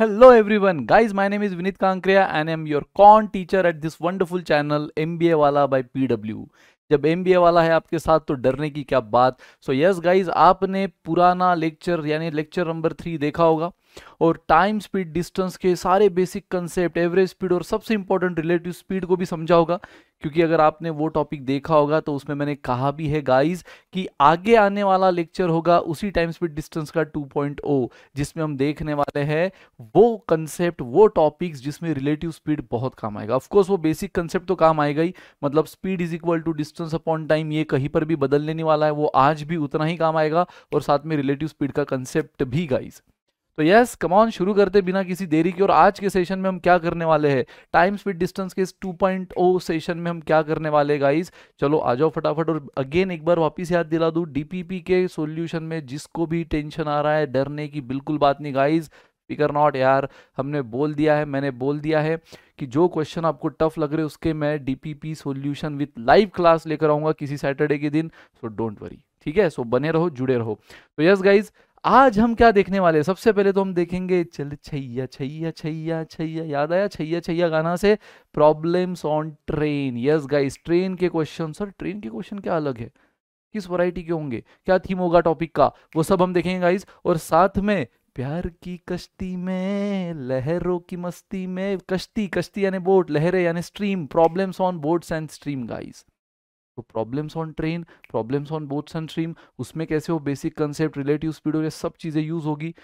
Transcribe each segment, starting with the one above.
Hello everyone guys my name is Vineet Kankariya and am your quant teacher at this wonderful channel M वाला by PW जब M वाला है आपके साथ तो डरने की क्या बात सो यस गाइस आपने पुराना लेक्चर यानी लेक्चर नंबर थ्री देखा होगा और टाइम स्पीड डिस्टेंस के सारे बेसिक कंसेप्ट एवरेज स्पीड और सबसे इंपॉर्टेंट रिलेटिव स्पीड को भी समझा होगा क्योंकि अगर आपने वो टॉपिक देखा होगा तो उसमें मैंने कहा भी है गाइस कि आगे आने वाला लेक्चर होगा उसी टाइम स्पीड डिस्टेंस का 2.0 जिसमें हम देखने वाले हैं वो कंसेप्ट वो टॉपिक्स जिसमें रिलेटिव स्पीड बहुत काम आएगा ऑफकोर्स वो बेसिक कंसेप्ट तो काम आएगा ही मतलब speed is equal to distance upon time ये कहीं पर भी बदल लेने वाला है वो आज भी उतना ही काम आएगा और साथ में रिलेटिव स्पीड का कंसेप्ट भी गाइज तो यस कमॉन शुरू करते बिना किसी देरी के और आज के सेशन में हम क्या करने वाले हैं टाइम स्पीड डिस्टेंस के इस 2.0 सेशन में हम क्या करने वाले गाइस चलो आ जाओ फटाफट और अगेन एक बार वापस याद दिला दू डीपीपी के सोल्यूशन में जिसको भी टेंशन आ रहा है डरने की बिल्कुल बात नहीं गाइज फिकर नॉट यार हमने बोल दिया है मैंने बोल दिया है कि जो क्वेश्चन आपको टफ लग रहे उसके मैं DPP solution with live class लेकर आऊंगा किसी सैटरडे के दिन सो डोंट वरी ठीक है सो बने रहो जुड़े रहो तो यस गाइज आज हम क्या देखने वाले हैं सबसे पहले तो हम देखेंगे चल छैया छैया छैया छैया याद आया छैया छैया गाना से problems on train yes guys train के क्वेश्चन सर ट्रेन के क्वेश्चन क्या अलग है किस वैरायटी के होंगे क्या थीम होगा टॉपिक का वो सब हम देखेंगे गाइस और साथ में प्यार की कश्ती में लहरों की मस्ती में कश्ती कश्ती यानी बोट लहरें यानी stream problems on boats and stream guys तो problems on train problems on boats सन स्ट्रीम उसमें कैसे हो बेसिक कंसेप्ट रिलेटिव स्पीड हो ये सब चीज़ें यूज होगी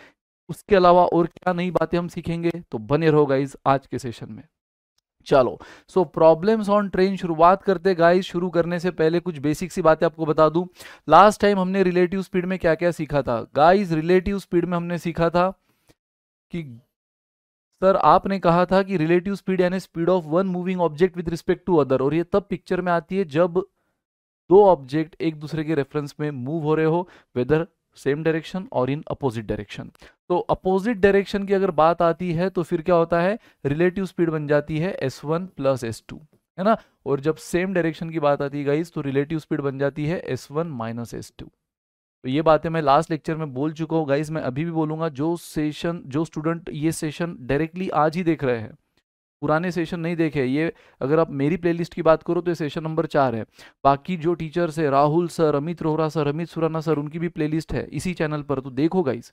उसके अलावा और क्या नई बातें हम सीखेंगे तो बने रहो गाइज आज के सेशन में चलो सो प्रॉब्लम्स ऑन ट्रेन शुरुआत करते गाइज शुरू करने से पहले कुछ बेसिक सी बातें आपको बता दूं लास्ट टाइम हमने रिलेटिव स्पीड में क्या क्या सीखा था गाइज रिलेटिव स्पीड में हमने सीखा था कि सर आपने कहा था कि रिलेटिव स्पीड यानी speed of one moving object with respect to other और ये तब पिक्चर में आती है जब दो ऑब्जेक्ट एक दूसरे के रेफरेंस में मूव हो रहे हो वेदर सेम डायरेक्शन और इन अपोजिट डायरेक्शन तो अपोजिट डायरेक्शन की अगर बात आती है तो फिर क्या होता है रिलेटिव स्पीड बन जाती है S one plus S two है ना और जब सेम डायरेक्शन की बात आती है गाइस तो रिलेटिव स्पीड बन जाती है S one minus S two तो ये बातें मैं लास्ट लेक्चर में बोल चुका हूँ गाइस मैं अभी भी बोलूंगा जो सेशन जो स्टूडेंट ये सेशन डायरेक्टली आज ही देख रहे हैं पुराने सेशन नहीं देखे ये अगर आप मेरी प्लेलिस्ट की बात करो तो ये सेशन नंबर चार है बाकी जो टीचर्स है Rahul sir Amit Rohra sir Amit Surana sir उनकी भी प्लेलिस्ट है इसी चैनल पर तो देखो गाइस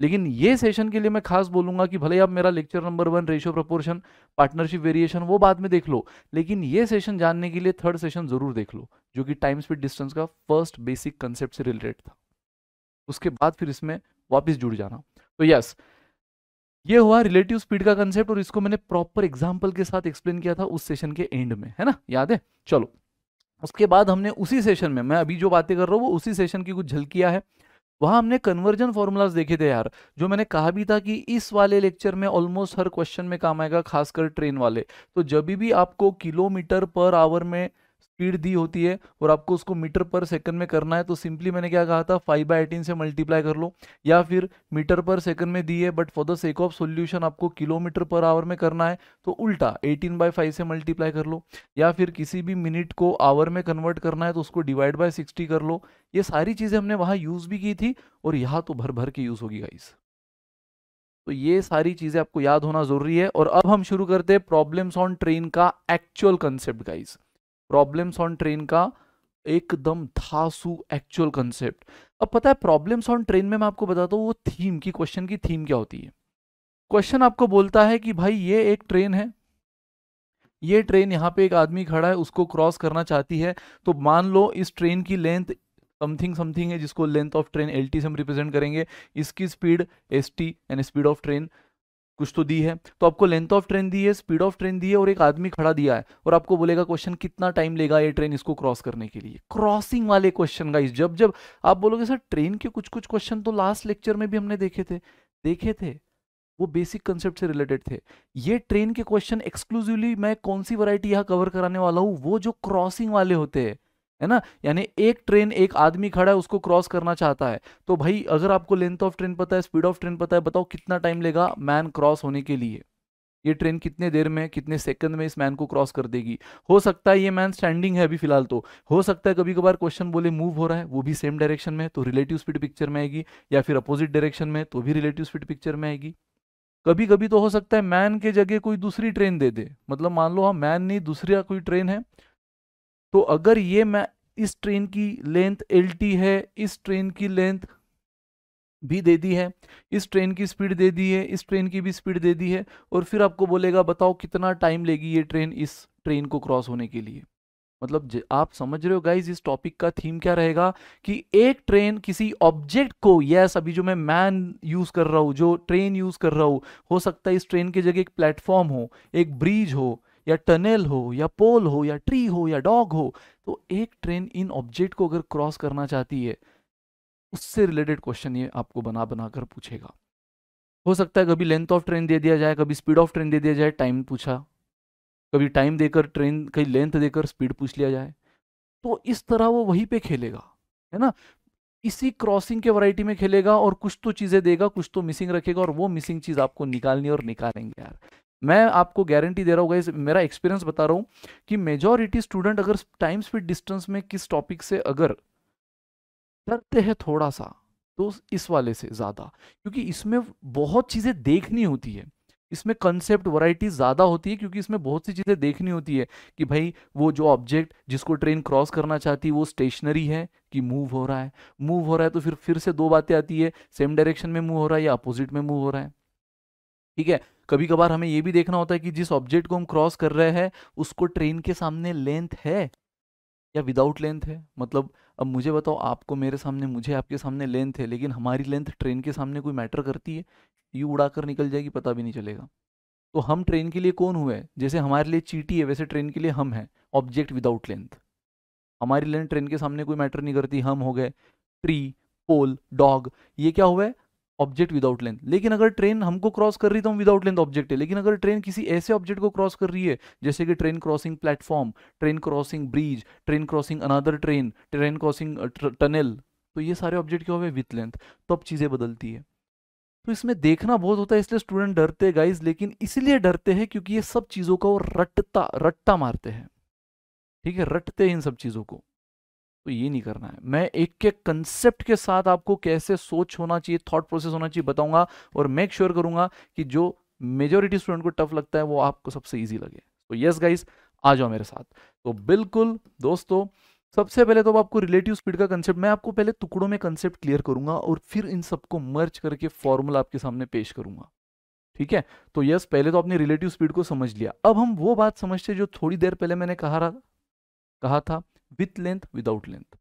लेकिन ये सेशन के लिए मैं खास बोलूंगा कि भले आप मेरा lecture number one ratio proportion partnership variation वो बाद में देख लो लेकिन ये सेशन जानने के लिए थर्ड सेशन जरूर देख लो जो कि टाइम स्पीड डिस्टेंस का फर्स्ट बेसिक कंसेप्ट से रिलेटेड था उसके बाद फिर इसमें वापिस जुड़ जाना तो यस ये हुआ रिलेटिव स्पीड का कंसेप्ट और इसको मैंने प्रॉपर एग्जाम्पल के साथ एक्सप्लेन किया था उस सेशन के एंड में है ना याद है चलो उसके बाद हमने उसी सेशन में मैं अभी जो बातें कर रहा हूँ वो उसी सेशन की कुछ झलकिया है वहां हमने कन्वर्जन फॉर्मूलाज देखे थे यार जो मैंने कहा भी था कि इस वाले लेक्चर में ऑलमोस्ट हर क्वेश्चन में काम आएगा खासकर ट्रेन वाले तो जब भी आपको किलोमीटर पर आवर में स्पीड दी होती है और आपको उसको मीटर पर सेकंड में करना है तो सिंपली मैंने क्या कहा था फाइव बाई एटीन से मल्टीप्लाई कर लो या फिर मीटर पर सेकंड में दी है but for the sake of solution आपको किलोमीटर पर आवर में करना है तो उल्टा एटीन बाई फाइव से मल्टीप्लाई कर लो या फिर किसी भी मिनट को आवर में कन्वर्ट करना है तो उसको डिवाइड बाय सिक्सटी कर लो ये सारी चीज़ें हमने वहाँ यूज़ भी की थी और यहाँ तो भर भर के यूज़ होगी गाइस तो ये सारी चीज़ें आपको याद होना ज़रूरी है और अब हम शुरू करते हैं प्रॉब्लम्स ऑन ट्रेन का actual concept guys problems on train का एकदम धासु एक्चुअल कंसेप्ट अब पता है प्रॉब्लम्स ऑन ट्रेन में मैं आपको बताता हूँ वो थीम की क्वेश्चन की थीम क्या होती है क्वेश्चन आपको बोलता है कि भाई ये एक ट्रेन है ये ट्रेन यहाँ पे एक आदमी खड़ा है उसको क्रॉस करना चाहती है तो मान लो इस ट्रेन की लेंथ समथिंग समथिंग है जिसको लेंथ ऑफ ट्रेन एल से हम रिप्रेजेंट करेंगे इसकी speed S T and speed of train कुछ तो दी है तो आपको लेंथ ऑफ ट्रेन दी है स्पीड ऑफ ट्रेन दी है और एक आदमी खड़ा दिया है और आपको बोलेगा क्वेश्चन कितना टाइम लेगा ये ट्रेन इसको क्रॉस करने के लिए क्रॉसिंग वाले क्वेश्चन का जब जब आप बोलोगे सर ट्रेन के कुछ कुछ क्वेश्चन तो लास्ट लेक्चर में भी हमने देखे थे देखे थे वो बेसिक कंसेप्ट से रिलेटेड थे ये ट्रेन के क्वेश्चन एक्सक्लूसिवली मैं कौन सी वरायटी यहाँ कवर कराने वाला हूँ वो जो क्रॉसिंग वाले होते हैं है ना यानी एक ट्रेन एक आदमी खड़ा है उसको क्रॉस करना चाहता है तो भाई अगर आपको लेंथ ऑफ ट्रेन पता है स्पीड ऑफ ट्रेन पता है बताओ कितना टाइम लेगा मैन क्रॉस होने के लिए ये ट्रेन कितने देर में कितने सेकंड में इस मैन को क्रॉस कर देगी हो सकता है ये मैन स्टैंडिंग है अभी फिलहाल तो हो सकता है कभी कभार क्वेश्चन बोले मूव हो रहा है वो भी सेम डायरेक्शन में तो रिलेटिव स्पीड पिक्चर में आएगी या फिर अपोजिट डायरेक्शन में तो भी रिलेटिव स्पीड पिक्चर में आएगी कभी कभी तो हो सकता है मैन के जगह कोई दूसरी ट्रेन दे दे मतलब मान लो हाँ मैन नहीं दूसरी कोई ट्रेन है तो अगर ये मैं इस ट्रेन की लेंथ एल है इस ट्रेन की लेंथ भी दे दी है इस ट्रेन की स्पीड दे दी है इस ट्रेन की भी स्पीड दे दी है और फिर आपको बोलेगा बताओ कितना टाइम लेगी ये ट्रेन इस ट्रेन को क्रॉस होने के लिए मतलब आप समझ रहे हो गाइज इस टॉपिक का थीम क्या रहेगा कि एक ट्रेन किसी ऑब्जेक्ट को यस अभी जो मैं मैन यूज कर रहा हूँ जो ट्रेन यूज कर रहा हूँ हो सकता है इस ट्रेन की जगह एक प्लेटफॉर्म हो एक ब्रिज हो या टनल हो या पोल हो या ट्री हो या डॉग हो तो एक ट्रेन इन ऑब्जेक्ट को अगर क्रॉस करना चाहती है उससे रिलेटेड क्वेश्चन ये आपको बना बना कर पूछेगा हो सकता है कभी लेंथ ऑफ ट्रेन दे दिया जाए कभी स्पीड ऑफ ट्रेन दे दिया जाए टाइम पूछा कभी टाइम देकर ट्रेन कहीं लेंथ देकर स्पीड पूछ लिया जाए तो इस तरह वो वहीं पे खेलेगा है ना इसी क्रॉसिंग के वैरायटी में खेलेगा और कुछ तो चीज़ें देगा कुछ तो मिसिंग रखेगा और वो मिसिंग चीज़ आपको निकालनी और निकालेंगे यार मैं आपको गारंटी दे रहा हूँ गाइज मेरा एक्सपीरियंस बता रहा हूँ कि मेजॉरिटी स्टूडेंट अगर टाइम स्पीड डिस्टेंस में किस टॉपिक से अगर डरते हैं थोड़ा सा तो इस वाले से ज़्यादा क्योंकि इसमें बहुत चीज़ें देखनी होती है इसमें कंसेप्ट वराइटी ज़्यादा होती है क्योंकि इसमें बहुत सी चीज़ें देखनी होती है कि भाई वो जो ऑब्जेक्ट जिसको ट्रेन क्रॉस करना चाहती है वो स्टेशनरी है कि मूव हो रहा है मूव हो रहा है तो फिर फिर से दो बातें आती है सेम डायरेक्शन में मूव हो रहा है या अपोजिट में मूव हो रहा है ठीक है कभी कभार हमें ये भी देखना होता है कि जिस ऑब्जेक्ट को हम क्रॉस कर रहे हैं उसको ट्रेन के सामने लेंथ है या विदाउट लेंथ है मतलब अब मुझे बताओ आपको मेरे सामने मुझे आपके सामने लेंथ है लेकिन हमारी लेंथ ट्रेन के सामने कोई मैटर करती है ये उड़ाकर निकल जाएगी पता भी नहीं चलेगा तो हम ट्रेन के लिए कौन हुए जैसे हमारे लिए चीटी है वैसे ट्रेन के लिए हम हैं ऑब्जेक्ट विदाउट लेंथ हमारी लेंथ ट्रेन के सामने कोई मैटर नहीं करती हम हो गए ट्री पोल डॉग ये क्या हुआ है ऑब्जेक्ट विदाउट लेंथ लेकिन अगर ट्रेन हमको क्रॉस कर रही तो हम विदाउट लेंथ ऑब्जेक्ट है लेकिन अगर ट्रेन किसी ऐसे ऑब्जेक्ट को क्रॉस कर रही है जैसे कि train crossing platform train crossing bridge train crossing another train train crossing tunnel तो ये सारे ऑब्जेक्ट क्या गए विथ लेंथ तो अब चीज़ें बदलती है तो इसमें देखना बहुत होता है इसलिए स्टूडेंट डरते हैं गाइज लेकिन इसलिए डरते हैं क्योंकि ये सब चीज़ों को रटता रट्टा मारते हैं ठीक है रटते हैं इन सब चीज़ों को तो ये नहीं करना है मैं एक के कंसेप्ट के साथ आपको कैसे सोच होना चाहिए थॉट प्रोसेस होना चाहिए बताऊंगा और मेक श्योर करूंगा कि जो मेजोरिटी स्टूडेंट को टफ लगता है वो आपको सबसे ईजी लगे तो यस गाइज आ जाओ मेरे साथ तो बिल्कुल दोस्तों सबसे पहले तो आपको रिलेटिव स्पीड का कंसेप्ट मैं आपको पहले टुकड़ों में कंसेप्ट क्लियर करूंगा और फिर इन सबको मर्च करके फॉर्मूला आपके सामने पेश करूंगा ठीक है तो यस पहले तो आपने रिलेटिव स्पीड को समझ लिया अब हम वो बात समझते जो थोड़ी देर पहले मैंने कहा रहा कहा था विथ लेंथ विदाउट लेंथ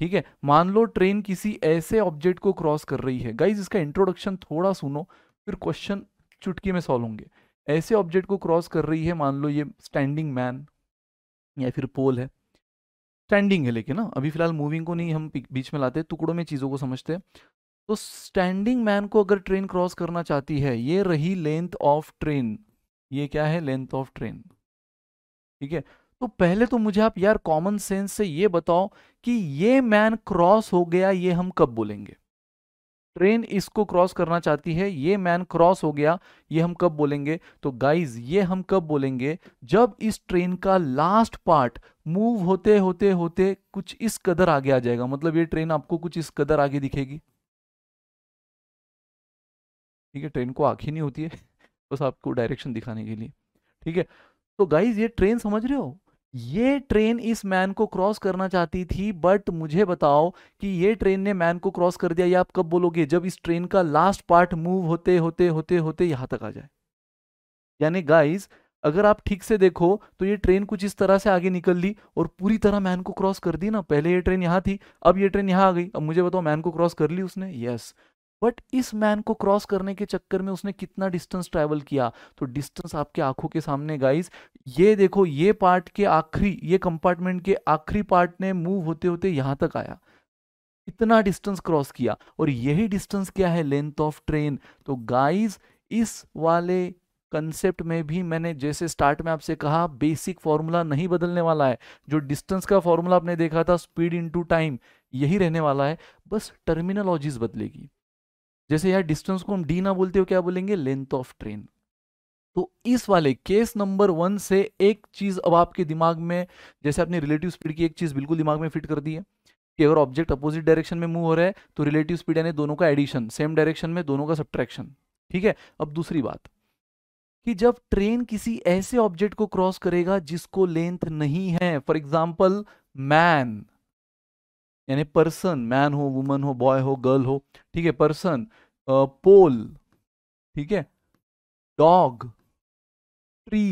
ठीक है मान लो ट्रेन किसी ऐसे ऑब्जेक्ट को क्रॉस कर रही है गाइज इसका इंट्रोडक्शन थोड़ा सुनो फिर क्वेश्चन चुटकी में सॉल्व होंगे ऐसे ऑब्जेक्ट को क्रॉस कर रही है मान लो ये स्टैंडिंग मैन या फिर पोल है स्टैंडिंग है लेकिन ना अभी फिलहाल मूविंग को नहीं हम बीच में लाते टुकड़ों में चीज़ों को समझते तो स्टैंडिंग मैन को अगर ट्रेन क्रॉस करना चाहती है ये रही लेंथ ऑफ ट्रेन ये क्या है लेंथ ऑफ ट्रेन ठीक है तो पहले तो मुझे आप यार कॉमन सेंस से ये बताओ कि ये मैन क्रॉस हो गया ये हम कब बोलेंगे ट्रेन इसको क्रॉस करना चाहती है ये मैन क्रॉस हो गया ये हम कब बोलेंगे तो गाइज ये हम कब बोलेंगे जब इस ट्रेन का लास्ट पार्ट मूव होते होते होते कुछ इस कदर आगे आ जाएगा मतलब ये ट्रेन आपको कुछ इस कदर आगे दिखेगी ठीक है ट्रेन को आँख ही नहीं होती है बस आपको डायरेक्शन दिखाने के लिए ठीक है तो गाइज ये ट्रेन समझ रहे हो ये ट्रेन इस मैन को क्रॉस करना चाहती थी बट मुझे बताओ कि ये ट्रेन ने मैन को क्रॉस कर दिया ये आप कब बोलोगे जब इस ट्रेन का लास्ट पार्ट मूव होते होते होते होते यहां तक आ जाए यानी गाइस अगर आप ठीक से देखो तो ये ट्रेन कुछ इस तरह से आगे निकल ली और पूरी तरह मैन को क्रॉस कर दी ना पहले ये ट्रेन यहां थी अब ये ट्रेन यहां आ गई अब मुझे बताओ मैन को क्रॉस कर ली उसने यस yes. बट इस मैन को क्रॉस करने के चक्कर में उसने कितना डिस्टेंस ट्रैवल किया तो डिस्टेंस आपके आंखों के सामने गाइस ये देखो ये पार्ट के आखिरी ये कंपार्टमेंट के आखिरी पार्ट ने मूव होते होते यहां तक आया इतना डिस्टेंस क्रॉस किया और यही डिस्टेंस क्या है लेंथ ऑफ ट्रेन तो गाइज इस वाले कंसेप्ट में भी मैंने जैसे स्टार्ट में आपसे कहा बेसिक फॉर्मूला नहीं बदलने वाला है जो डिस्टेंस का फॉर्मूला आपने देखा था स्पीड इनटू टाइम यही रहने वाला है बस टर्मिनोलॉजीज बदलेगी जैसे यार डिस्टेंस को हम डी ना बोलते हो क्या बोलेंगे लेंथ ऑफ ट्रेन तो इस वाले केस नंबर वन से एक चीज अब आपके दिमाग में जैसे आपने रिलेटिव स्पीड की एक चीज बिल्कुल दिमाग में फिट कर दी है कि अगर ऑब्जेक्ट अपोजिट डायरेक्शन में मूव हो रहा है तो रिलेटिव स्पीड यानी दोनों का एडिशन सेम डायरेक्शन में दोनों का सब्ट्रैक्शन ठीक है अब दूसरी बात कि जब ट्रेन किसी ऐसे ऑब्जेक्ट को क्रॉस करेगा जिसको लेंथ नहीं है फॉर एग्जाम्पल मैन यानी पर्सन मैन हो वुमन हो बॉय हो गर्ल हो ठीक है पर्सन पोल ठीक है डॉग ट्री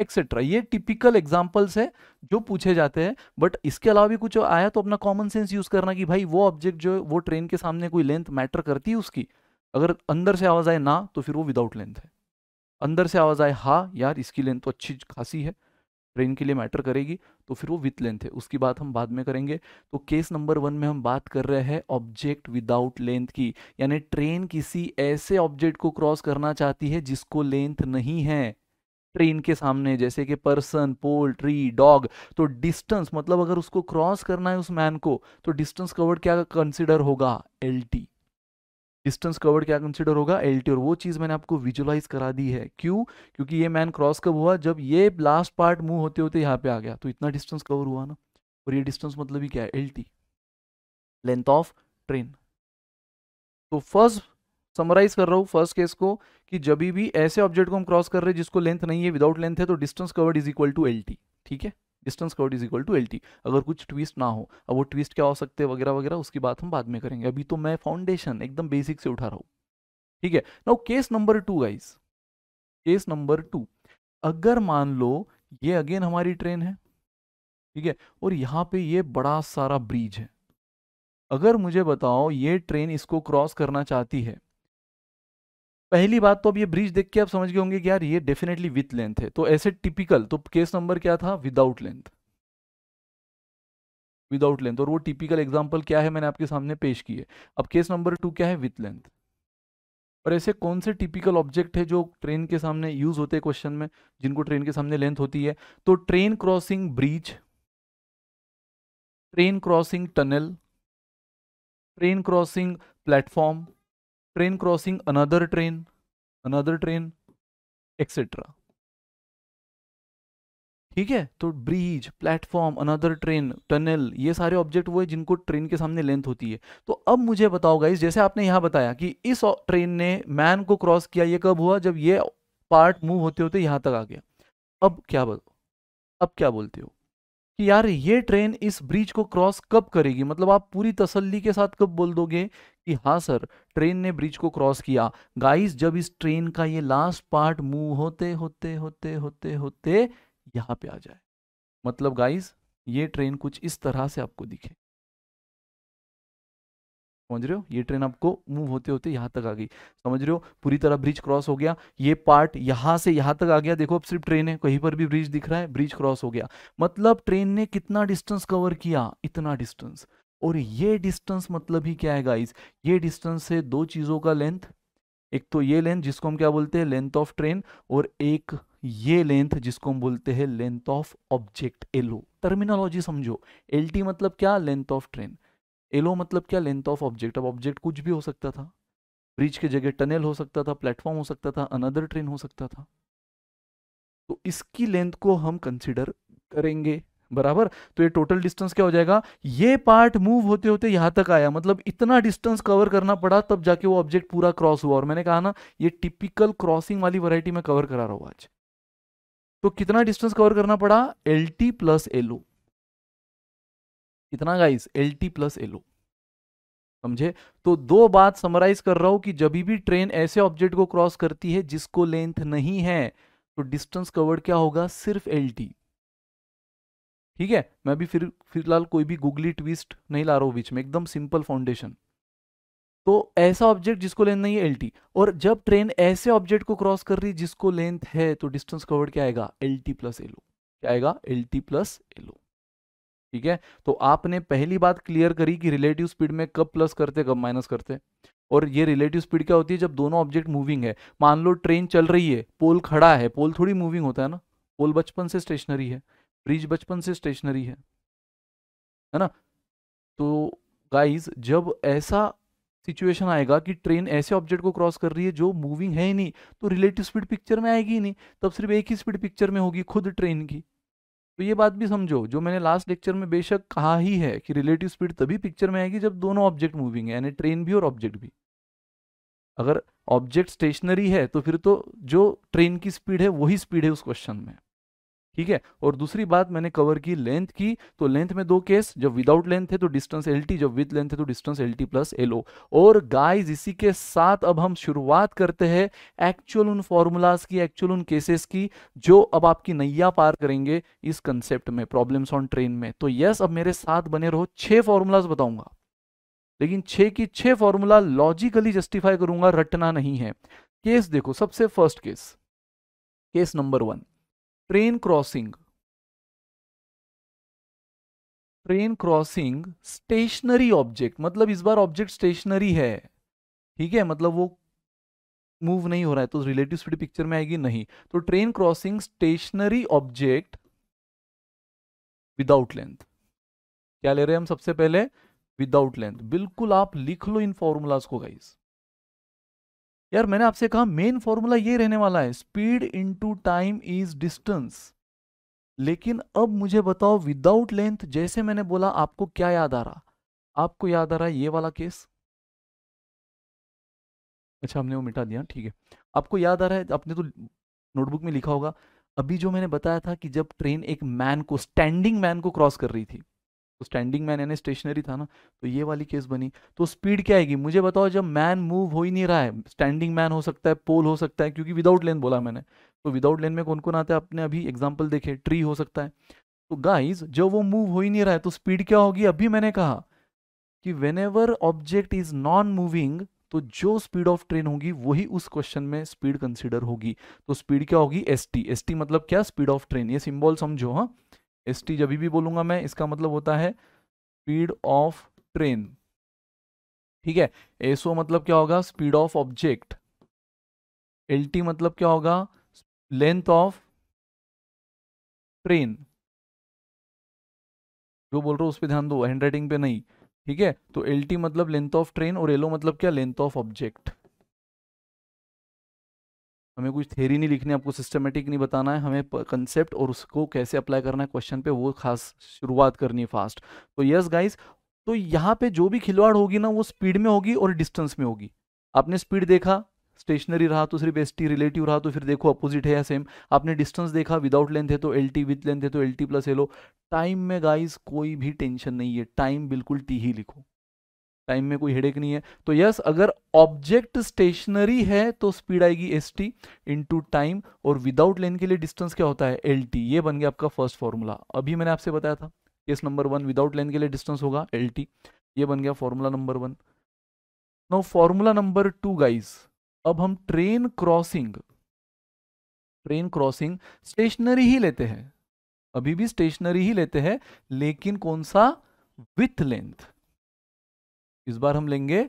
एक्सेट्रा ये टिपिकल एग्जाम्पल्स है जो पूछे जाते हैं बट इसके अलावा भी कुछ आया तो अपना कॉमन सेंस यूज करना कि भाई वो ऑब्जेक्ट जो है वो ट्रेन के सामने कोई लेंथ मैटर करती है उसकी अगर अंदर से आवाज़ आए ना तो फिर वो विदाउट लेंथ है अंदर से आवाज़ आए हाँ यार इसकी लेंथ तो अच्छी खासी है ब्रेन के लिए मैटर करेगी तो फिर वो विथ लेंथ है उसकी बात हम बाद में करेंगे तो केस नंबर वन में हम बात कर रहे हैं ऑब्जेक्ट विदाउट लेंथ की यानी ट्रेन किसी ऐसे ऑब्जेक्ट को क्रॉस करना चाहती है जिसको लेंथ नहीं है ट्रेन के सामने जैसे कि पर्सन पोल ट्री डॉग तो डिस्टेंस मतलब अगर उसको क्रॉस करना है उस मैन को तो डिस्टेंस कवर्ड क्या कंसिडर होगा एल टी डिस्टेंस कवर्ड क्या कंसिडर होगा एल और वो चीज़ मैंने आपको विजुलाइज करा दी है क्यों क्योंकि ये मैन क्रॉस कब हुआ जब ये लास्ट पार्ट मूव होते होते यहाँ पे आ गया तो इतना डिस्टेंस कवर हुआ ना और ये डिस्टेंस मतलब ही क्या है एल लेंथ ऑफ ट्रेन तो फर्स्ट समराइज कर रहा हूँ फर्स्ट केस को कि जब भी ऐसे ऑब्जेक्ट को हम क्रॉस कर रहे हैं जिसको लेंथ नहीं है विदाउट लेंथ है तो distance covered is equal to L ठीक है distance covered is equal to L अगर कुछ ट्विस्ट ना हो अब वो ट्विस्ट क्या हो सकते हैं वगैरह वगैरह उसकी बात हम बाद में करेंगे अभी तो मैं फाउंडेशन एकदम बेसिक से उठा रहा हूँ ठीक है ना case number two guys case number two अगर मान लो ये अगेन हमारी ट्रेन है ठीक है और यहाँ पे ये बड़ा सारा ब्रिज है अगर मुझे बताओ ये ट्रेन इसको क्रॉस करना चाहती है पहली बात तो अब ये ब्रिज देख के आप समझ गए होंगे कि यार ये डेफिनेटली विथ लेंथ है तो ऐसे टिपिकल तो केस नंबर क्या था विदाउट लेंथ विदाउट लेंथ और वो टिपिकल एग्जाम्पल क्या है मैंने आपके सामने पेश की है अब केस नंबर टू क्या है विथ लेंथ और ऐसे कौन से टिपिकल ऑब्जेक्ट है जो ट्रेन के सामने यूज होते हैं क्वेश्चन में जिनको ट्रेन के सामने लेंथ होती है तो train crossing bridge train crossing tunnel train crossing platform train crossing another train another train etcetera ठीक है तो bridge platform another train tunnel ये सारे ऑब्जेक्ट वो है जिनको ट्रेन के सामने लेंथ होती है तो अब मुझे बताओ गाइस जैसे आपने यहां बताया कि इस ट्रेन ने मैन को क्रॉस किया ये कब हुआ जब ये पार्ट मूव होते होते यहां तक आ गया अब क्या बताओ अब क्या बोलते हो कि यार ये ट्रेन इस ब्रिज को क्रॉस कब करेगी मतलब आप पूरी तसल्ली के साथ कब बोल दोगे कि हाँ सर ट्रेन ने ब्रिज को क्रॉस किया गाइस जब इस ट्रेन का ये लास्ट पार्ट मूव होते होते होते होते होते यहाँ पे आ जाए मतलब गाइस ये ट्रेन कुछ इस तरह से आपको दिखे समझ रहे हो ये ट्रेन आपको मूव होते होते यहाँ तक आ गई समझ रहे हो पूरी तरह ब्रिज क्रॉस हो गया ये पार्ट यहाँ से यहाँ तक आ गया देखो अब सिर्फ ट्रेन है कहीं पर भी ब्रिज दिख रहा है ब्रिज क्रॉस हो गया मतलब ट्रेन ने कितना डिस्टेंस कवर किया इतना डिस्टेंस और ये डिस्टेंस मतलब ही क्या है गाइस ये डिस्टेंस है दो चीज़ों का लेंथ एक तो ये लेंथ जिसको हम क्या बोलते हैं लेंथ ऑफ ट्रेन और एक ये लेंथ जिसको हम बोलते हैं length of object L O terminology समझो एल टी मतलब क्या लेंथ ऑफ ट्रेन एलो मतलब क्या लेंथ ऑफ ऑब्जेक्ट अब ऑब्जेक्ट कुछ भी हो सकता था ब्रिज के जगह टनल हो सकता था प्लेटफॉर्म हो सकता था अनदर ट्रेन हो सकता था तो इसकी लेंथ को हम कंसिडर करेंगे बराबर तो ये टोटल डिस्टेंस क्या हो जाएगा ये पार्ट मूव होते होते यहां तक आया मतलब इतना डिस्टेंस कवर करना पड़ा तब जाके वो ऑब्जेक्ट पूरा क्रॉस हुआ और मैंने कहा ना ये टिपिकल क्रॉसिंग वाली वैरायटी में कवर करा रहा हूं आज तो कितना डिस्टेंस कवर करना पड़ा एल टी प्लस एलओ कितना guys L T plus L O समझे तो दो बात समराइज कर रहा हूं कि जब भी ट्रेन ऐसे ऑब्जेक्ट को क्रॉस करती है जिसको लेंथ नहीं है तो डिस्टेंस कवर्ड क्या होगा सिर्फ एल टी ठीक है मैं भी फिर फिलहाल कोई भी गूगली ट्विस्ट नहीं ला रहा हूँ बीच में एकदम सिंपल फाउंडेशन तो ऐसा ऑब्जेक्ट जिसको लेंथ नहीं है एल और जब ट्रेन ऐसे ऑब्जेक्ट को क्रॉस कर रही जिसको लेंथ है तो डिस्टेंस कवर्ड क्या आएगा एल टी प्लस एलो क्या आएगा एल टी प्लस एलो ठीक है तो आपने पहली बात क्लियर करी कि रिलेटिव स्पीड में कब प्लस करते कब माइनस करते और ये रिलेटिव स्पीड क्या होती है जब दोनों ऑब्जेक्ट मूविंग है मान लो ट्रेन चल रही है पोल खड़ा है पोल थोड़ी मूविंग होता है ना पोल बचपन से स्टेशनरी है फ्रिज बचपन से स्टेशनरी है है ना तो गाइस जब ऐसा सिचुएशन आएगा कि ट्रेन ऐसे ऑब्जेक्ट को क्रॉस कर रही है जो मूविंग है ही नहीं तो रिलेटिव स्पीड पिक्चर में आएगी ही नहीं तब सिर्फ एक ही स्पीड पिक्चर में होगी खुद ट्रेन की तो ये बात भी समझो जो मैंने लास्ट लेक्चर में बेशक कहा ही है कि रिलेटिव स्पीड तभी पिक्चर में आएगी जब दोनों ऑब्जेक्ट मूविंग है यानी ट्रेन भी और ऑब्जेक्ट भी अगर ऑब्जेक्ट स्टेशनरी है तो फिर तो जो ट्रेन की स्पीड है वही स्पीड है उस क्वेश्चन में ठीक है और दूसरी बात मैंने कवर की लेंथ की तो लेंथ में दो केस जब विदाउट लेंथ है तो डिस्टेंस एल जब विद लेंथ है तो डिस्टेंस एल प्लस एल और गाइज इसी के साथ अब हम शुरुआत करते हैं एक्चुअल उन फॉर्मूलाज की एक्चुअल उन केसेस की जो अब आपकी नैया पार करेंगे इस कंसेप्ट में प्रॉब्लम्स ऑन ट्रेन में तो यस अब मेरे साथ बने रहो छह फॉर्मूलाज बताऊंगा लेकिन छह की छह फॉर्मूला लॉजिकली जस्टिफाई करूंगा रटना नहीं है केस देखो सबसे first case case number one train crossing train crossing stationary object मतलब इस बार ऑब्जेक्ट स्टेशनरी है ठीक है मतलब वो मूव नहीं हो रहा है तो रिलेटिव स्पीड पिक्चर में आएगी नहीं तो train crossing stationary object without length क्या ले रहे हैं हम सबसे पहले विदाउट लेंथ बिल्कुल आप लिख लो इन फॉर्मूलाज को गाइस यार मैंने आपसे कहा मेन फॉर्मूला ये रहने वाला है speed to time is distance लेकिन अब मुझे बताओ विदाउट लेंथ जैसे मैंने बोला आपको क्या याद आ रहा आपको याद आ रहा है ये वाला केस अच्छा हमने वो मिटा दिया ठीक है आपको याद आ रहा है आपने तो नोटबुक में लिखा होगा अभी जो मैंने बताया था कि जब ट्रेन एक मैन को स्टैंडिंग मैन को क्रॉस कर रही थी तो स्टैंडिंग मैन यानी स्टेशनरी था ना तो ये वाली केस बनी तो स्पीड क्या आएगी मुझे बताओ जब मैन मूव हो ही नहीं रहा है स्टैंडिंग मैन हो सकता है पोल हो सकता है क्योंकि विदाउट लेन बोला मैंने तो विदाउट लेन में कौन कौन आता है आपने अभी एग्जाम्पल देखे ट्री हो सकता है तो गाइज जब वो मूव हो ही नहीं रहा है तो स्पीड क्या होगी अभी मैंने कहा कि when object is non moving तो जो स्पीड ऑफ ट्रेन होगी वही उस क्वेश्चन में स्पीड कंसिडर होगी तो स्पीड क्या होगी एस टी एस टी मतलब क्या स्पीड ऑफ ट्रेन ये सिंबल समझो हाँ एस टी जब भी बोलूंगा मैं इसका मतलब होता है स्पीड ऑफ ट्रेन ठीक है एसओ मतलब क्या होगा speed of object L T मतलब क्या होगा लेंथ ऑफ ट्रेन जो बोल रहा हूं उस पर ध्यान दो हैंड राइटिंग पे नहीं ठीक है तो एल टी मतलब लेंथ ऑफ ट्रेन और एलो मतलब क्या लेंथ ऑफ ऑब्जेक्ट हमें कुछ थेरी नहीं लिखनी आपको सिस्टमेटिक नहीं बताना है हमें कंसेप्ट और उसको कैसे अप्लाई करना है क्वेश्चन पे वो खास शुरुआत करनी है फास्ट तो यस गाइस तो यहाँ पे जो भी खिलवाड़ होगी ना वो स्पीड में होगी और डिस्टेंस में होगी आपने स्पीड देखा स्टेशनरी रहा तो सिर्फ एस टी रिलेटिव रहा तो फिर देखो अपोजिट है या सेम आपने डिस्टेंस देखा विदाउट लेंथ है तो एल टी विथ लेंथ है तो L T plus L O time में गाइज कोई भी टेंशन नहीं है टाइम बिल्कुल टी ही लिखो टाइम में कोई हेडेक नहीं है तो यस अगर ऑब्जेक्ट स्टेशनरी है तो स्पीड आएगी एस टी टू टाइम और विदाउट लेन के लिए डिस्टेंस क्या होता है एल टी ये बन गया आपका फर्स्ट फॉर्मूला अभी मैंने आपसे बताया था case number one without length के लिए डिस्टेंस होगा एल टी ये बन गया formula number one no formula number two guys अब हम train crossing train crossing stationary ही लेते हैं अभी भी स्टेशनरी ही लेते हैं लेकिन कौन सा विथ लेंथ इस बार हम लेंगे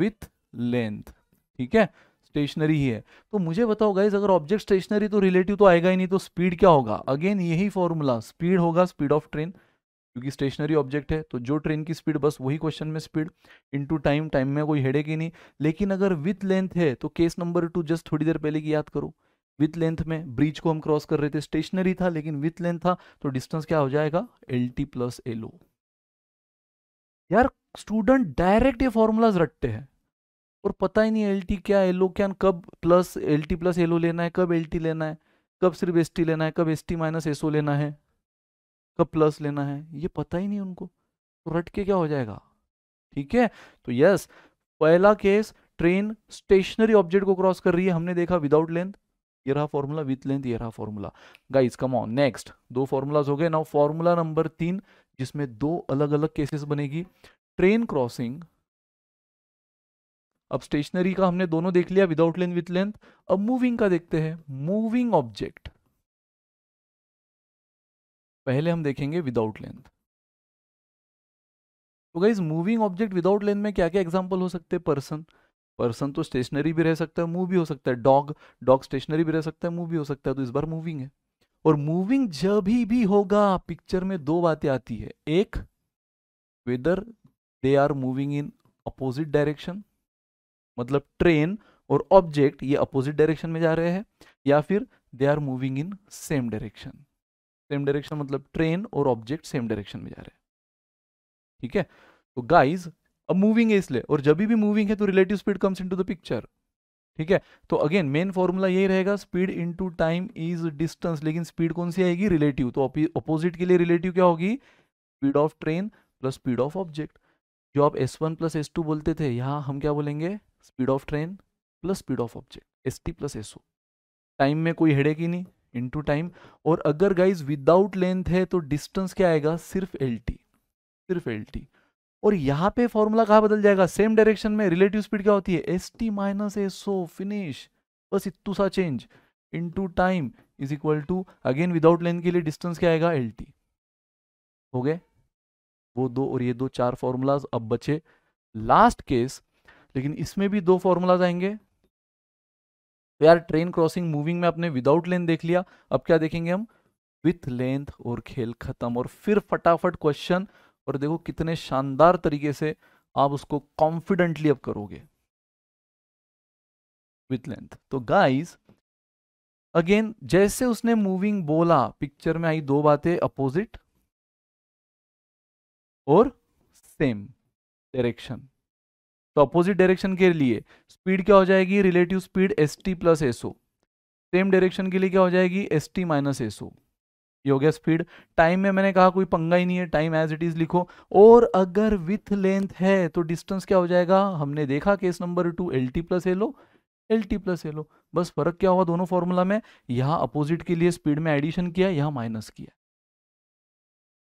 विथ लेंथ ठीक है स्टेशनरी ही है तो मुझे बताओ गाइज अगर ऑब्जेक्ट स्टेशनरी तो रिलेटिव तो आएगा ही नहीं तो स्पीड क्या होगा अगेन यही फॉर्मूला स्पीड होगा स्पीड ऑफ ट्रेन क्योंकि स्टेशनरी ऑब्जेक्ट है तो जो ट्रेन की स्पीड बस वही क्वेश्चन में स्पीड इनटू टाइम टाइम में कोई हेडेक ही नहीं लेकिन अगर विथ लेंथ है तो केस नंबर टू जस्ट थोड़ी देर पहले की याद करो विथ लेंथ में ब्रिज को हम क्रॉस कर रहे थे स्टेशनरी था लेकिन विथ लेंथ था तो डिस्टेंस क्या हो जाएगा एल टी प्लस एलो यार स्टूडेंट डायरेक्ट ये फॉर्मूलाज रटते हैं और पता ही नहीं एल टी क्या एल क्या कब plus L T plus L लेना है कब एल टी लेना है कब सिर्फ एस टी लेना है कब एस टी माइनस एस लेना है कब प्लस लेना है ये पता ही नहीं उनको तो रट के क्या हो जाएगा ठीक है तो यस पहला केस ट्रेन स्टेशनरी ऑब्जेक्ट को क्रॉस कर रही है हमने देखा विदाउट लेंथ ये रहा फॉर्मूला विथ लेंथ ये रहा formula guys come on next दो फॉर्मूलाज हो गए नाउ फॉर्मूला नंबर तीन जिसमें दो अलग अलग केसेस बनेगी ट्रेन क्रॉसिंग अब स्टेशनरी का हमने दोनों देख लिया विदाउट लेंथ विथ लेंथ अब मूविंग का देखते हैं मूविंग ऑब्जेक्ट पहले हम देखेंगे विदाउट लेंथ तो guys moving object without length में क्या क्या एग्जाम्पल हो सकते हैं पर्सन पर्सन तो स्टेशनरी भी रह सकता है मूव भी हो सकता है डॉग डॉग स्टेशनरी भी रह सकता है मूव भी हो सकता है तो इस बार मूविंग है और मूविंग जब ही भी होगा पिक्चर में दो बातें आती है एक whether they are moving in opposite direction मतलब ट्रेन और ऑब्जेक्ट ये अपोजिट डायरेक्शन में जा रहे हैं या फिर they are moving in same direction same direction मतलब ट्रेन और ऑब्जेक्ट सेम डायरेक्शन में जा रहे हैं ठीक है तो गाइज अब मूविंग है इसलिए और जब भी मूविंग है तो relative speed comes into the picture ठीक है तो अगेन मेन फॉर्मूला यही रहेगा speed into time is distance लेकिन स्पीड कौन सी आएगी रिलेटिव तो अपोजिट के लिए रिलेटिव क्या होगी speed of train plus speed of object जो आप S one plus S two बोलते थे यहाँ हम क्या बोलेंगे speed of train plus speed of object S T plus S O time में कोई हेडेक ही नहीं इनटू टाइम और अगर गाइज विदाउट लेंथ है तो डिस्टेंस क्या आएगा सिर्फ एल टी सिर्फ एल टी और यहाँ पे फॉर्मूला कहाँ बदल जाएगा सेम डायरेक्शन में रिलेटिव स्पीड क्या होती है S T minus S O finish बस इतू सा change to time is equal to again without length के लिए डिस्टेंस क्या आएगा एल टी हो गए वो दो और ये दो चार फॉर्मूलाज अब बचे लास्ट केस लेकिन इसमें भी दो फॉर्मूलाज आएंगे तो यार ट्रेन क्रॉसिंग मूविंग में आपने विदाउट लेन देख लिया अब क्या देखेंगे हम विथ लेंथ और खेल खत्म और फिर फटाफट क्वेश्चन और देखो कितने शानदार तरीके से आप उसको कॉन्फिडेंटली अब करोगे विथ लेंथ तो गाइस अगेन जैसे उसने मूविंग बोला पिक्चर में आई दो बातें अपोजिट और सेम डायरेक्शन तो अपोजिट डायरेक्शन के लिए स्पीड क्या हो जाएगी relative speed S T plus S O same direction के लिए क्या हो जाएगी एस टी माइनस एसओ ये हो गया स्पीड टाइम में मैंने कहा कोई पंगा ही नहीं है टाइम एज इट इज लिखो और अगर विथ लेंथ है तो डिस्टेंस क्या हो जाएगा हमने देखा case number two L T plus L O L T plus L O बस फर्क क्या हुआ दोनों फॉर्मूला में यहाँ अपोजिट के लिए स्पीड में एडिशन किया यहाँ माइनस किया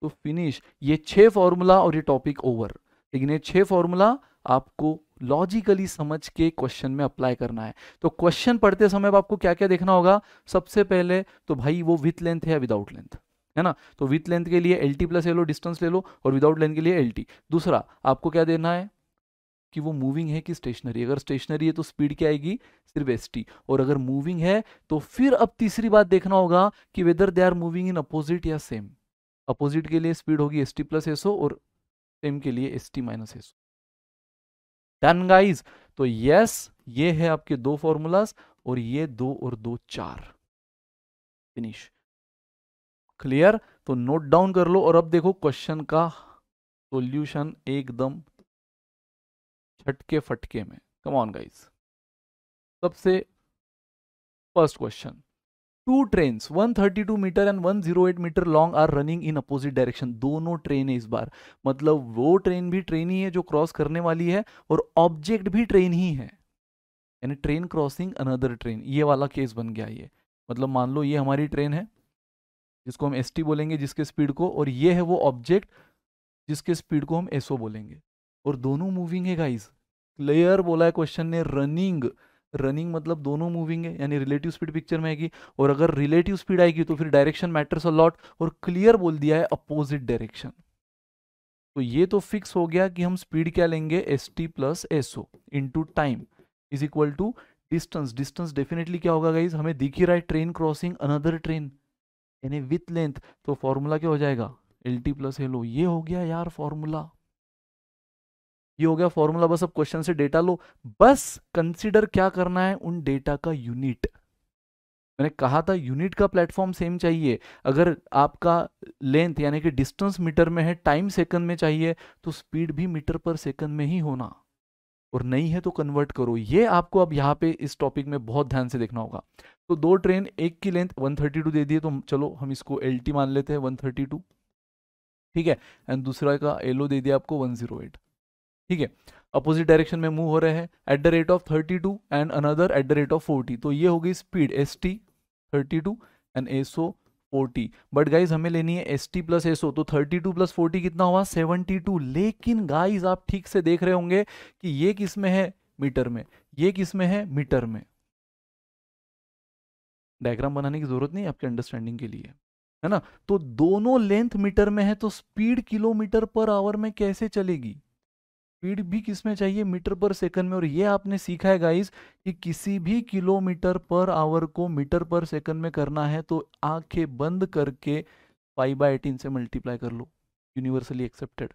तो फिनिश ये छह फॉर्मूला और ये टॉपिक ओवर लेकिन ये छह फॉर्मूला आपको लॉजिकली समझ के क्वेश्चन में अप्लाई करना है तो क्वेश्चन पढ़ते समय आपको क्या क्या देखना होगा सबसे पहले तो भाई वो विथ लेंथ है या विदाउट लेंथ है ना तो विथ लेंथ के लिए एल टी प्लस ले लो डिस्टेंस ले लो और विदाउट लेंथ के लिए एल टी दूसरा आपको क्या देना है कि वो मूविंग है कि स्टेशनरी अगर स्टेशनरी है तो स्पीड क्या आएगी सिर्फ एस टी और अगर मूविंग है तो फिर अब तीसरी बात देखना होगा कि whether they are moving in opposite या सेम अपोजिट के लिए स्पीड होगी एस टी प्लस एसओ और सेम के लिए S T minus S O done guys तो यस ये है आपके दो फॉर्मूलाज और ये दो और दो चार फिनिश क्लियर तो नोट डाउन कर लो और अब देखो क्वेश्चन का सॉल्यूशन एकदम छटके फटके में कम ऑन गाइस सबसे first question two train one thirty two meter and one zero eight meter long are running in opposite direction दोनों ट्रेन है इस बार मतलब वो ट्रेन भी ट्रेन ही है जो क्रॉस करने वाली है और ऑब्जेक्ट भी ट्रेन ही है यानी ट्रेन क्रॉसिंग अनदर ट्रेन ये वाला केस बन गया ये मतलब मान लो ये हमारी ट्रेन है जिसको हम एस बोलेंगे जिसके स्पीड को और ये है वो ऑब्जेक्ट जिसके स्पीड को हम एसओ बोलेंगे और दोनों मूविंग है गाइज क्लियर बोला है क्वेश्चन ने रनिंग रनिंग मतलब दोनों मूविंग है यानी रिलेटिव स्पीड पिक्चर में आएगी और अगर रिलेटिव स्पीड आएगी तो फिर डायरेक्शन मैटर्स अलॉट और क्लियर बोल दिया है अपोजिट डायरेक्शन तो ये तो फिक्स हो गया कि हम स्पीड क्या लेंगे S T plus S O into time is equal to distance distance definitely क्या होगा गाइज हमें दिख ही रहा है ट्रेन क्रॉसिंग अनदर ट्रेन यानी विथ लेंथ तो फॉर्मूला क्या हो जाएगा L T plus L O ये हो गया यार फॉर्मूला ये हो गया फॉर्मूला बस अब क्वेश्चन से डेटा लो बस कंसिडर क्या करना है उन डेटा का यूनिट मैंने कहा था यूनिट का प्लेटफॉर्म सेम चाहिए अगर आपका लेंथ यानी कि डिस्टेंस मीटर में है टाइम सेकंड में चाहिए तो स्पीड भी मीटर पर सेकंड में ही होना और नहीं है तो कन्वर्ट करो ये आपको अब यहाँ पे इस टॉपिक में बहुत ध्यान से देखना होगा तो दो ट्रेन एक की लेंथ वन दे दिए तो चलो हम इसको एल मान लेते हैं वन ठीक है एंड दूसरा का एलो दे दिया आपको वन ठीक है अपोजिट डायरेक्शन में मूव हो रहे हैं at the rate of thirty two and another at the rate of forty तो ये होगी speed S T thirty two and S O forty but guys हमें लेनी है S T plus S O तो थर्टी टू प्लस फोर्टी कितना हुआ seventy two लेकिन गाइज आप ठीक से देख रहे होंगे कि ये किस में है मीटर में ये किस में है मीटर में डायग्राम बनाने की जरूरत नहीं आपके अंडरस्टैंडिंग के लिए है ना तो दोनों लेंथ मीटर में है तो स्पीड किलोमीटर पर आवर में कैसे चलेगी स्पीड भी किस में चाहिए मीटर पर सेकंड में और ये आपने सीखा है गाइस कि किसी भी किलोमीटर पर आवर को मीटर पर सेकंड में करना है तो आंखें बंद करके फाइव बाई एटीन से मल्टीप्लाई कर लो यूनिवर्सली एक्सेप्टेड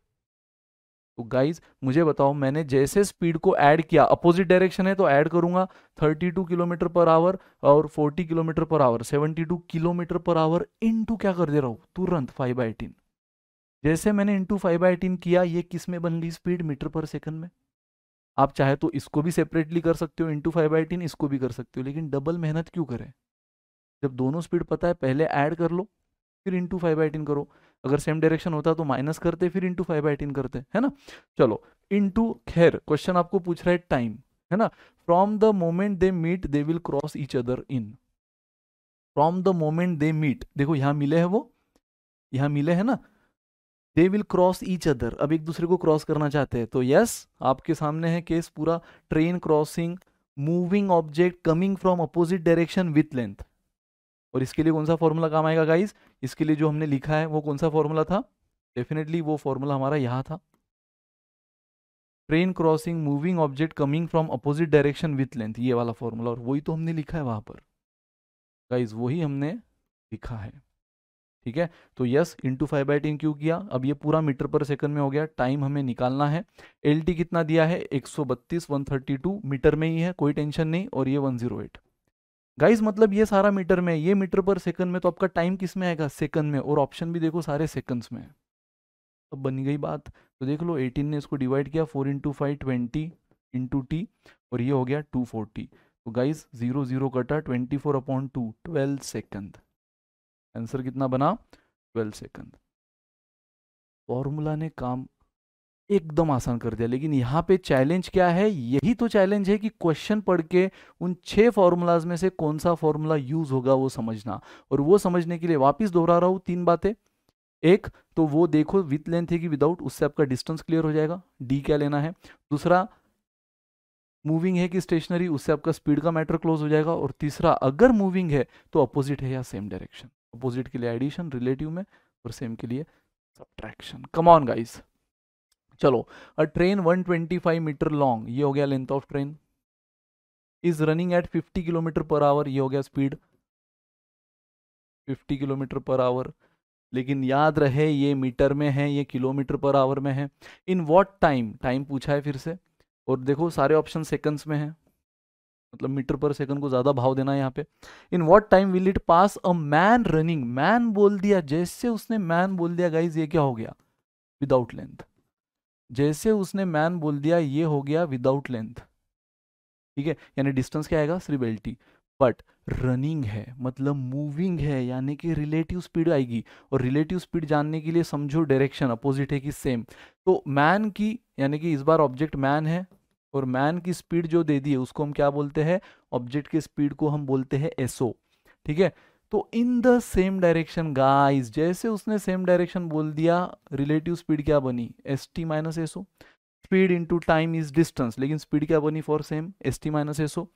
तो गाइज मुझे बताओ मैंने जैसे स्पीड को ऐड किया अपोजिट डायरेक्शन है तो ऐड करूंगा 32 किलोमीटर पर आवर और 40 kilometer per hour 72 kilometer per hour इन क्या कर दे रहा हूँ तुरंत फाइव बाई एटीन जैसे मैंने इंटू फाइव बाई एटीन किया ये किस में बन गई स्पीड मीटर पर सेकंड में आप चाहे तो इसको भी सेपरेटली कर सकते हो इंटू फाइव बाई एटीन इसको भी कर सकते हो लेकिन डबल मेहनत क्यों करें जब दोनों स्पीड पता है पहले ऐड कर लो फिर इंटू फाइव बाई करो अगर सेम डायरेक्शन होता तो माइनस करते फिर इंटू फाइव बाई करते है ना चलो इंटू खैर क्वेश्चन आपको पूछ रहा है टाइम है ना from the moment they meet they will cross each other in from the moment they meet देखो यहाँ मिले हैं वो यहाँ मिले हैं ना they will cross each other अब एक दूसरे को क्रॉस करना चाहते हैं तो यस आपके सामने है केस पूरा train crossing moving object coming from opposite direction with length और इसके लिए कौन सा फॉर्मूला काम आएगा गाइज इसके लिए जो हमने लिखा है वो कौन सा फॉर्मूला था डेफिनेटली वो फॉर्मूला हमारा यहाँ था train crossing moving object coming from opposite direction with length ये वाला फॉर्मूला और वही तो हमने लिखा है वहाँ पर गाइज वही हमने लिखा है ठीक है तो yes into five by ten क्यों किया अब ये पूरा मीटर पर सेकंड में हो गया टाइम हमें निकालना है एल टी कितना दिया है एक सौ बत्तीस वन थर्टी टू मीटर में ही है कोई टेंशन नहीं और ये वन जीरो एट गाइज मतलब ये सारा मीटर में ये मीटर पर सेकंड में तो आपका टाइम किस में आएगा सेकंड में और ऑप्शन भी देखो सारे सेकंड्स में है तो अब बन गई बात तो देख लो एटीन ने इसको डिवाइड किया four into five twenty into T और ये हो गया टू फोर्टी तो गाइज जीरो जीरो कटा twenty four upon two twelve second answer कितना बना ट्वेल्व सेकंड फॉर्मूला ने काम एकदम आसान कर दिया लेकिन यहाँ पे चैलेंज क्या है यही तो चैलेंज है कि क्वेश्चन पढ़ के उन छह फॉर्मूलाज में से कौन सा फॉर्मूला यूज होगा वो समझना और वो समझने के लिए वापस दोहरा रहा हूँ तीन बातें एक तो वो देखो विथ लेंथ है कि विदाउट उससे आपका डिस्टेंस क्लियर हो जाएगा डी क्या लेना है दूसरा मूविंग है कि स्टेशनरी उससे आपका स्पीड का मैटर क्लोज हो जाएगा और तीसरा अगर मूविंग है तो अपोजिट है या सेम डायरेक्शन अपोजिट के लिए एडिशन रिलेटिव में और सेम के लिए सब्ट्रैक्शन कमॉन गाइस चलो अ ट्रेन 125 मीटर लॉन्ग ये हो गया length of train is running at 50 kilometer per hour ये हो गया स्पीड 50 किलोमीटर पर आवर लेकिन याद रहे ये मीटर में है ये किलोमीटर पर आवर में है इन वॉट टाइम टाइम पूछा है फिर से और देखो सारे ऑप्शन सेकंड्स में है मतलब मीटर पर सेकंड को ज़्यादा भाव देना है यहाँ पे in what time will it pass a man running man बोल दिया जैसे उसने मैन बोल दिया गाइज ये क्या हो गया विदाउट लेंथ जैसे उसने मैन बोल दिया ये हो गया विदाउट लेंथ ठीक है यानी डिस्टेंस क्या आएगा सिर्फ एल्टी बट रनिंग है मतलब मूविंग है यानी कि रिलेटिव स्पीड आएगी और रिलेटिव स्पीड जानने के लिए समझो डायरेक्शन अपोजिट है कि सेम तो मैन की यानी कि इस बार ऑब्जेक्ट मैन है और मैन की स्पीड जो दे दी है उसको हम क्या बोलते हैं ऑब्जेक्ट की स्पीड को हम बोलते हैं एसओ ठीक है तो in the same direction guys जैसे उसने सेम डायरेक्शन बोल दिया रिलेटिव स्पीड क्या बनी S T minus S O speed into time is distance लेकिन स्पीड क्या बनी for same S T minus S O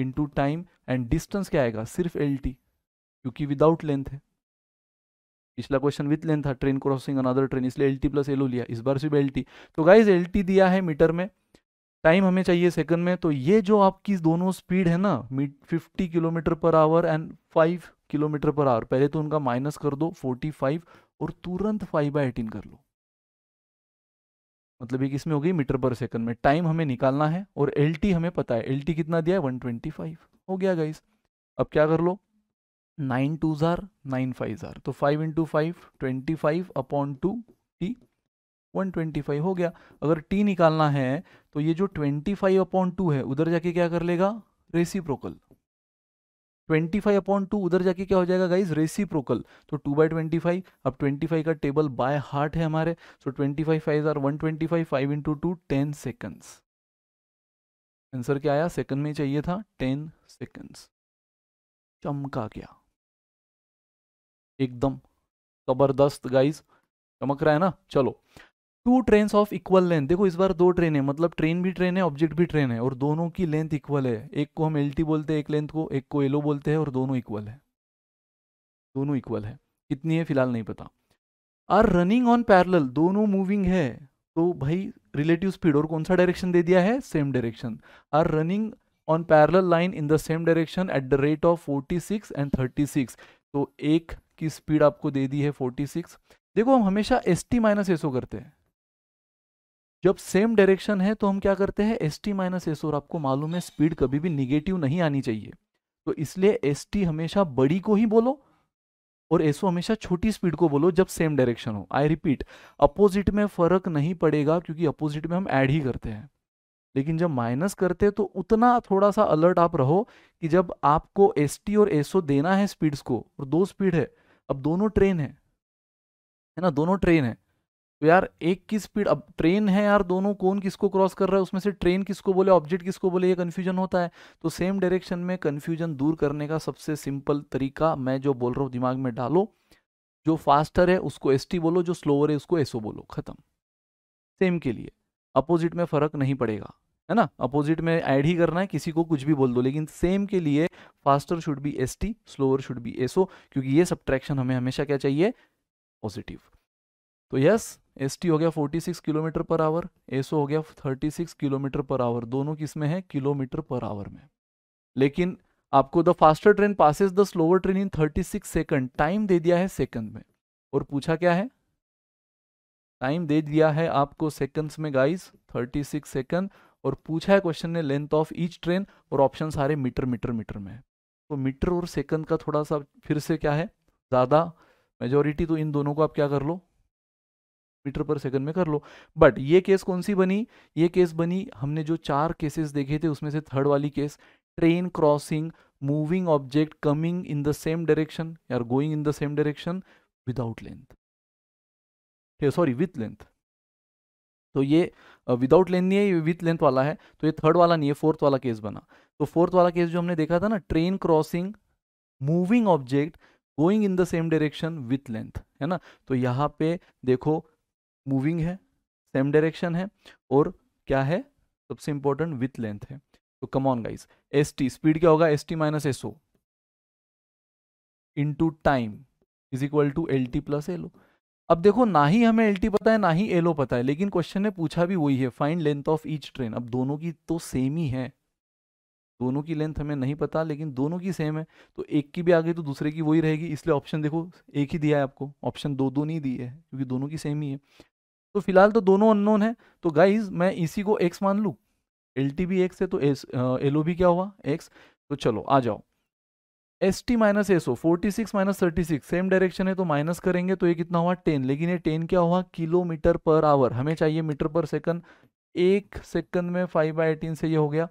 into time and distance क्या आएगा सिर्फ एल टी क्योंकि विदाउट लेंथ है पिछला क्वेश्चन विथ लेंथ था ट्रेन क्रॉसिंग अनदर ट्रेन इसलिए एल टी प्लस एल लिया इस बार सिर्फ एल टी तो गाइज एल टी दिया है मीटर में टाइम हमें चाहिए सेकंड में तो ये जो आपकी दोनों स्पीड है ना mid fifty kilometer per hour and five kilometre per hour पहले तो उनका माइनस कर दो फोर्टी फाइव और तुरंत फाइव बाई एटीन कर लो मतलब एक इसमें हो गई मीटर पर सेकंड में टाइम हमें निकालना है और एल हमें पता है एल कितना दिया है वन ट्वेंटी फाइव हो गया गाइस अब क्या कर लो नाइन टू ज़ार नाइन फाइव ज़ार तो five into five twenty five upon two T 125 हो गया अगर t निकालना है तो ये जो 25 फाइव अपॉन टू है उधर जाके क्या कर लेगा रेसिप्रोकल 25 फाइव अपॉन टू उधर जाके क्या हो जाएगा गाइज रेसिप्रोकल तो 2 बाई ट्वेंटी फाइव अब 25 का टेबल बाय हार्ट है हमारे so twenty five five are one twenty five five into two ten seconds answer क्या आया सेकंड में चाहिए था टेन सेकेंड्स चमका क्या एकदम जबरदस्त गाइज चमक रहा है ना चलो two train of equal length देखो इस बार दो ट्रेन है मतलब ट्रेन भी ट्रेन है ऑब्जेक्ट भी ट्रेन है और दोनों की लेंथ इक्वल है एक को हम एल बोलते हैं एक लेंथ को एक को एलो बोलते हैं और दोनों इक्वल है दोनों इक्वल है कितनी है फिलहाल नहीं पता आर रनिंग ऑन पैरल दोनों मूविंग है तो भाई रिलेटिव स्पीड और कौन सा डायरेक्शन दे दिया है same direction are running on parallel line in the same direction at the rate of 46 and 36 तो एक की स्पीड आपको दे दी है 46 देखो हम हमेशा एस टी माइनस एसो करते हैं जब सेम डायरेक्शन है तो हम क्या करते हैं एस टी माइनस एस और आपको मालूम है स्पीड कभी भी निगेटिव नहीं आनी चाहिए तो इसलिए एस टी हमेशा बड़ी को ही बोलो और एसओ हमेशा छोटी स्पीड को बोलो जब सेम डायरेक्शन हो आई रिपीट अपोजिट में फर्क नहीं पड़ेगा क्योंकि अपोजिट में हम ऐड ही करते हैं लेकिन जब माइनस करते हैं तो उतना थोड़ा सा अलर्ट आप रहो कि जब आपको एस और एसओ देना है स्पीड्स को और दो स्पीड है अब दोनों ट्रेन है है ना दोनों ट्रेन है तो यार एक की स्पीड अब ट्रेन है यार दोनों कौन किसको क्रॉस कर रहा है उसमें से ट्रेन किसको बोले ऑब्जेक्ट किसको बोले ये कन्फ्यूजन होता है तो सेम डायरेक्शन में कन्फ्यूजन दूर करने का सबसे सिंपल तरीका मैं जो बोल रहा हूँ दिमाग में डालो जो फास्टर है उसको एस बोलो जो स्लोअर है उसको एसओ बोलो खत्म सेम के लिए अपोजिट में फर्क नहीं पड़ेगा है ना अपोजिट में ऐड ही करना है किसी को कुछ भी बोल दो लेकिन सेम के लिए faster should be S T slower should be S O क्योंकि ये सब्ट्रैक्शन हमें हमेशा क्या चाहिए पॉजिटिव तो यस एस टी हो गया 46 किलोमीटर पर आवर एसओ हो गया 36 किलोमीटर पर आवर दोनों किस में है किलोमीटर पर आवर में लेकिन आपको the faster train passes the slower train in 36 second time दे दिया है सेकंड में और पूछा क्या है टाइम दे दिया है आपको सेकंड्स में गाइस 36 सेकंड और पूछा है क्वेश्चन ने लेंथ ऑफ ईच ट्रेन और ऑप्शन सारे मीटर मीटर मीटर में तो मीटर और सेकंड का थोड़ा सा फिर से क्या है ज़्यादा मेजोरिटी तो इन दोनों को आप क्या कर लो मीटर पर सेकंड में कर लो बट ये केस कौन सी बनी ये केस बनी हमने जो चार केसेस देखे थे उसमें से थर्ड वाली case train crossing moving object coming in the same direction या going in the same direction without length sorry with length तो ये विदाउट लेंथ नहीं है ये विथ लेंथ वाला है तो ये थर्ड वाला नहीं है फोर्थ वाला केस बना तो फोर्थ वाला केस जो हमने देखा था ना train crossing moving object going in the same direction with length है ना तो यहाँ पे देखो मूविंग है सेम डायरेक्शन है और क्या है सबसे इंपॉर्टेंट विथ लेंथ है तो come on guys S T speed क्या होगा S T minus S O time is equal to L T plus L O अब देखो ना ही हमें एल टी पता है ना ही एल ओ पता है लेकिन क्वेश्चन ने पूछा भी वही है find length of each train अब दोनों की तो सेम ही है दोनों की लेंथ हमें नहीं पता लेकिन दोनों की सेम है तो एक की भी आ गई तो दूसरे की वही रहेगी इसलिए ऑप्शन देखो एक ही दिया है आपको ऑप्शन दो दो नहीं दिए है क्योंकि दोनों की सेम ही है तो फिलहाल तो दोनों अननोन है तो गाइज मैं इसी को एक्स मान लू एल टी भी एक्स है तो एस एल ओ भी क्या हुआ एक्स तो चलो आ जाओ S T minus S O forty six minus thirty six same direction है तो माइनस करेंगे तो ये कितना हुआ टेन लेकिन ये टेन क्या हुआ किलोमीटर पर आवर हमें चाहिए मीटर पर सेकंड एक सेकंड में फाइव बाई एटीन से ये हो गया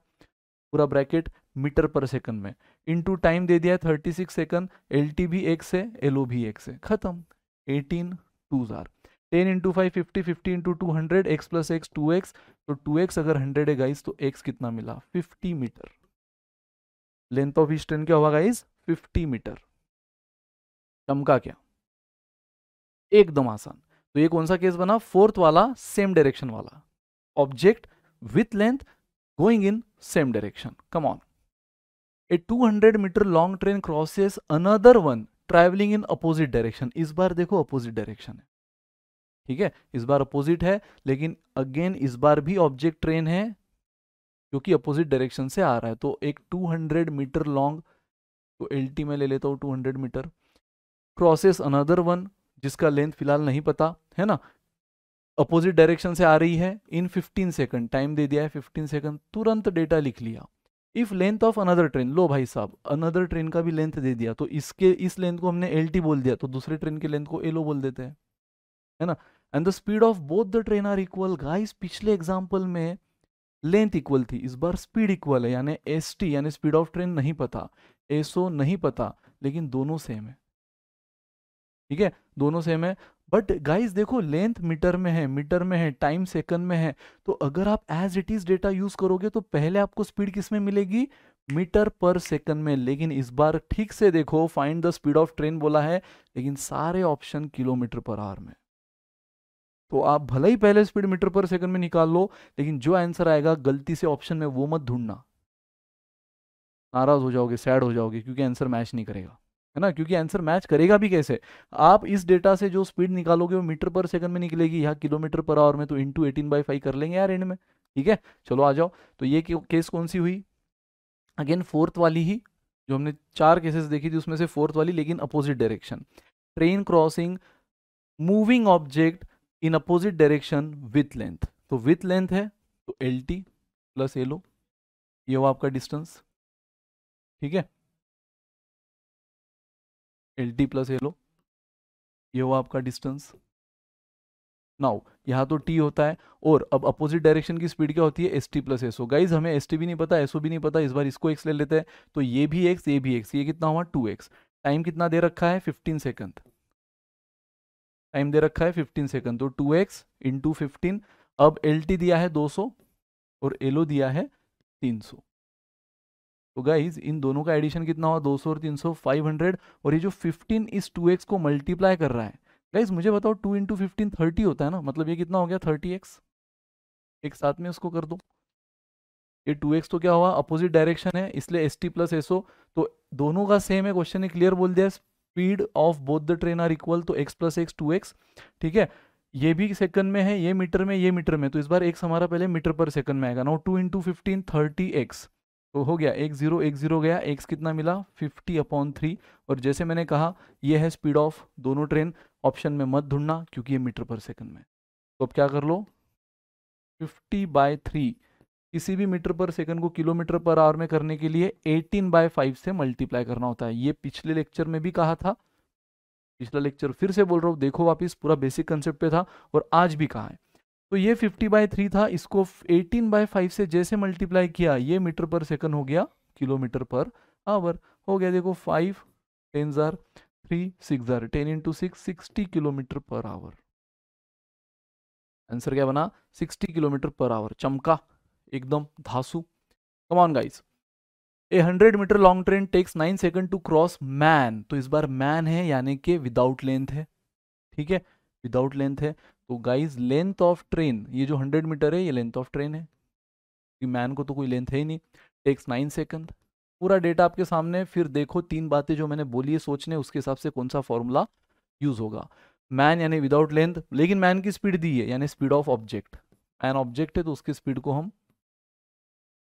पूरा ब्रैकेट मीटर पर सेकंड में इनटू टाइम दे दिया है thirty six second L T भी एक्स है एल ओ भी एक्स है खत्म एटीन टू जार ten into five fifty fifty into two hundred X plus X two X तो टू एक्स अगर हंड्रेड है गाइज तो एक्स कितना मिला fifty meter length of each train क्या हुआ गाइज फिफ्टी मीटर चमका क्या एकदम आसान तो ये कौन सा केस बना फोर्थ वाला सेम डायरेक्शन वाला object with length going in same direction come on a 200 meter long train crosses another one travelling in opposite direction इस बार देखो अपोजिट डायरेक्शन है ठीक है इस बार अपोजिट है लेकिन अगेन इस बार भी ऑब्जेक्ट ट्रेन है क्योंकि अपोजिट डायरेक्शन से आ रहा है तो एक 200 मीटर लॉन्ग तो एल में ले लेता हूँ 200 मीटर क्रॉसेस अनदर वन जिसका लेंथ फिलहाल नहीं पता है ना अपोजिट डायरेक्शन से आ रही है इन 15 सेकंड टाइम दे दिया है 15 सेकंड तुरंत डेटा लिख लिया if length of another train लो भाई साहब अनदर ट्रेन का भी लेंथ दे दिया तो इसके इस लेंथ को हमने एल बोल दिया तो दूसरे ट्रेन के लेंथ को एलो बोल देते हैं है ना and the speed of both the train are equal guys पिछले एग्जाम्पल में लेंथ इक्वल थी इस बार स्पीड इक्वल है यानी एस यानी स्पीड ऑफ ट्रेन नहीं पता एसओ नहीं पता लेकिन दोनों सेम है ठीक है दोनों सेम है बट गाइस देखो लेंथ मीटर में है मीटर में है टाइम सेकंड में है तो अगर आप as it is data use करोगे तो पहले आपको स्पीड किस में मिलेगी मीटर पर सेकंड में लेकिन इस बार ठीक से देखो find the speed of train बोला है लेकिन सारे ऑप्शन किलोमीटर पर आवर में तो आप भले ही पहले स्पीड मीटर पर सेकंड में निकाल लो लेकिन जो आंसर आएगा गलती से ऑप्शन में वो मत ढूंढना नाराज हो जाओगे सैड हो जाओगे क्योंकि आंसर मैच नहीं करेगा है ना क्योंकि आंसर मैच करेगा भी कैसे आप इस डेटा से जो स्पीड निकालोगे वो मीटर पर सेकंड में निकलेगी या किलोमीटर पर आवर में तो इंटू एटीन बाई फाइव कर लेंगे यार एंड में ठीक है चलो आ जाओ तो ये केस कौन सी हुई अगेन फोर्थ वाली ही जो हमने चार केसेस देखी थी उसमें से फोर्थ वाली लेकिन opposite direction train crossing moving object in opposite direction with length तो विथ लेंथ है तो एल टी प्लस एलो ये हो आपका डिस्टेंस ठीक है एल टी प्लस एलो ये हो आपका डिस्टेंस नाउ यहां तो टी होता है और अब अपोजिट डायरेक्शन की स्पीड क्या होती है S T plus S O guys हमें एस टी भी नहीं पता एसो भी नहीं पता इस बार इसको एक्स ले लेते हैं तो ये भी एक्स ये भी एक्स ये कितना हुआ टू एक्स टाइम कितना दे रखा है फिफ्टीन सेकंड टाइम दे रखा है फिफ्टीन सेकंड तो टू एक्स इंटू फिफ्टीन अब एल दिया है दो सौ और एलो दिया है तीन सौ तो गाइज इन दोनों का एडिशन कितना हुआ 200 और 300 500 और ये जो 15 इस 2x को मल्टीप्लाई कर रहा है गाइज मुझे बताओ 2 इंटू फिफ्टीन थर्टी होता है ना मतलब ये कितना हो गया 30x एक साथ में उसको कर दो ये 2x तो क्या हुआ अपोजिट डायरेक्शन है इसलिए एस टी प्लस एसो तो दोनों का सेम है क्वेश्चन ने क्लियर बोल दिया speed of both the train are equal तो X plus X two X ठीक है ये भी सेकंड में है ये मीटर में ये मीटर में तो इस बार एक्स हमारा पहले मीटर पर सेकंड में आएगा now two into fifteen thirty X तो हो गया एक जीरो एक जीरो गया एक्स कितना मिला फिफ्टी अपॉन थ्री और जैसे मैंने कहा यह है स्पीड ऑफ दोनों ट्रेन ऑप्शन में मत ढूंढना क्योंकि ये मीटर पर सेकंड में तो अब क्या कर लो फिफ्टी बाय थ्री किसी भी मीटर पर सेकंड को किलोमीटर पर आवर में करने के लिए 18 बाय 5 से मल्टीप्लाई करना होता है ये पिछले लेक्चर में भी कहा था पिछला लेक्चर फिर से बोल रहा हूँ देखो वापिस पूरा बेसिक कंसेप्ट पे था और आज भी कहा है तो ये 50 बाय थ्री था इसको 18 बाय फाइव से जैसे मल्टीप्लाई किया ये मीटर पर सेकंड हो गया किलोमीटर पर आवर हो गया देखो फाइव टेन जार थ्री सिक्स जार ten into kilometer per hour answer क्या बना सिक्सटी किलोमीटर पर आवर चमका एकदम धासु come on guys guys a hundred meter long train takes nine second to cross man तो इस बार मैन है यानी कि विदाउट लेंथ है ठीक है विदाउट लेंथ है तो गाइज लेंथ ऑफ ट्रेन ये जो हंड्रेड मीटर है ये लेंथ ऑफ ट्रेन है कि मैन को तो कोई लेंथ है ही नहीं टेक्स नाइन सेकंड पूरा डेटा आपके सामने फिर देखो तीन बातें जो मैंने बोली है सोचने उसके हिसाब से कौन सा फॉर्मूला यूज होगा मैन यानी विदाउट लेंथ लेकिन मैन की स्पीड दी है यानी speed of object man object है तो उसकी स्पीड को हम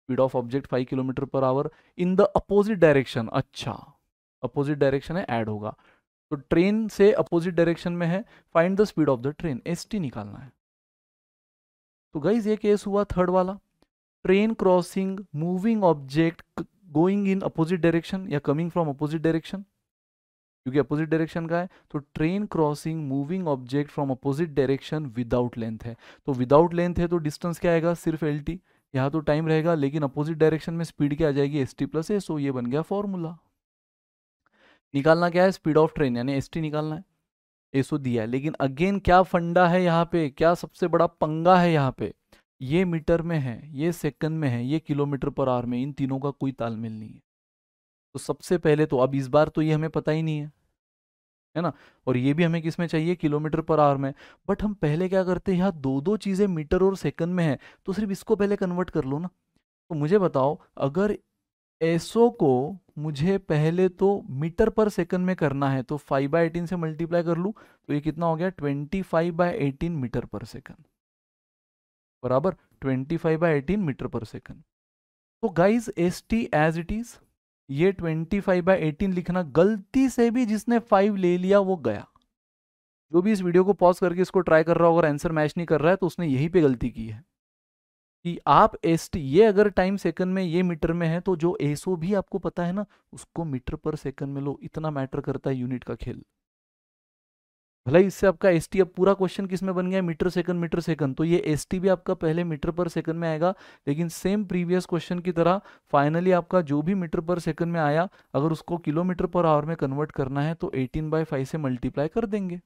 speed of object five kilometre per hour in the opposite direction अच्छा अपोजिट डायरेक्शन है ऐड होगा तो ट्रेन से अपोजिट डायरेक्शन में है find the speed of the train S निकालना है तो गाइज ये केस हुआ थर्ड वाला train crossing moving object going in opposite direction या कमिंग फ्रॉम अपोजिट डायरेक्शन क्योंकि अपोजिट डायरेक्शन का है तो train crossing moving object from opposite direction without length है तो विदाउट लेंथ है तो डिस्टेंस क्या आएगा सिर्फ एल टी यहाँ तो टाइम रहेगा लेकिन अपोजिट डायरेक्शन में स्पीड क्या आ जाएगी S T plus S O ये बन गया फॉर्मूला निकालना क्या है स्पीड ऑफ ट्रेन यानी एस टी निकालना है एस ओ दिया है लेकिन अगेन क्या फंडा है यहाँ पे क्या सबसे बड़ा पंगा है यहाँ पे ये मीटर में है ये सेकंड में है ये किलोमीटर पर आवर में इन तीनों का कोई तालमेल नहीं है तो सबसे पहले तो अब इस बार तो ये हमें पता ही नहीं है है ना और ये भी हमें किस में चाहिए किलोमीटर पर आवर में बट हम पहले क्या करते हैं यहाँ दो दो चीज़ें मीटर और सेकंड में है तो सिर्फ इसको पहले कन्वर्ट कर लो ना तो मुझे बताओ अगर एसओ को मुझे पहले तो मीटर पर सेकंड में करना है तो फाइव बाई एटीन से मल्टीप्लाई कर लूँ तो ये कितना हो गया twenty five by eighteen metre per second बराबर twenty five by eighteen metre per second तो guys S T as it is ये ट्वेंटी फाइव बाई एटीन लिखना गलती से भी जिसने फाइव ले लिया वो गया जो भी इस वीडियो को पॉज करके इसको ट्राई कर रहा होगा और आंसर मैच नहीं कर रहा है तो उसने यहीं पे गलती की है कि आप एस टी ये अगर टाइम सेकंड में ये मीटर में है तो जो एसओ भी आपको पता है ना उसको मीटर पर सेकंड में लो इतना मैटर करता है यूनिट का खेल भले इससे आपका एस टी अब पूरा क्वेश्चन किस में बन गया मीटर सेकंड मीटर सेकंड तो ये एस टी भी आपका पहले मीटर पर सेकंड में आएगा लेकिन सेम प्रीवियस क्वेश्चन की तरह फाइनली आपका जो भी मीटर पर सेकंड में आया अगर उसको किलोमीटर पर आवर में कन्वर्ट करना है तो एटीन बाय फाइव से मल्टीप्लाई कर देंगे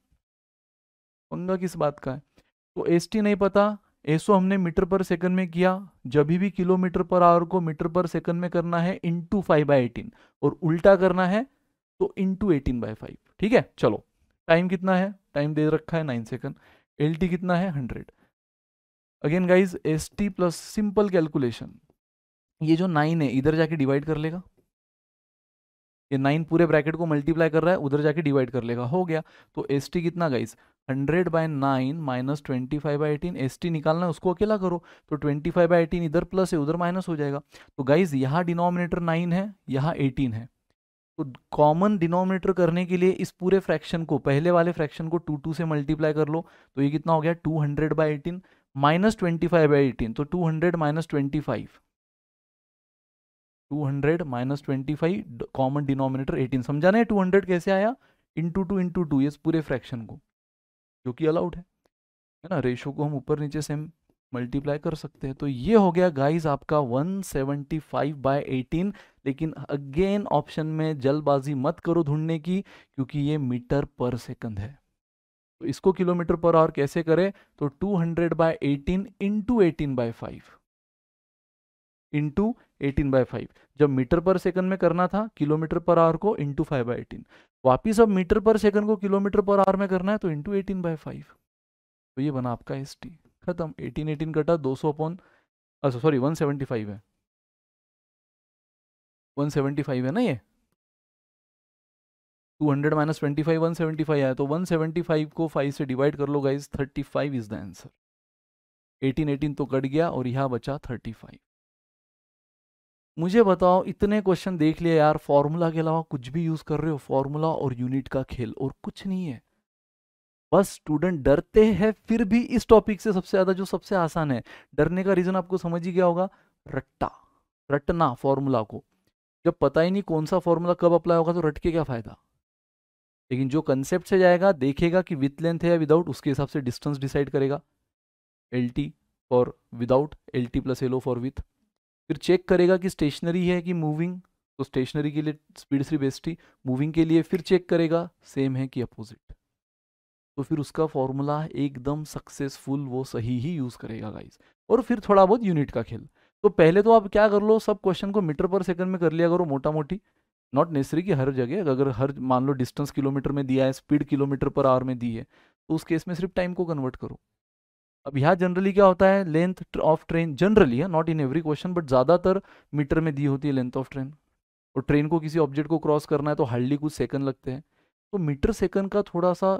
पंगा किस बात का है तो एस नहीं पता एसो हमने मीटर पर सेकंड में किया जब भी किलोमीटर पर आवर को मीटर पर सेकंड में करना है इंटू फाइव बाई एटीन और उल्टा करना है तो इंटू एटीन बाय फाइव ठीक है चलो टाइम कितना है टाइम दे रखा है नाइन सेकंड एल कितना है hundred again guys S T plus simple calculation ये जो नाइन है इधर जाके डिवाइड कर लेगा ये नाइन पूरे ब्रैकेट को मल्टीप्लाई कर रहा है उधर जाके डिवाइड कर लेगा हो गया तो एस टी कितना guys hundred by nine minus twenty five by eighteen S T निकालना है उसको अकेला करो तो ट्वेंटी फाइव बाई एटीन इधर प्लस है उधर माइनस हो जाएगा तो गाइज यहाँ डिनोमिनेटर नाइन है यहाँ एटीन है तो कॉमन डिनोमिनेटर करने के लिए इस पूरे फ्रैक्शन को पहले वाले फ्रैक्शन को टू टू से मल्टीप्लाई कर लो तो ये कितना हो गया two hundred by eighteen minus twenty five by eighteen तो two hundred minus twenty five two hundred minus twenty five common denominator eighteen समझा है टू हंड्रेड कैसे आया इंटू टू इंटू टू इस पूरे फ्रैक्शन को जो कि अलाउड है ना रेशो को हम ऊपर नीचे सेम मल्टीप्लाई कर सकते हैं तो ये हो गया गाइस आपका 175 सेवेंटी फाइव बाय एटीन लेकिन अगेन ऑप्शन में जल्दबाजी मत करो ढूंढने की क्योंकि ये मीटर पर सेकंड है तो इसको किलोमीटर पर आवर कैसे करें तो 200 hundred by eighteen into eighteen by five into eighteen by five जब मीटर पर सेकंड में करना था किलोमीटर पर आवर को इंटू फाइव बाई एटीन वापिस अब मीटर पर सेकंड को किलोमीटर पर आवर में करना है तो इंटू एटीन बाय फाइव तो ये बना आपका एस टी खत्म एटीन एटीन कटा दो सौ अपॉन अच्छा सॉरी वन सेवेंटी फाइव है वन सेवेंटी फाइव है ना ये two hundred minus twenty five one seventy five आया तो वन सेवेंटी फाइव को फाइव से डिवाइड कर लो guys thirty five is the answer eighteen eighteen तो कट गया और यहाँ बचा थर्टी फाइव मुझे बताओ इतने क्वेश्चन देख लिए यार फॉर्मूला के अलावा कुछ भी यूज़ कर रहे हो फॉर्मूला और यूनिट का खेल और कुछ नहीं है बस स्टूडेंट डरते हैं फिर भी इस टॉपिक से सबसे ज़्यादा जो सबसे आसान है डरने का रीज़न आपको समझ ही गया होगा रट्टा रटना फॉर्मूला को जब पता ही नहीं कौन सा फॉर्मूला कब अप्लाई होगा तो रट के क्या फ़ायदा लेकिन जो कंसेप्ट से जाएगा देखेगा कि विथ लेंथ है या विदाउट उसके हिसाब से डिस्टेंस डिसाइड करेगा L T for without L T plus L O for with फिर चेक करेगा कि स्टेशनरी है कि मूविंग तो स्टेशनरी के लिए स्पीड से बेस्ट ही मूविंग के लिए फिर चेक करेगा सेम है कि अपोजिट तो फिर उसका फॉर्मूला एकदम सक्सेसफुल वो सही ही यूज़ करेगा गाइज और फिर थोड़ा बहुत यूनिट का खेल तो पहले तो आप क्या कर लो सब क्वेश्चन को मीटर पर सेकंड में कर लिया करो मोटा मोटी नॉट नेसेसरी कि हर जगह अगर हर मान लो डिस्टेंस किलोमीटर में दिया है स्पीड किलोमीटर पर आवर में दी है तो उस केस में सिर्फ टाइम को कन्वर्ट करो अब यहाँ जनरली क्या होता है लेंथ ऑफ ट्रेन जनरली है not in every question but ज़्यादातर मीटर में दी होती है लेंथ ऑफ ट्रेन और ट्रेन को किसी ऑब्जेक्ट को क्रॉस करना है तो हार्डली कुछ सेकंड लगते हैं तो मीटर सेकंड का थोड़ा सा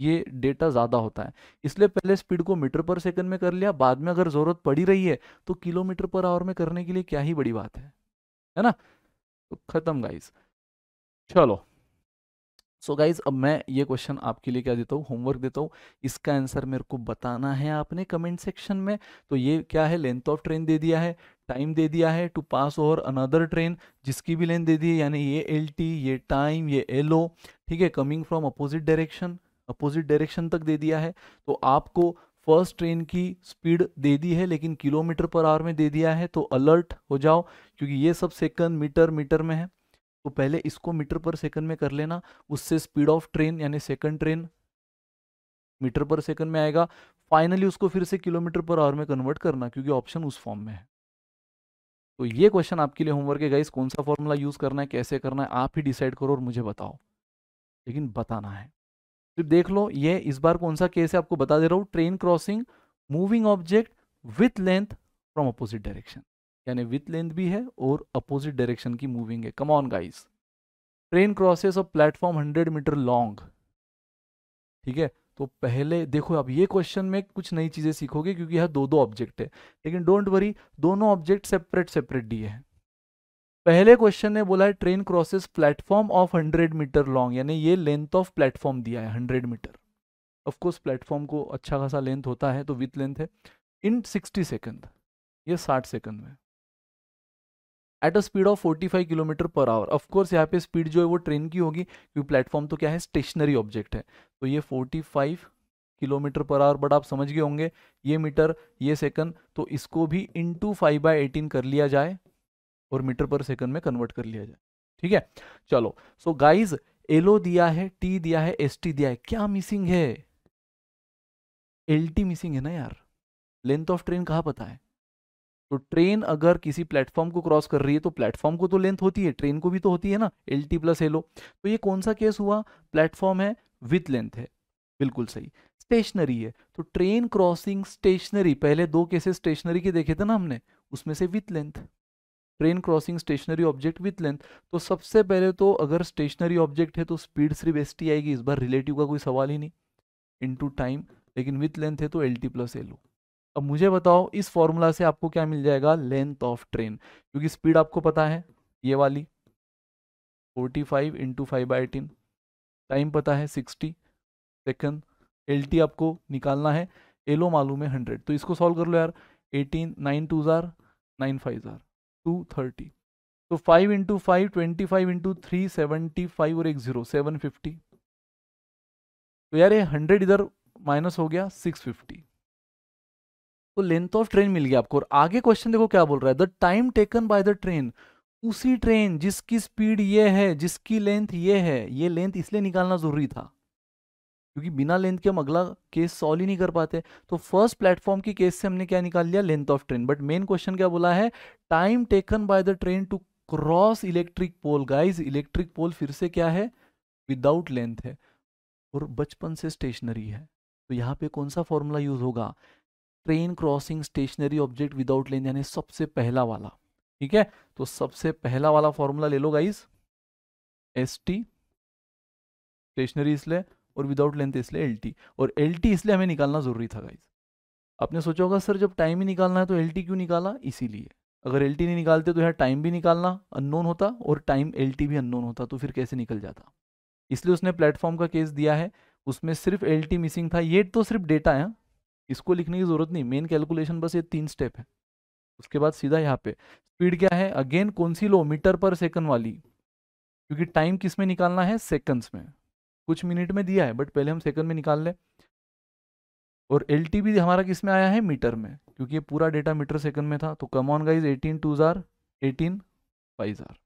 ये डेटा ज़्यादा होता है इसलिए पहले स्पीड को मीटर पर सेकंड में कर लिया बाद में अगर ज़रूरत पड़ी रही है तो किलोमीटर पर आवर में करने के लिए क्या ही बड़ी बात है है ना तो ख़त्म गाइज चलो सो so गाइज अब मैं ये क्वेश्चन आपके लिए क्या देता हूँ होमवर्क देता हूँ इसका आंसर मेरे को बताना है आपने कमेंट सेक्शन में तो ये क्या है लेंथ ऑफ ट्रेन दे दिया है टाइम दे दिया है to pass over another train जिसकी भी लेंथ दे दी है यानी ये एल ये टाइम ये एल ठीक है coming from opposite direction opposite direction तक दे दिया है तो आपको फर्स्ट ट्रेन की स्पीड दे दी है लेकिन किलोमीटर पर आवर में दे दिया है तो अलर्ट हो जाओ क्योंकि ये सब सेकंड मीटर मीटर में है तो पहले इसको मीटर पर सेकंड में कर लेना उससे स्पीड ऑफ ट्रेन यानी second train meter per second में आएगा फाइनली उसको फिर से किलोमीटर पर आवर में कन्वर्ट करना क्योंकि ऑप्शन उस फॉर्म में है तो ये क्वेश्चन आपके लिए होमवर्क है गाइस कौन सा फॉर्मूला यूज़ करना है कैसे करना है आप ही डिसाइड करो और मुझे बताओ लेकिन बताना है तो देख लो ये इस बार कौन सा केस है आपको बता दे रहा हूं train crossing moving object with length from opposite direction यानी विथ लेंथ भी है और अपोजिट डायरेक्शन की मूविंग है come on guys train crosses of platform hundred meter long ठीक है तो पहले देखो आप ये क्वेश्चन में कुछ नई चीज़ें सीखोगे क्योंकि यह दो दो ऑब्जेक्ट है लेकिन डोंट वरी दोनों ऑब्जेक्ट सेपरेट सेपरेट दिए हैं पहले क्वेश्चन ने बोला है train crosses platform of hundred meter long यानी ये लेंथ ऑफ प्लेटफॉर्म दिया है हंड्रेड मीटर ऑफकोर्स प्लेटफॉर्म को अच्छा खासा लेंथ होता है तो विथ लेंथ है इन सिक्सटी सेकेंड ये साठ सेकेंड में at a speed of 45 kilometer per hour of course यहाँ पे स्पीड जो है वो ट्रेन की होगी क्योंकि प्लेटफॉर्म तो क्या है स्टेशनरी ऑब्जेक्ट है तो ये five kilometre per hour but आप समझ गए होंगे ये मीटर ये सेकंड तो इसको भी इंटू फाइव बाई एटीन कर लिया जाए और मीटर पर सेकंड में कन्वर्ट कर लिया जाए ठीक है चलो सो गाइज एलो दिया है टी दिया है एस टी दिया है क्या मिसिंग है एल टी मिसिंग है ना यार लेंथ ऑफ ट्रेन कहाँ पता है तो ट्रेन अगर किसी प्लेटफॉर्म को क्रॉस कर रही है तो प्लेटफॉर्म को तो लेंथ होती है ट्रेन को भी तो होती है ना एल टी प्लस एलो तो ये कौन सा केस हुआ प्लेटफॉर्म है विथ लेंथ है बिल्कुल सही स्टेशनरी है तो ट्रेन क्रॉसिंग स्टेशनरी पहले दो केसेस स्टेशनरी के देखे थे ना हमने उसमें से with length train crossing stationary object with length तो सबसे पहले तो अगर स्टेशनरी ऑब्जेक्ट है तो स्पीड सिर्फ एस टी आएगी इस बार रिलेटिव का कोई सवाल ही नहीं टू टाइम लेकिन विथ लेंथ है तो एल टी प्लस एल अब मुझे बताओ इस फॉर्मूला से आपको क्या मिल जाएगा लेंथ ऑफ ट्रेन क्योंकि स्पीड आपको पता है ये वाली forty five into five by eighteen time पता है सिक्सटी सेकंड एल आपको निकालना है एलो मालूम है हंड्रेड तो इसको सॉल्व कर लो यार एटीन नाइन टू ज़ार नाइन फाइव ज़ार टू थर्टी तो five into five twenty five into three seventy five और एक ज़ीरो सेवन फिफ्टी तो यार ये हंड्रेड इधर माइनस हो गया सिक्स फिफ्टी तो लेंथ ऑफ ट्रेन मिल गया आपको और आगे क्वेश्चन देखो क्या बोल रहा है the time taken by the train उसी ट्रेन जिसकी स्पीड ये है जिसकी लेंथ ये है ये लेंथ इसलिए निकालना जरूरी था क्योंकि बिना लेंथ के हम अगला केस सॉल्व ही नहीं कर पाते तो फर्स्ट प्लेटफॉर्म की केस से हमने क्या निकाल लिया length of train but main question क्या बोला है time taken by the train to cross electric pole guys electric pole फिर से क्या है विदाउट लेंथ है और बचपन से स्टेशनरी है तो यहाँ पे कौन सा फॉर्मूला यूज होगा train crossing stationary object without length यानी सबसे पहला वाला ठीक है तो सबसे पहला वाला फॉर्मूला ले लो गाइज एस टी स्टेशनरी इसलिए और विदाउट लेंथ इसलिए एल और एल इसलिए हमें निकालना ज़रूरी था गाइज आपने सोचा होगा सर जब टाइम ही निकालना है तो एल क्यों निकाला इसीलिए अगर एल नहीं निकालते तो यहाँ टाइम भी निकालना अननोन होता और टाइम एल भी अननोन होता तो फिर कैसे निकल जाता इसलिए उसने प्लेटफॉर्म का केस दिया है उसमें सिर्फ एल मिसिंग था ये तो सिर्फ डेटा है हाँ। इसको लिखने की ज़रूरत नहीं मेन कैलकुलेशन बस ये तीन स्टेप है उसके बाद सीधा यहाँ पे स्पीड क्या है अगेन कौन सी लो मीटर पर सेकंड वाली क्योंकि टाइम किस में निकालना है सेकंड्स में कुछ मिनट में दिया है बट पहले हम सेकंड में निकाल लें और एल भी हमारा किस में आया है मीटर में क्योंकि ये पूरा डेटा मीटर सेकंड में था तो come on guys eighteen two ज़ार एटीन फाइव ज़ार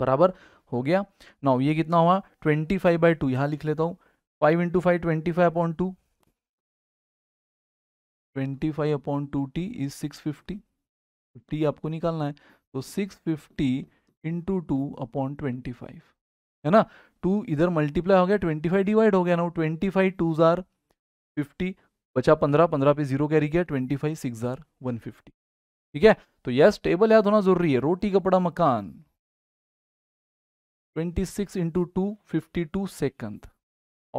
बराबर हो गया नाउ ये कितना हुआ ट्वेंटी फाइव बाई टू यहाँ लिख लेता हूँ five into five twenty five upon two twenty five upon two T is six fifty T आपको निकालना है तो six fifty into two upon twenty five है ना टू इधर मल्टीप्लाई हो गया ट्वेंटी फाइव डिवाइड हो गया ना ट्वेंटी फाइव टू ज़ार फिफ्टी बचा पंद्रह पंद्रह पे जीरो कैरी किया ट्वेंटी फाइव सिक्स ज़ार वन फिफ्टी ठीक है तो यस टेबल याद होना ज़रूरी है रोटी कपड़ा मकान twenty six into two fifty two second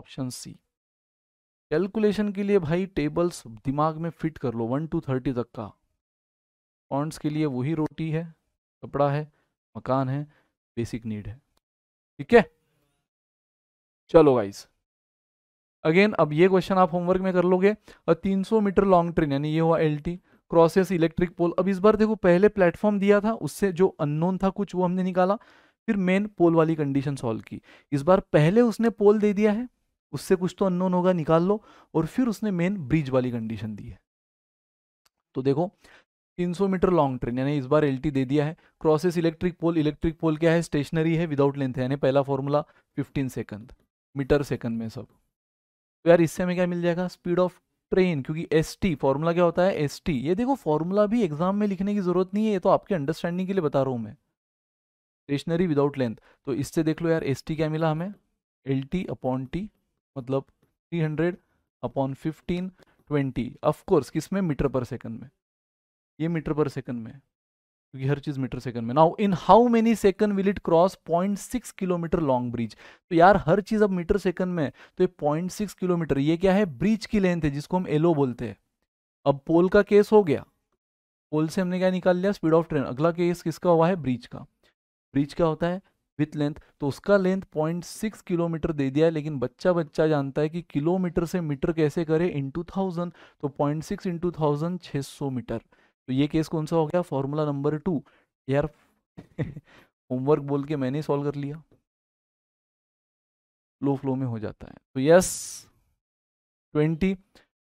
option C calculation के लिए भाई टेबल्स दिमाग में फिट कर लो वन टू थर्टी तक का पॉइंट्स के लिए वही रोटी है कपड़ा है मकान है बेसिक नीड है ठीक है चलो गाइस अगेन अब ये क्वेश्चन आप होमवर्क में कर लोगे और 300 मीटर लॉन्ग ट्रेन यानी ये हुआ L T crosses electric pole अब इस बार देखो पहले प्लेटफॉर्म दिया था उससे जो अननोन था कुछ वो हमने निकाला फिर मेन पोल वाली कंडीशन सॉल्व की इस बार पहले उसने पोल दे दिया है उससे कुछ तो अननोन होगा निकाल लो और फिर उसने मेन ब्रिज वाली कंडीशन दी है तो देखो 300 मीटर लॉन्ग ट्रेन यानी इस बार एलटी दे दिया है crosses electric pole electric pole क्या है स्टेशनरी है विदाउट लेंथ है यानी पहला फॉर्मूला 15 सेकंड मीटर सेकंड में सब तो यार इससे हमें क्या मिल जाएगा स्पीड ऑफ ट्रेन क्योंकि एस टी फॉर्मूला क्या होता है एस टी ये देखो फॉर्मूला भी एग्जाम में लिखने की जरूरत नहीं है ये तो आपके अंडरस्टैंडिंग के लिए बता रहा हूँ मैं स्टेशनरी विदाउट लेंथ तो इससे देख लो यार एस टी क्या मिला हमें एल टी अपॉन टी मतलब three hundred upon fifteen twenty of course किस में मीटर पर सेकंड में ये मीटर पर सेकंड में क्योंकि हर चीज मीटर सेकंड में now in how many second will it cross point six kilometre long bridge तो यार हर चीज अब मीटर सेकंड में तो ये पॉइंट सिक्स किलोमीटर ये क्या है ब्रिज की लेंथ है जिसको हम एलो बोलते हैं अब पोल का केस हो गया पोल से हमने क्या निकाल लिया स्पीड ऑफ ट्रेन अगला केस किसका हुआ है ब्रिज का ब्रिज क्या होता है विथ लेंथ तो उसका लेंथ पॉइंट सिक्स किलोमीटर दे दिया है लेकिन बच्चा बच्चा जानता है कि किलोमीटर से मीटर कैसे करे इंटू थाउजेंड तो पॉइंट सिक्स इंटू थाउजेंड छः सौ मीटर तो ये केस कौन सा हो गया फॉर्मूला नंबर टू यार होमवर्क बोल के मैंने सॉल्व कर लिया लो फ्लो में हो जाता है तो yes twenty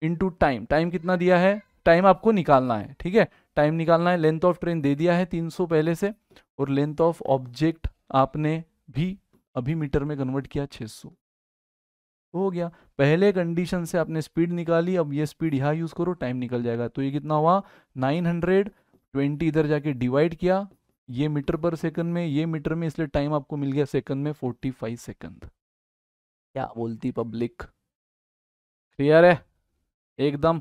into time time कितना दिया है टाइम आपको निकालना है ठीक है टाइम निकालना है लेंथ ऑफ ट्रेन दे दिया है 300 पहले से और लेंथ ऑफ ऑब्जेक्ट आपने भी अभी मीटर में कन्वर्ट किया 600 हो गया पहले कंडीशन से आपने स्पीड निकाली अब ये स्पीड यहाँ यूज़ करो टाइम निकल जाएगा तो ये कितना हुआ नाइन हंड्रेड ट्वेंटी इधर जाके डिवाइड किया ये मीटर पर सेकंड में ये मीटर में इसलिए टाइम आपको मिल गया सेकंड में फोर्टी फाइव सेकंड क्या बोलती पब्लिक क्लियर है एकदम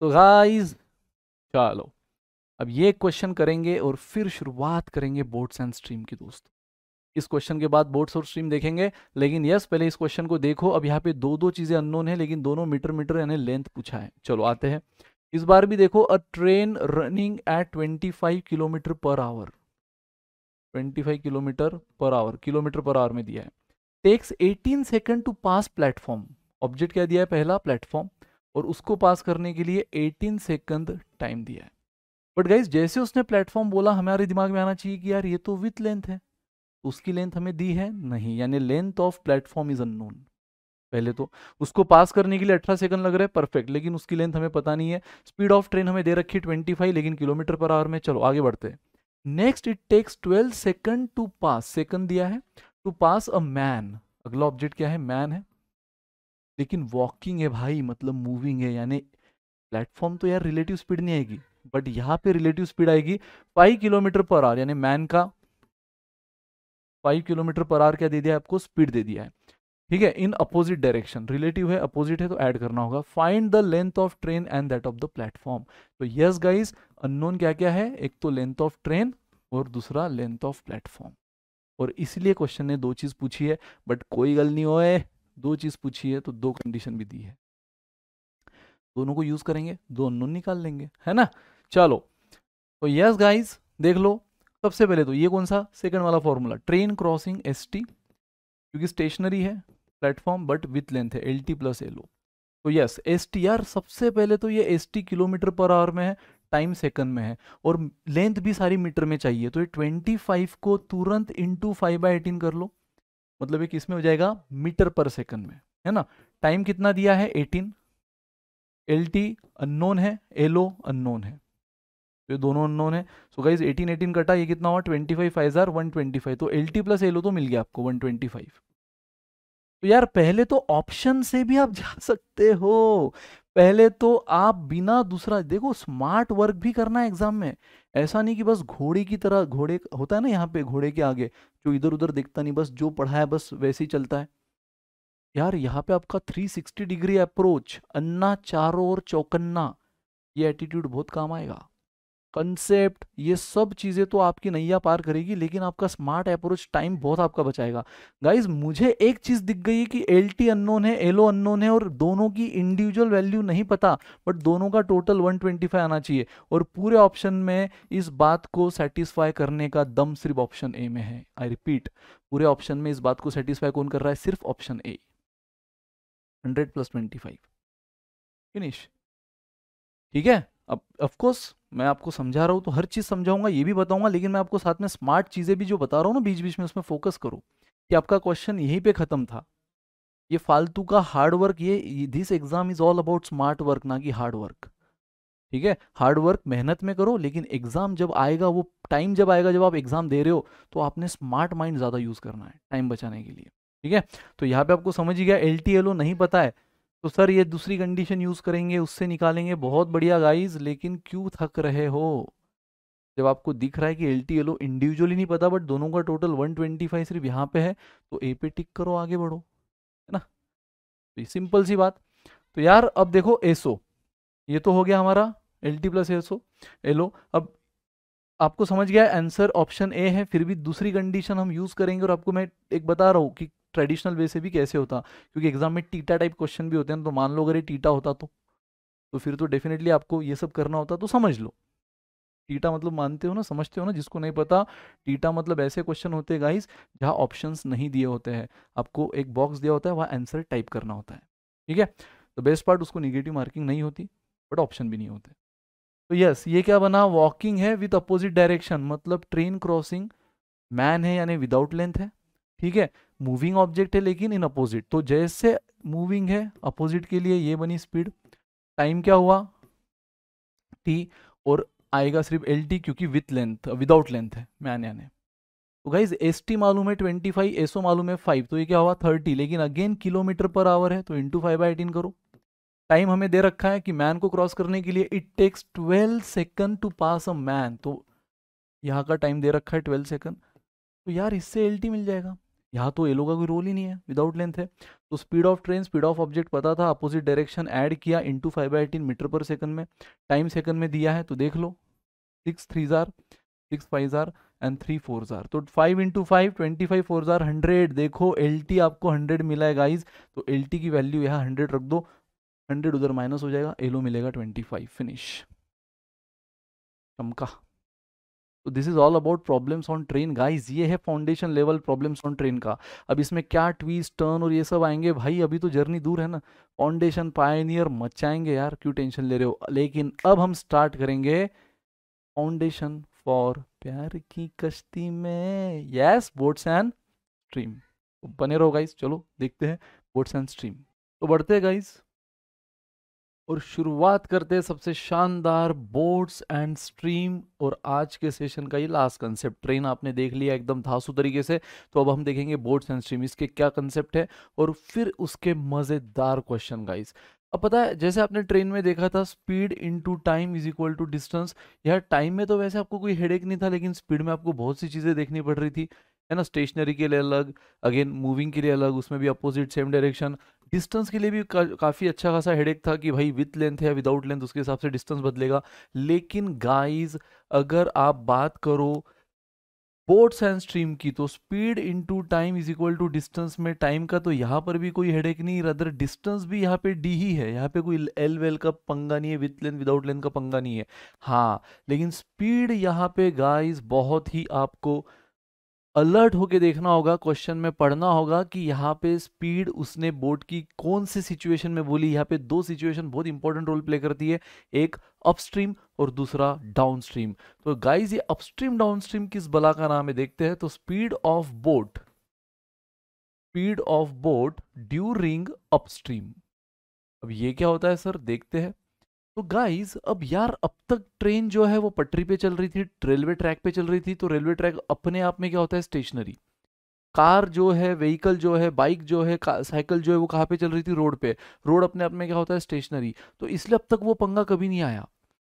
तो गाइस चलो अब ये क्वेश्चन करेंगे और फिर शुरुआत करेंगे बोर्ड्स एंड स्ट्रीम की दोस्तों इस क्वेश्चन के बाद बोर्ड और स्ट्रीम देखेंगे लेकिन यस पहले इस क्वेश्चन को देखो अब यहाँ पे दो दो चीज़ें अननोन है लेकिन दोनों मीटर मीटर यानी लेंथ पूछा है चलो आते हैं इस बार भी देखो a train running at five kilometre per hour five kilometre per hour kilometre per hour में दिया है takes eighteen second to pass platform object क्या दिया है पहला प्लेटफॉर्म और उसको पास करने के लिए एटीन सेकंड टाइम दिया है बट गाइज जैसे उसने प्लेटफॉर्म बोला हमारे दिमाग में आना चाहिए कि यार ये तो विथ लेंथ है उसकी लेंथ हमें दी है नहीं यानी length of platform is unknown पहले तो उसको पास करने के लिए अठारह सेकंड लग रहे हैं परफेक्ट लेकिन उसकी लेंथ हमें पता नहीं है स्पीड ऑफ ट्रेन हमें दे रखी है ट्वेंटी फाइव लेकिन किलोमीटर पर आवर में चलो आगे बढ़ते हैं next it takes twelve second to pass second दिया है टू पास अ मैन अगला ऑब्जेक्ट क्या है मैन है लेकिन वॉकिंग है भाई मतलब मूविंग है यानी प्लेटफॉर्म तो यार रिलेटिव स्पीड नहीं आएगी बट यहाँ पे रिलेटिव स्पीड आएगी फाइव किलोमीटर पर आवर यानी मैन का फाइव किलोमीटर पर आर क्या दे दिया है आपको स्पीड दे दिया है ठीक है इन अपोजिट डायरेक्शन रिलेटिव है अपोजिट है तो ऐड करना होगा find the length of train and that of the platform तो यस गाइज अननोन क्या क्या है एक तो लेंथ ऑफ ट्रेन और दूसरा लेंथ ऑफ प्लेटफॉर्म और इसलिए क्वेश्चन ने दो चीज़ पूछी है बट कोई गल नहीं होए दो चीज़ पूछी है तो दो कंडीशन भी दी है दोनों को यूज़ करेंगे दो अननोन निकाल लेंगे है ना चलो तो यस गाइज देख लो सबसे पहले तो ये कौन सा सेकंड वाला formula train crossing S T क्योंकि स्टेशनरी है प्लेटफॉर्म बट विथ लेंथ है L T plus L O तो यस एस टी यार सबसे पहले तो ये S T kilometre per hour में है टाइम सेकंड में है और लेंथ भी सारी मीटर में चाहिए तो ये ट्वेंटी फाइव को तुरंत इंटू फाइव बाई एटीन कर लो मतलब ये किस में हो जाएगा मीटर पर सेकंड में है ना टाइम कितना दिया है एटीन एल टी अननोन है एल ओ अननोन है तो ये दोनों अननोन है सो गाइज एटीन एटीन कटा ये कितना हुआ ट्वेंटी फाइव फाइव हजार वन ट्वेंटी फाइव तो एल टी प्लस एलो तो मिल गया आपको वन ट्वेंटी फाइव तो यार पहले तो ऑप्शन से भी आप जा सकते हो पहले तो आप बिना दूसरा देखो स्मार्ट वर्क भी करना है एग्जाम में ऐसा नहीं कि बस घोड़े की तरह घोड़े होता है ना यहाँ पे घोड़े के आगे जो इधर उधर देखता नहीं बस जो पढ़ा है बस वैसे ही चलता है यार यहाँ पे आपका 360 डिग्री अप्रोच अन्ना चारों और चौकन्ना ये एटीट्यूड बहुत काम आएगा कंसेप्ट ये सब चीज़ें तो आपकी नैया पार करेगी लेकिन आपका स्मार्ट अप्रोच टाइम बहुत आपका बचाएगा गाइज मुझे एक चीज़ दिख गई कि एल टी अननोन है एलो अननोन है और दोनों की इंडिविजुअल वैल्यू नहीं पता बट दोनों का टोटल 125 आना चाहिए और पूरे ऑप्शन में इस बात को सेटिस्फाई करने का दम सिर्फ ऑप्शन ए में है आई रिपीट पूरे ऑप्शन में इस बात को सेटिस्फाई कौन कर रहा है सिर्फ option A hundred plus twenty five finish ठीक है अब ऑफकोर्स मैं आपको समझा रहा हूँ तो हर चीज़ समझाऊंगा ये भी बताऊंगा लेकिन मैं आपको साथ में स्मार्ट चीज़ें भी जो बता रहा हूँ ना बीच बीच में उसमें फोकस करो कि आपका क्वेश्चन यहीं पे ख़त्म था ये फालतू का हार्ड वर्क ये this exam is all about smart work ना कि हार्ड वर्क ठीक है हार्ड वर्क मेहनत में करो लेकिन एग्ज़ाम जब आएगा वो टाइम जब आएगा जब आप एग्ज़ाम दे रहे हो तो आपने स्मार्ट माइंड ज़्यादा यूज़ करना है टाइम बचाने के लिए ठीक है तो यहाँ पे आपको समझ ही गया एल नहीं पता है तो सर ये दूसरी कंडीशन यूज़ करेंगे उससे निकालेंगे बहुत बढ़िया गाइज लेकिन क्यों थक रहे हो जब आपको दिख रहा है कि एल टी एलो इंडिविजुअली नहीं पता बट दोनों का टोटल 125 सिर्फ यहाँ पे है तो ए पे टिक करो आगे बढ़ो है ना तो सिंपल सी बात तो यार अब देखो एसओ ये तो हो गया हमारा L T plus so L O अब आपको समझ गया आंसर ऑप्शन ए है फिर भी दूसरी कंडीशन हम यूज़ करेंगे और आपको मैं एक बता रहा हूँ कि ट्रेडिशनल वे से भी कैसे होता क्योंकि एग्जाम में टीटा टाइप क्वेश्चन भी होते हैं तो मान लो अगर ये टीटा होता तो तो फिर तो डेफिनेटली आपको ये सब करना होता तो समझ लो टीटा मतलब मानते हो ना समझते हो ना जिसको नहीं पता टीटा मतलब ऐसे क्वेश्चन होते हैं गाइस जहाँ ऑप्शंस नहीं दिए होते हैं आपको एक बॉक्स दिया होता है वहाँ आंसर टाइप करना होता है ठीक है तो बेस्ट पार्ट उसको निगेटिव मार्किंग नहीं होती बट ऑप्शन भी नहीं होते तो यस ये क्या बना वॉकिंग है विथ अपोजिट डायरेक्शन मतलब ट्रेन क्रॉसिंग मैन है यानी विदाउट लेंथ है ठीक है मूविंग ऑब्जेक्ट है लेकिन इन अपोजिट तो जैसे मूविंग है अपोजिट के लिए ये बनी स्पीड टाइम क्या हुआ टी और आएगा सिर्फ एल टी क्योंकि विथ लेंथ विदाउट लेंथ है मैं आने आने तो गाइज एस टी मालूम है ट्वेंटी फाइव एसओ मालूम है फाइव तो ये क्या हुआ थर्टी लेकिन अगेन किलोमीटर पर आवर है तो इंटू फाइव बाई एटीन करो टाइम हमें दे रखा है कि मैन को क्रॉस करने के लिए it takes twelve second to pass a man तो यहाँ का टाइम दे रखा है ट्वेल्व सेकंड तो यार इससे एल मिल जाएगा यहाँ तो ये लोगों का कोई रोल ही नहीं है विदाउट लेंथ है तो speed of train speed of object पता था अपोजिट डायरेक्शन ऐड किया into five by eighteen metre per second में टाइम सेकंड में दिया है तो देख लो सिक्स थ्री जार सिक्स फाइव जार एंड थ्री फोर जार तो five into five twenty five four जार हंड्रेड देखो एल आपको हंड्रेड मिला है गाइज तो एल की वैल्यू यहाँ हंड्रेड रख दो हंड्रेड उधर माइनस हो जाएगा एलो मिलेगा ट्वेंटी फिनिश चमका तो this is all about problems on train guys ये है foundation level problems on train का अब इसमें क्या ट्वीस्ट टर्न और ये सब आएंगे भाई अभी तो जर्नी दूर है ना फाउंडेशन पायनियर मचाएंगे यार क्यों टेंशन ले रहे हो लेकिन अब हम स्टार्ट करेंगे फाउंडेशन फॉर प्यार की कश्ती में यस बोट्स एंड स्ट्रीम बने रहो गाइस चलो देखते हैं बोट्स एंड स्ट्रीम तो बढ़ते हैं गाइस और शुरुआत करते हैं सबसे शानदार बोर्ड्स एंड स्ट्रीम और आज के सेशन का ये लास्ट कंसेप्ट ट्रेन आपने देख लिया एकदम धासु तरीके से तो अब हम देखेंगे बोर्ड्स एंड स्ट्रीम इसके क्या कंसेप्ट है और फिर उसके मज़ेदार क्वेश्चन गाइस अब पता है जैसे आपने ट्रेन में देखा था speed into time is equal to distance यार टाइम में तो वैसे आपको कोई हेडेक नहीं था लेकिन स्पीड में आपको बहुत सी चीज़ें देखनी पड़ रही थी है ना स्टेशनरी के लिए अलग अगेन मूविंग के लिए अलग उसमें भी अपोजिट सेम डायरेक्शन डिस्टेंस के लिए भी का, काफ़ी अच्छा खासा हेडेक था कि भाई विथ लेंथ या विदाउट लेंथ उसके हिसाब से डिस्टेंस बदलेगा लेकिन गाइज अगर आप बात करो बोट्स एंड स्ट्रीम की तो speed into time is equal to distance में टाइम का तो यहाँ पर भी कोई हेडेक नहीं रदर डिस्टेंस भी यहाँ पे डी ही है यहाँ पे कोई एल वेल का पंगा नहीं है विथ लेंथ विदाउट लेंथ का पंगा नहीं है हाँ लेकिन स्पीड यहाँ पे गाइज बहुत ही आपको अलर्ट होके देखना होगा क्वेश्चन में पढ़ना होगा कि यहाँ पे स्पीड उसने बोट की कौन सी सिचुएशन में बोली यहाँ पे दो सिचुएशन बहुत इंपॉर्टेंट रोल प्ले करती है एक अपस्ट्रीम और दूसरा डाउनस्ट्रीम तो गाइज ये अपस्ट्रीम डाउनस्ट्रीम किस बला का नाम है देखते हैं तो speed of boat speed of boat during upstream अब ये क्या होता है सर देखते हैं तो गाइस अब यार अब तक ट्रेन जो है वो पटरी पे चल रही थी रेलवे ट्रैक पे चल रही थी तो रेलवे ट्रैक अपने आप में क्या होता है स्टेशनरी कार जो है व्हीकल जो है बाइक जो है साइकिल जो है वो कहाँ पे चल रही थी रोड पे रोड अपने आप में क्या होता है स्टेशनरी तो इसलिए अब तक वो पंगा कभी नहीं आया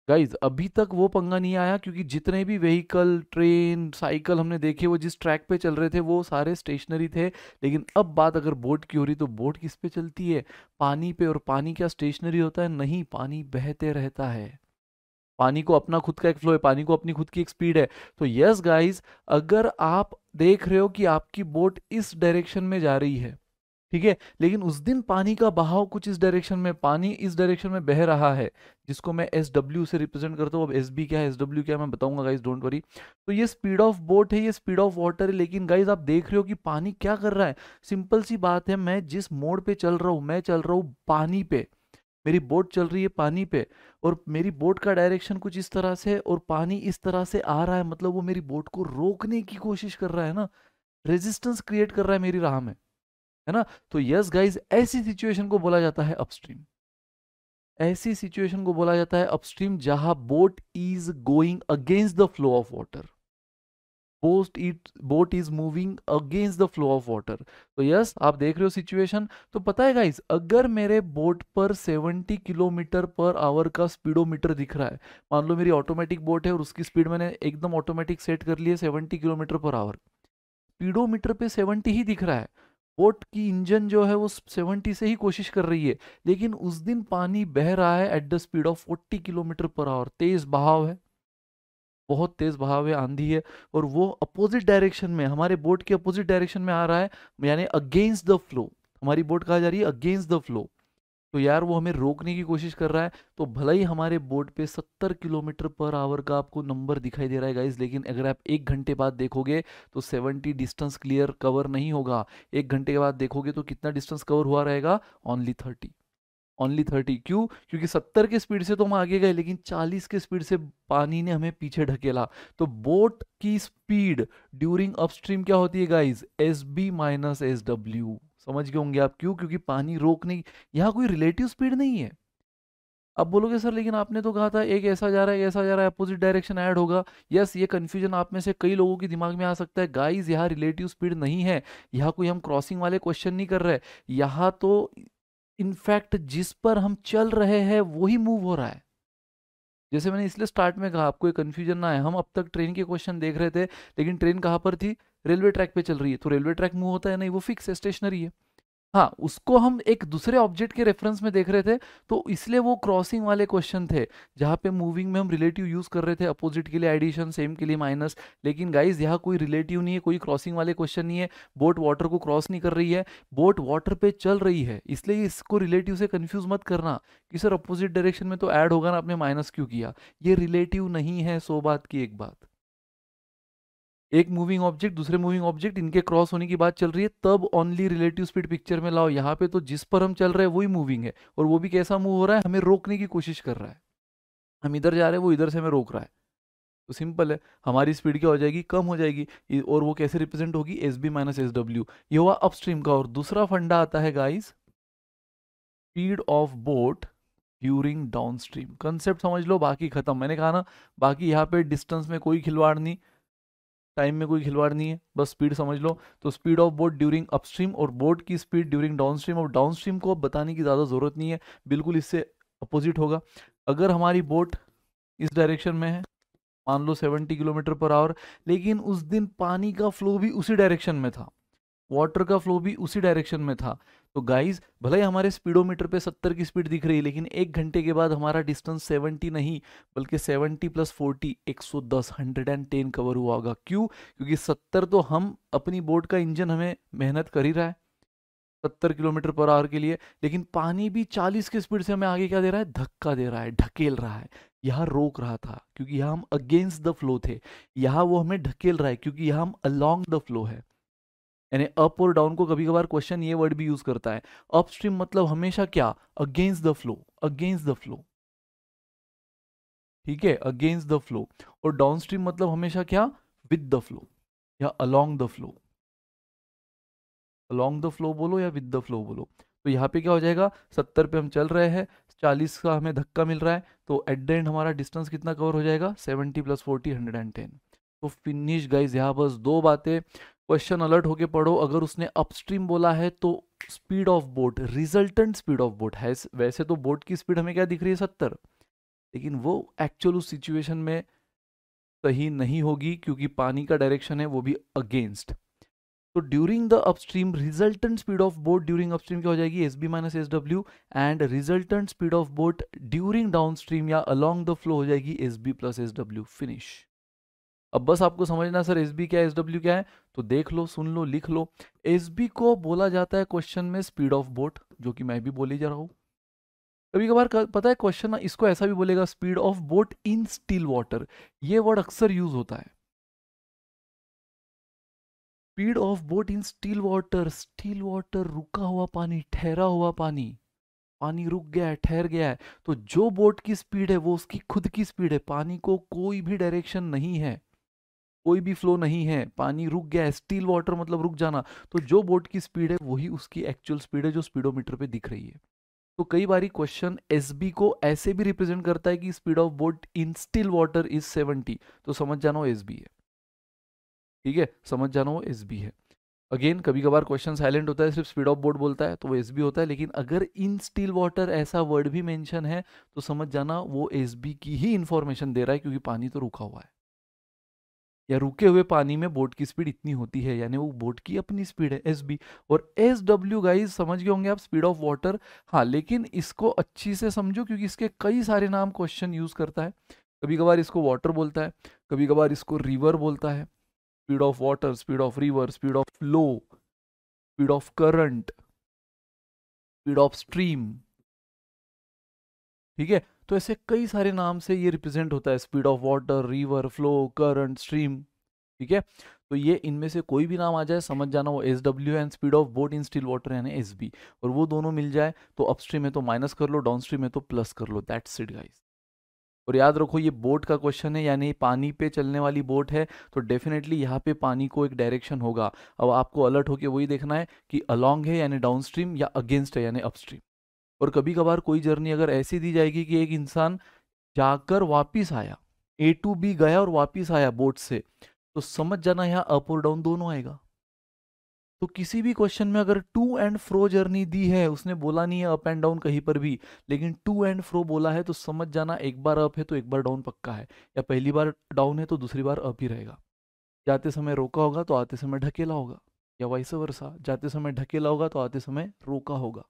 गाइज अभी तक वो पंगा नहीं आया क्योंकि जितने भी व्हीकल ट्रेन साइकिल हमने देखे वो जिस ट्रैक पे चल रहे थे वो सारे स्टेशनरी थे लेकिन अब बात अगर बोट की हो रही तो बोट किस पे चलती है पानी पे और पानी क्या स्टेशनरी होता है नहीं पानी बहते रहता है पानी को अपना खुद का एक फ्लो है पानी को अपनी खुद की एक स्पीड है तो यस गाइज अगर आप देख रहे हो कि आपकी बोट इस डायरेक्शन में जा रही है ठीक है लेकिन उस दिन पानी का बहाव कुछ इस डायरेक्शन में पानी इस डायरेक्शन में बह रहा है जिसको मैं एस डब्ल्यू से रिप्रेजेंट करता हूँ अब एस बी क्या है एस डब्ल्यू क्या है मैं बताऊंगा गाइज डोंट वरी तो ये स्पीड ऑफ बोट है ये स्पीड ऑफ वाटर है लेकिन गाइज आप देख रहे हो कि पानी क्या कर रहा है सिंपल सी बात है मैं जिस मोड़ पे चल रहा हूँ मैं चल रहा हूँ पानी पे मेरी बोट चल रही है पानी पे और मेरी बोट का डायरेक्शन कुछ इस तरह से और पानी इस तरह से आ रहा है मतलब वो मेरी बोट को रोकने की कोशिश कर रहा है ना रेजिस्टेंस क्रिएट कर रहा है मेरी राह में है ना तो यस गाइज ऐसी सिचुएशन को बोला जाता है अपस्ट्रीम ऐसी सिचुएशन को बोला जाता है अपस्ट्रीम जहां boat is going against the flow of water boat it boat is moving against the flow of water तो यस आप देख रहे हो सिचुएशन तो पता है गाइज अगर मेरे बोट पर 70 किलोमीटर पर आवर का स्पीडोमीटर दिख रहा है मान लो मेरी ऑटोमेटिक बोट है और उसकी स्पीड मैंने एकदम ऑटोमेटिक सेट कर लिया है 70 किलोमीटर पर आवर स्पीडोमीटर पे 70 ही दिख रहा है बोट की इंजन जो है वो सेवेंटी से ही कोशिश कर रही है लेकिन उस दिन पानी बह रहा है at the speed of forty kilometre per hour तेज बहाव है बहुत तेज बहाव है आंधी है और वो अपोजिट डायरेक्शन में हमारे बोट के अपोजिट डायरेक्शन में आ रहा है यानी अगेंस्ट द फ्लो हमारी बोट कहा जा रही है अगेंस्ट द फ्लो तो यार वो हमें रोकने की कोशिश कर रहा है तो भले ही हमारे बोर्ड पे 70 किलोमीटर पर आवर का आपको नंबर दिखाई दे रहा है गाइज लेकिन अगर आप एक घंटे बाद देखोगे तो 70 डिस्टेंस क्लियर कवर नहीं होगा एक घंटे के बाद देखोगे तो कितना डिस्टेंस कवर हुआ रहेगा ओनली थर्टी ओनली थर्टी क्यों क्योंकि सत्तर के स्पीड से तो हम आगे गए लेकिन चालीस के स्पीड से पानी ने हमें पीछे ढकेला तो बोट की स्पीड ड्यूरिंग अपस्ट्रीम क्या होती है guys S B minus S W समझ गए होंगे आप क्यों क्योंकि पानी रोकने यहाँ कोई रिलेटिव स्पीड नहीं है अब बोलोगे सर लेकिन आपने तो कहा था एक ऐसा जा रहा है ऐसा जा रहा है अपोजिट डायरेक्शन ऐड होगा यस ये कन्फ्यूजन आप में से कई लोगों के दिमाग में आ सकता है गाइज यहाँ रिलेटिव स्पीड नहीं है यहाँ कोई हम क्रॉसिंग वाले क्वेश्चन नहीं कर रहे यहाँ तो इनफैक्ट जिस पर हम चल रहे हैं वही मूव हो रहा है जैसे मैंने इसलिए स्टार्ट में कहा आपको ये कन्फ्यूजन ना है हम अब तक ट्रेन के क्वेश्चन देख रहे थे लेकिन ट्रेन कहाँ पर थी रेलवे ट्रैक पे चल रही है तो रेलवे ट्रैक मूव होता है नहीं वो फिक्स है स्टेशनरी है हाँ उसको हम एक दूसरे ऑब्जेक्ट के रेफरेंस में देख रहे थे तो इसलिए वो क्रॉसिंग वाले क्वेश्चन थे जहाँ पे मूविंग में हम रिलेटिव यूज़ कर रहे थे अपोजिट के लिए एडिशन सेम के लिए माइनस लेकिन गाइज यहाँ कोई रिलेटिव नहीं है कोई क्रॉसिंग वाले क्वेश्चन नहीं है बोट वाटर को क्रॉस नहीं कर रही है बोट वाटर पे चल रही है इसलिए इसको रिलेटिव से कन्फ्यूज मत करना कि सर अपोजिट डायरेक्शन में तो ऐड होगा ना आपने माइनस क्यों किया ये रिलेटिव नहीं है सो बात की एक बात एक मूविंग ऑब्जेक्ट दूसरे मूविंग ऑब्जेक्ट इनके क्रॉस होने की बात चल रही है तब ओनली रिलेटिव स्पीड पिक्चर में लाओ यहाँ पे तो जिस पर हम चल रहे हैं वही मूविंग है और वो भी कैसा मूव हो रहा है हमें रोकने की कोशिश कर रहा है हम इधर जा रहे हैं वो इधर से हमें रोक रहा है तो सिंपल है हमारी स्पीड क्या हो जाएगी कम हो जाएगी और वो कैसे रिप्रेजेंट होगी S B minus S W ये हुआ अपस्ट्रीम का और दूसरा फंडा आता है guys speed of boat during downstream concept समझ लो बाकी खत्म मैंने कहा ना बाकी यहाँ पे डिस्टेंस में कोई खिलवाड़ नहीं टाइम में कोई खिलवाड़ नहीं है बस स्पीड समझ लो तो speed of boat during upstream और बोट की स्पीड ड्यूरिंग डाउनस्ट्रीम और डाउनस्ट्रीम को बताने की ज़्यादा ज़रूरत नहीं है बिल्कुल इससे अपोजिट होगा अगर हमारी बोट इस डायरेक्शन में है मान लो 70 किलोमीटर पर आवर लेकिन उस दिन पानी का फ्लो भी उसी डायरेक्शन में था वाटर का फ्लो भी उसी डायरेक्शन में था तो गाइज भले ही हमारे स्पीडोमीटर पे 70 की स्पीड दिख रही है लेकिन एक घंटे के बाद हमारा डिस्टेंस 70 नहीं बल्कि 70 प्लस 40 110 110 कवर हुआ होगा क्यों क्योंकि 70 तो हम अपनी बोट का इंजन हमें मेहनत कर ही रहा है सत्तर किलोमीटर पर आवर के लिए लेकिन पानी भी चालीस की स्पीड से हमें आगे क्या दे रहा है धक्का दे रहा है ढकेल रहा है यहाँ रोक रहा था क्योंकि यहाँ हम अगेंस्ट द फ्लो थे यहाँ वो हमें ढकेल रहा है क्योंकि यहाँ हम अलॉन्ग द फ्लो है यानी अप और डाउन को कभी कभार क्वेश्चन ये वर्ड भी यूज करता है अपस्ट्रीम मतलब हमेशा क्या against the flow against the flow ठीक है अगेंस्ट द फ्लो और डाउन स्ट्रीम मतलब हमेशा क्या विद द फ्लो या along the flow along the flow बोलो या विद द फ्लो बोलो तो यहाँ पे क्या हो जाएगा सत्तर पे हम चल रहे हैं चालीस का हमें धक्का मिल रहा है तो एट द एंड हमारा डिस्टेंस कितना कवर हो जाएगा seventy plus forty hundred and ten तो फिनिश गाइज यहाँ बस दो बातें क्वेश्चन अलर्ट होके पढ़ो अगर उसने अपस्ट्रीम बोला है तो speed of boat resultant speed of boat है वैसे तो बोट की स्पीड हमें क्या दिख रही है सत्तर लेकिन वो एक्चुअल उस सिचुएशन में सही नहीं होगी क्योंकि पानी का डायरेक्शन है वो भी अगेंस्ट तो during the upstream resultant speed of boat during upstream क्या हो जाएगी S B minus S W and resultant speed of boat during down stream या अलोंग द फ्लो हो जाएगी S B plus S W finish अब बस आपको समझना सर एस बी क्या है एस डब्ल्यू क्या है तो देख लो सुन लो लिख लो एस बी को बोला जाता है क्वेश्चन में स्पीड ऑफ बोट जो कि मैं भी बोली जा रहा हूँ कभी कभार पता है क्वेश्चन इसको ऐसा भी बोलेगा speed of boat in still water ये वर्ड अक्सर यूज होता है speed of boat in still water still water रुका हुआ पानी ठहरा हुआ पानी पानी रुक गया है ठहर गया है तो जो बोट की स्पीड है वो उसकी खुद की स्पीड है पानी को कोई भी डायरेक्शन नहीं है कोई भी फ्लो नहीं है पानी रुक गया है स्टील वाटर मतलब रुक जाना तो जो बोट की स्पीड है वही उसकी एक्चुअल स्पीड है जो स्पीडोमीटर पे दिख रही है तो कई बार क्वेश्चन एस को ऐसे भी रिप्रेजेंट करता है कि speed of boat in still water is seventy तो समझ जाना वो एस है ठीक है समझ जाना वो एस है अगेन कभी कभार क्वेश्चन साइलेंट होता है सिर्फ स्पीड ऑफ बोट बोलता है तो वो एस होता है लेकिन अगर इन स्टील वाटर ऐसा वर्ड भी मेंशन है तो समझ जाना वो एस की ही इंफॉर्मेशन दे रहा है क्योंकि पानी तो रुका हुआ है या रुके हुए पानी में बोट की स्पीड इतनी होती है यानी वो बोट की अपनी स्पीड है एस बी और एस डब्ल्यू गाइज समझ गए होंगे आप स्पीड ऑफ वाटर हाँ लेकिन इसको अच्छी से समझो क्योंकि इसके कई सारे नाम क्वेश्चन यूज करता है कभी कभार इसको वाटर बोलता है कभी कभार इसको रिवर बोलता है speed of water speed of river speed of flow speed of current speed of stream ठीक है तो ऐसे कई सारे नाम से ये रिप्रेजेंट होता है speed of water river flow current stream ठीक है तो ये इनमें से कोई भी नाम आ जाए समझ जाना वो S W and speed of boat in still water यानी एस बी और वो दोनों मिल जाए तो अपस्ट्रीम है तो माइनस कर लो डाउनस्ट्रीम है तो प्लस कर लो दैट इट गाइज और याद रखो ये बोट का क्वेश्चन है यानी पानी पे चलने वाली बोट है तो डेफिनेटली यहाँ पे पानी को एक डायरेक्शन होगा अब आपको अलर्ट होके वही देखना है कि अलोंग है यानी डाउनस्ट्रीम या अगेंस्ट है यानी अपस्ट्रीम और कभी कभार कोई जर्नी अगर ऐसी दी जाएगी कि एक इंसान जाकर वापिस आया ए टू बी गया और वापिस आया बोट से तो समझ जाना यहाँ अप और डाउन दोनों आएगा तो किसी भी क्वेश्चन में अगर टू एंड फ्रो जर्नी दी है उसने बोला नहीं है अप एंड डाउन कहीं पर भी लेकिन टू एंड फ्रो बोला है तो समझ जाना एक बार अप है तो एक बार डाउन पक्का है या पहली बार डाउन है तो दूसरी बार अप ही रहेगा जाते समय रोका होगा तो आते समय ढकेला होगा या वैसे वर्षा जाते समय ढकेला होगा तो आते समय रोका होगा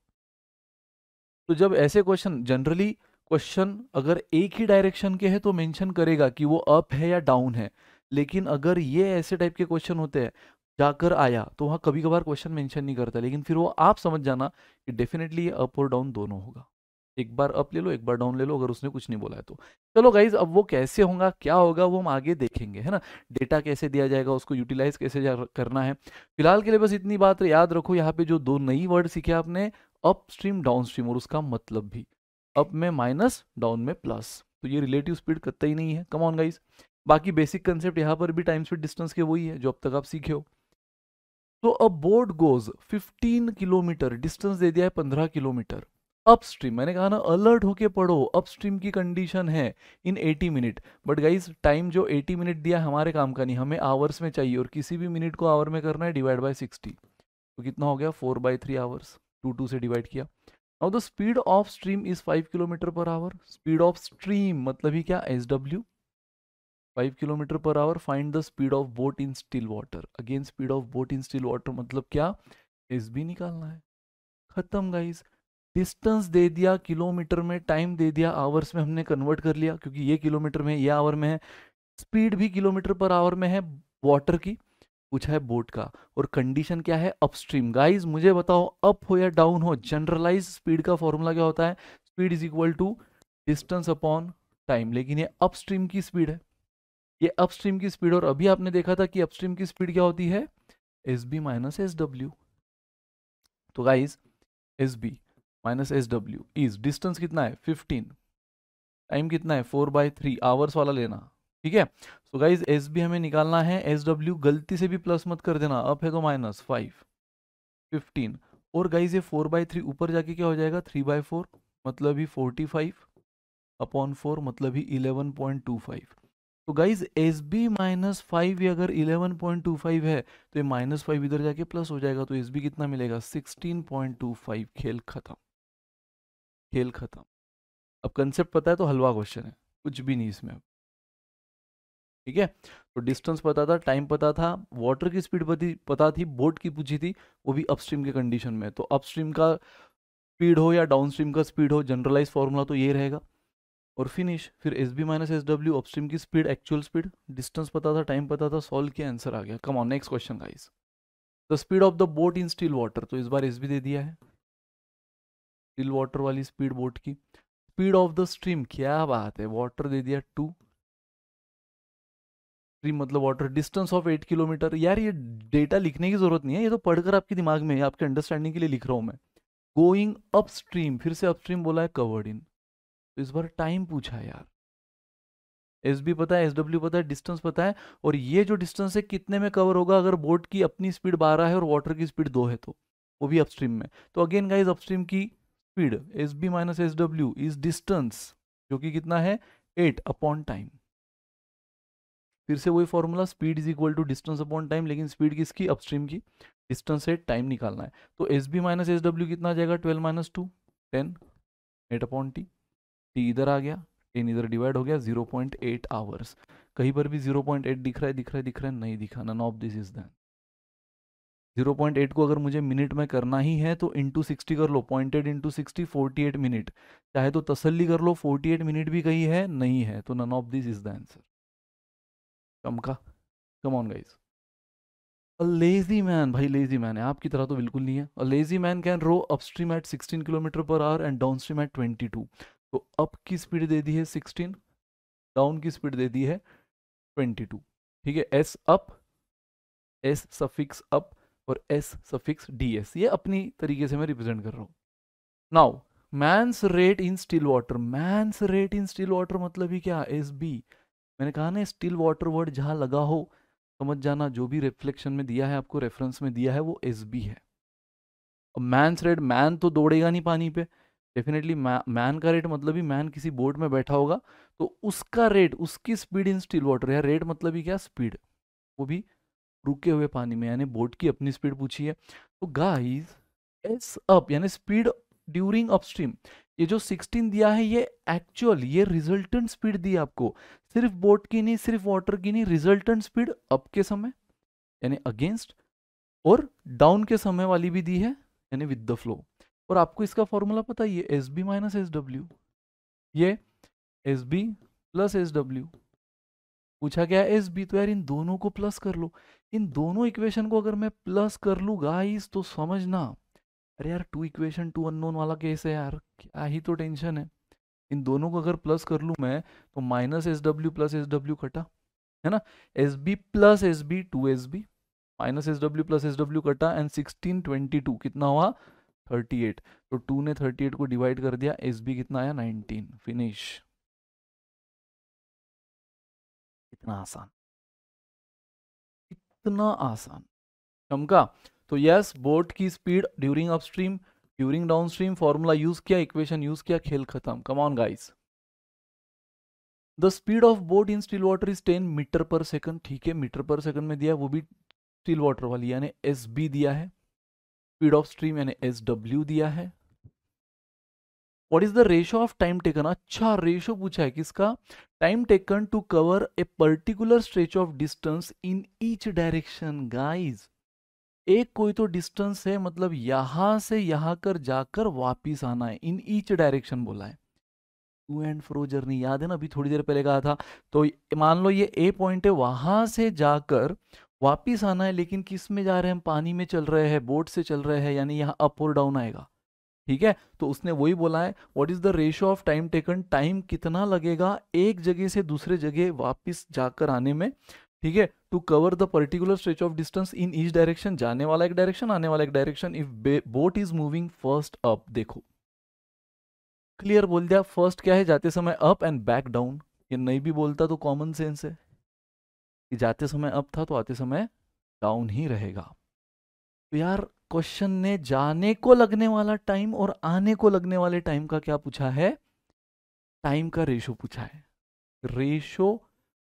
तो जब ऐसे क्वेश्चन जनरली क्वेश्चन अगर एक ही डायरेक्शन के हैं तो मेंशन करेगा कि वो अप है या डाउन है लेकिन अगर ये ऐसे टाइप के क्वेश्चन होते हैं जाकर आया तो वहाँ कभी कभार क्वेश्चन मेंशन नहीं करता लेकिन फिर वो आप समझ जाना कि डेफिनेटली ये अप और डाउन दोनों होगा एक बार अप ले लो एक बार डाउन ले लो अगर उसने कुछ नहीं बोला है तो चलो गाइज अब वो कैसे होगा क्या होगा वो हम आगे देखेंगे है ना डेटा कैसे दिया जाएगा उसको यूटिलाइज कैसे करना है फिलहाल के लिए बस इतनी बात याद रखो यहाँ पे जो दो नई वर्ड सीखे आपने अपस्ट्रीम डाउनस्ट्रीम और उसका मतलब भी अप में माइनस डाउन में प्लस तो ये रिलेटिव स्पीड कतई ही नहीं है कम ऑन गाइज बाकी बेसिक कंसेप्ट यहाँ पर भी टाइम स्पीड डिस्टेंस के वही है जो अब तक आप सीखे हो तो अब बोर्ड गोज 15 किलोमीटर डिस्टेंस दे दिया है 15 किलोमीटर अपस्ट्रीम मैंने कहा ना अलर्ट होके पढ़ो अपस्ट्रीम की कंडीशन है in 80 minute but guys time जो 80 मिनट दिया हमारे काम का नहीं हमें आवर्स में चाहिए और किसी भी मिनट को आवर में करना है डिवाइड बाय 60 तो कितना हो गया 4 by three hours two two से डिवाइड किया अब द तो speed of stream is five kilometre per hour speed of stream मतलब ही क्या S W five kilometre per hour find the speed of boat in still water again speed of boat in still water मतलब क्या S B निकालना है खत्म guys distance दे दिया किलोमीटर में टाइम दे दिया आवर्स में हमने कन्वर्ट कर लिया क्योंकि ये किलोमीटर में ये आवर में है स्पीड भी किलोमीटर पर आवर में है वाटर की पूछा है बोट का और कंडीशन क्या है अपस्ट्रीम गाइस मुझे बताओ अप हो या डाउन हो जनरलाइज स्पीड का फॉर्मूला क्या होता है speed is equal to distance upon time लेकिन ये अपस्ट्रीम की स्पीड है ये अपस्ट्रीम की स्पीड और अभी आपने देखा था कि अपस्ट्रीम की स्पीड क्या होती है S B minus S W तो guys S B minus S W is distance कितना है फिफ्टीन टाइम कितना है फोर बाय थ्री आवर्स वाला लेना ठीक है सो गाइज एस भी हमें निकालना है एस डब्ल्यू गलती से भी प्लस मत कर देना अप है तो माइनस फाइव फिफ्टीन और गाइज ये फोर बाई थ्री ऊपर जाके क्या हो जाएगा थ्री बाई फोर मतलब ही फोर्टी फाइव अपॉन फोर मतलब ही इलेवन पॉइंट टू फाइव तो guys S B minus five ये अगर इलेवन पॉइंट टू फाइव है तो ये माइनस फाइव इधर जाके प्लस हो जाएगा तो एस बी कितना मिलेगा सिक्सटीन पॉइंट टू फाइव खेल खत्म खेल खत्म अब कंसेप्ट पता है तो हलवा क्वेश्चन है कुछ भी नहीं इसमें अब ठीक है तो डिस्टेंस पता था टाइम पता था वाटर की स्पीड पता थी बोट की पूछी थी वो भी अपस्ट्रीम के कंडीशन में तो अपस्ट्रीम का स्पीड हो या डाउनस्ट्रीम का स्पीड हो जनरलाइज फॉर्मूला तो ये रहेगा और फिनिश फिर S B minus S W upstream की स्पीड एक्चुअल स्पीड डिस्टेंस पता था टाइम पता था सॉल्व किया आंसर आ गया come on next question guys the speed of the boat in still water तो इस बार एस बी दे दिया है स्टील वाटर वाली स्पीड बोट की स्पीड ऑफ द स्ट्रीम क्या बात है वाटर दे दिया टू मतलब water distance of eight kilometre यार ये डेटा लिखने की जरूरत नहीं है ये तो पढ़कर आपके दिमाग में है आपके अंडरस्टैंडिंग के लिए लिख रहा हूँ मैं गोइंग अपस्ट्रीम फिर से अपस्ट्रीम बोला है कवर्ड इन तो इस बार टाइम पूछा है यार एस बी पता है एस डब्ल्यू पता है डिस्टेंस पता है और ये जो डिस्टेंस है कितने में कवर होगा अगर बोट की अपनी स्पीड बारह है और वाटर की स्पीड दो है तो वो भी अपस्ट्रीम में तो अगेन गाइज अपस्ट्रीम की speed S B minus S W is distance जो कि कितना है एट अपॉन टाइम फिर से वही formula speed is equal to distance upon time लेकिन स्पीड किसकी अपस्ट्रीम की डिस्टेंस से टाइम निकालना है तो S B minus S W कितना आ जाएगा twelve minus two ten eight upon T T इधर आ गया टेन इधर डिवाइड हो गया जीरो पॉइंट एट आवर्स कहीं पर भी जीरो पॉइंट एट दिख रहा है दिख रहा है दिख रहा है नहीं दिखा none of this is then zero point eight को अगर मुझे मिनट में करना ही है तो इंटू सिक्सटी कर लो pointed into sixty forty eight minute चाहे तो तसल्ली कर लो फोर्टी एट मिनट भी कहीं है नहीं है तो none of this is the answer come का come on guys a lazy man भाई लेजी मैन है आपकी तरह तो बिल्कुल नहीं है a lazy man can row upstream at 16 kilometre per hour and down stream at 22 तो अप की स्पीड दे दी है 16 डाउन की स्पीड दे दी है 22 ठीक है S up S suffix up और एस सफिक्स डी एस ये अपनी तरीके से मैं रिप्रेजेंट कर रहा हूँ now man's rate in still water man's rate in still water मतलब ही क्या एस बी मैंने कहा ना स्टिल वाटर वर्ड जहाँ लगा हो समझ जाना जो भी रिफ्लेक्शन में दिया है आपको रेफरेंस में दिया है वो एस बी है अब मैन रेट मैन तो दौड़ेगा नहीं पानी पे डेफिनेटली मैन का रेट मतलब ही मैन किसी बोट में बैठा होगा तो उसका रेट उसकी स्पीड इन स्टील वाटर या रेट मतलब ही क्या स्पीड वो भी रुके हुए पानी में यानी बोट की अपनी स्पीड पूछी है तो गाइज एस अप यानी स्पीड ड्यूरिंग अपस्ट्रीम ये जो 16 दिया है ये एक्चुअल ये रिजल्टेंट स्पीड दी आपको सिर्फ बोट की नहीं सिर्फ वाटर की नहीं रिजल्टेंट स्पीड अप के समय यानी अगेंस्ट और डाउन के समय वाली भी दी है यानी विद द फ्लो और आपको इसका फॉर्मूला पता है ये S B minus S W ये S B plus S W पूछा गया एस बी तो यार इन दोनों को प्लस कर लो इन दोनों इक्वेशन को अगर मैं प्लस कर लूँ गाइस तो समझना अरे यार टू इक्वेशन टू अननोन वाला केस है यार क्या ही तो टेंशन है इन दोनों को अगर प्लस कर लूँ मैं तो minus S W plus S W कटा है ना S B plus S B two S B minus S W plus S W कटा एंड सिक्सटीन ट्वेंटी टू कितना हुआ थर्टी एट तो टू ने थर्टी एट को डिवाइड कर दिया एस बी कितना आया नाइनटीन फिनिश इतना आसान इतना आसान चमका तो यस बोट की speed during upstream during downstream formula use किया इक्वेशन यूज किया खेल खत्म come on guys the speed of boat in still water is ten metre per second ठीक है मीटर पर सेकंड में दिया वो भी स्टील वाटर वाली यानी एस बी दिया है स्पीड ऑफ स्ट्रीम यानी एस डब्ल्यू दिया है what is the ratio of time taken अच्छा रेशो पूछा है किसका time taken to cover a particular stretch of distance in each direction guys एक कोई तो डिस्टेंस है मतलब यहां से यहां कर जाकर वापिस आना है इन ईच डायरेक्शन बोला है टू एंड फ्रो जर्नी याद है ना अभी थोड़ी देर पहले कहा था तो मान लो ये ए पॉइंट है वहां से जाकर वापिस आना है लेकिन किस में जा रहे हैं हम पानी में चल रहे हैं बोट से चल रहे हैं यानी यहाँ अप और डाउन आएगा ठीक है तो उसने वही बोला है what is the ratio of time taken time कितना लगेगा एक जगह से दूसरे जगह वापिस जाकर आने में ठीक है to cover the particular stretch of distance in each direction जाने वाला एक डायरेक्शन आने वाला एक direction if boat is moving first up देखो क्लियर बोल दिया फर्स्ट क्या है जाते समय अप एंड बैक डाउन ये नहीं भी बोलता तो कॉमन सेंस है कि जाते समय अप था तो आते समय डाउन ही रहेगा तो यार क्वेश्चन ने जाने को लगने वाला टाइम और आने को लगने वाले टाइम का क्या पूछा है टाइम का रेशो पूछा है रेशो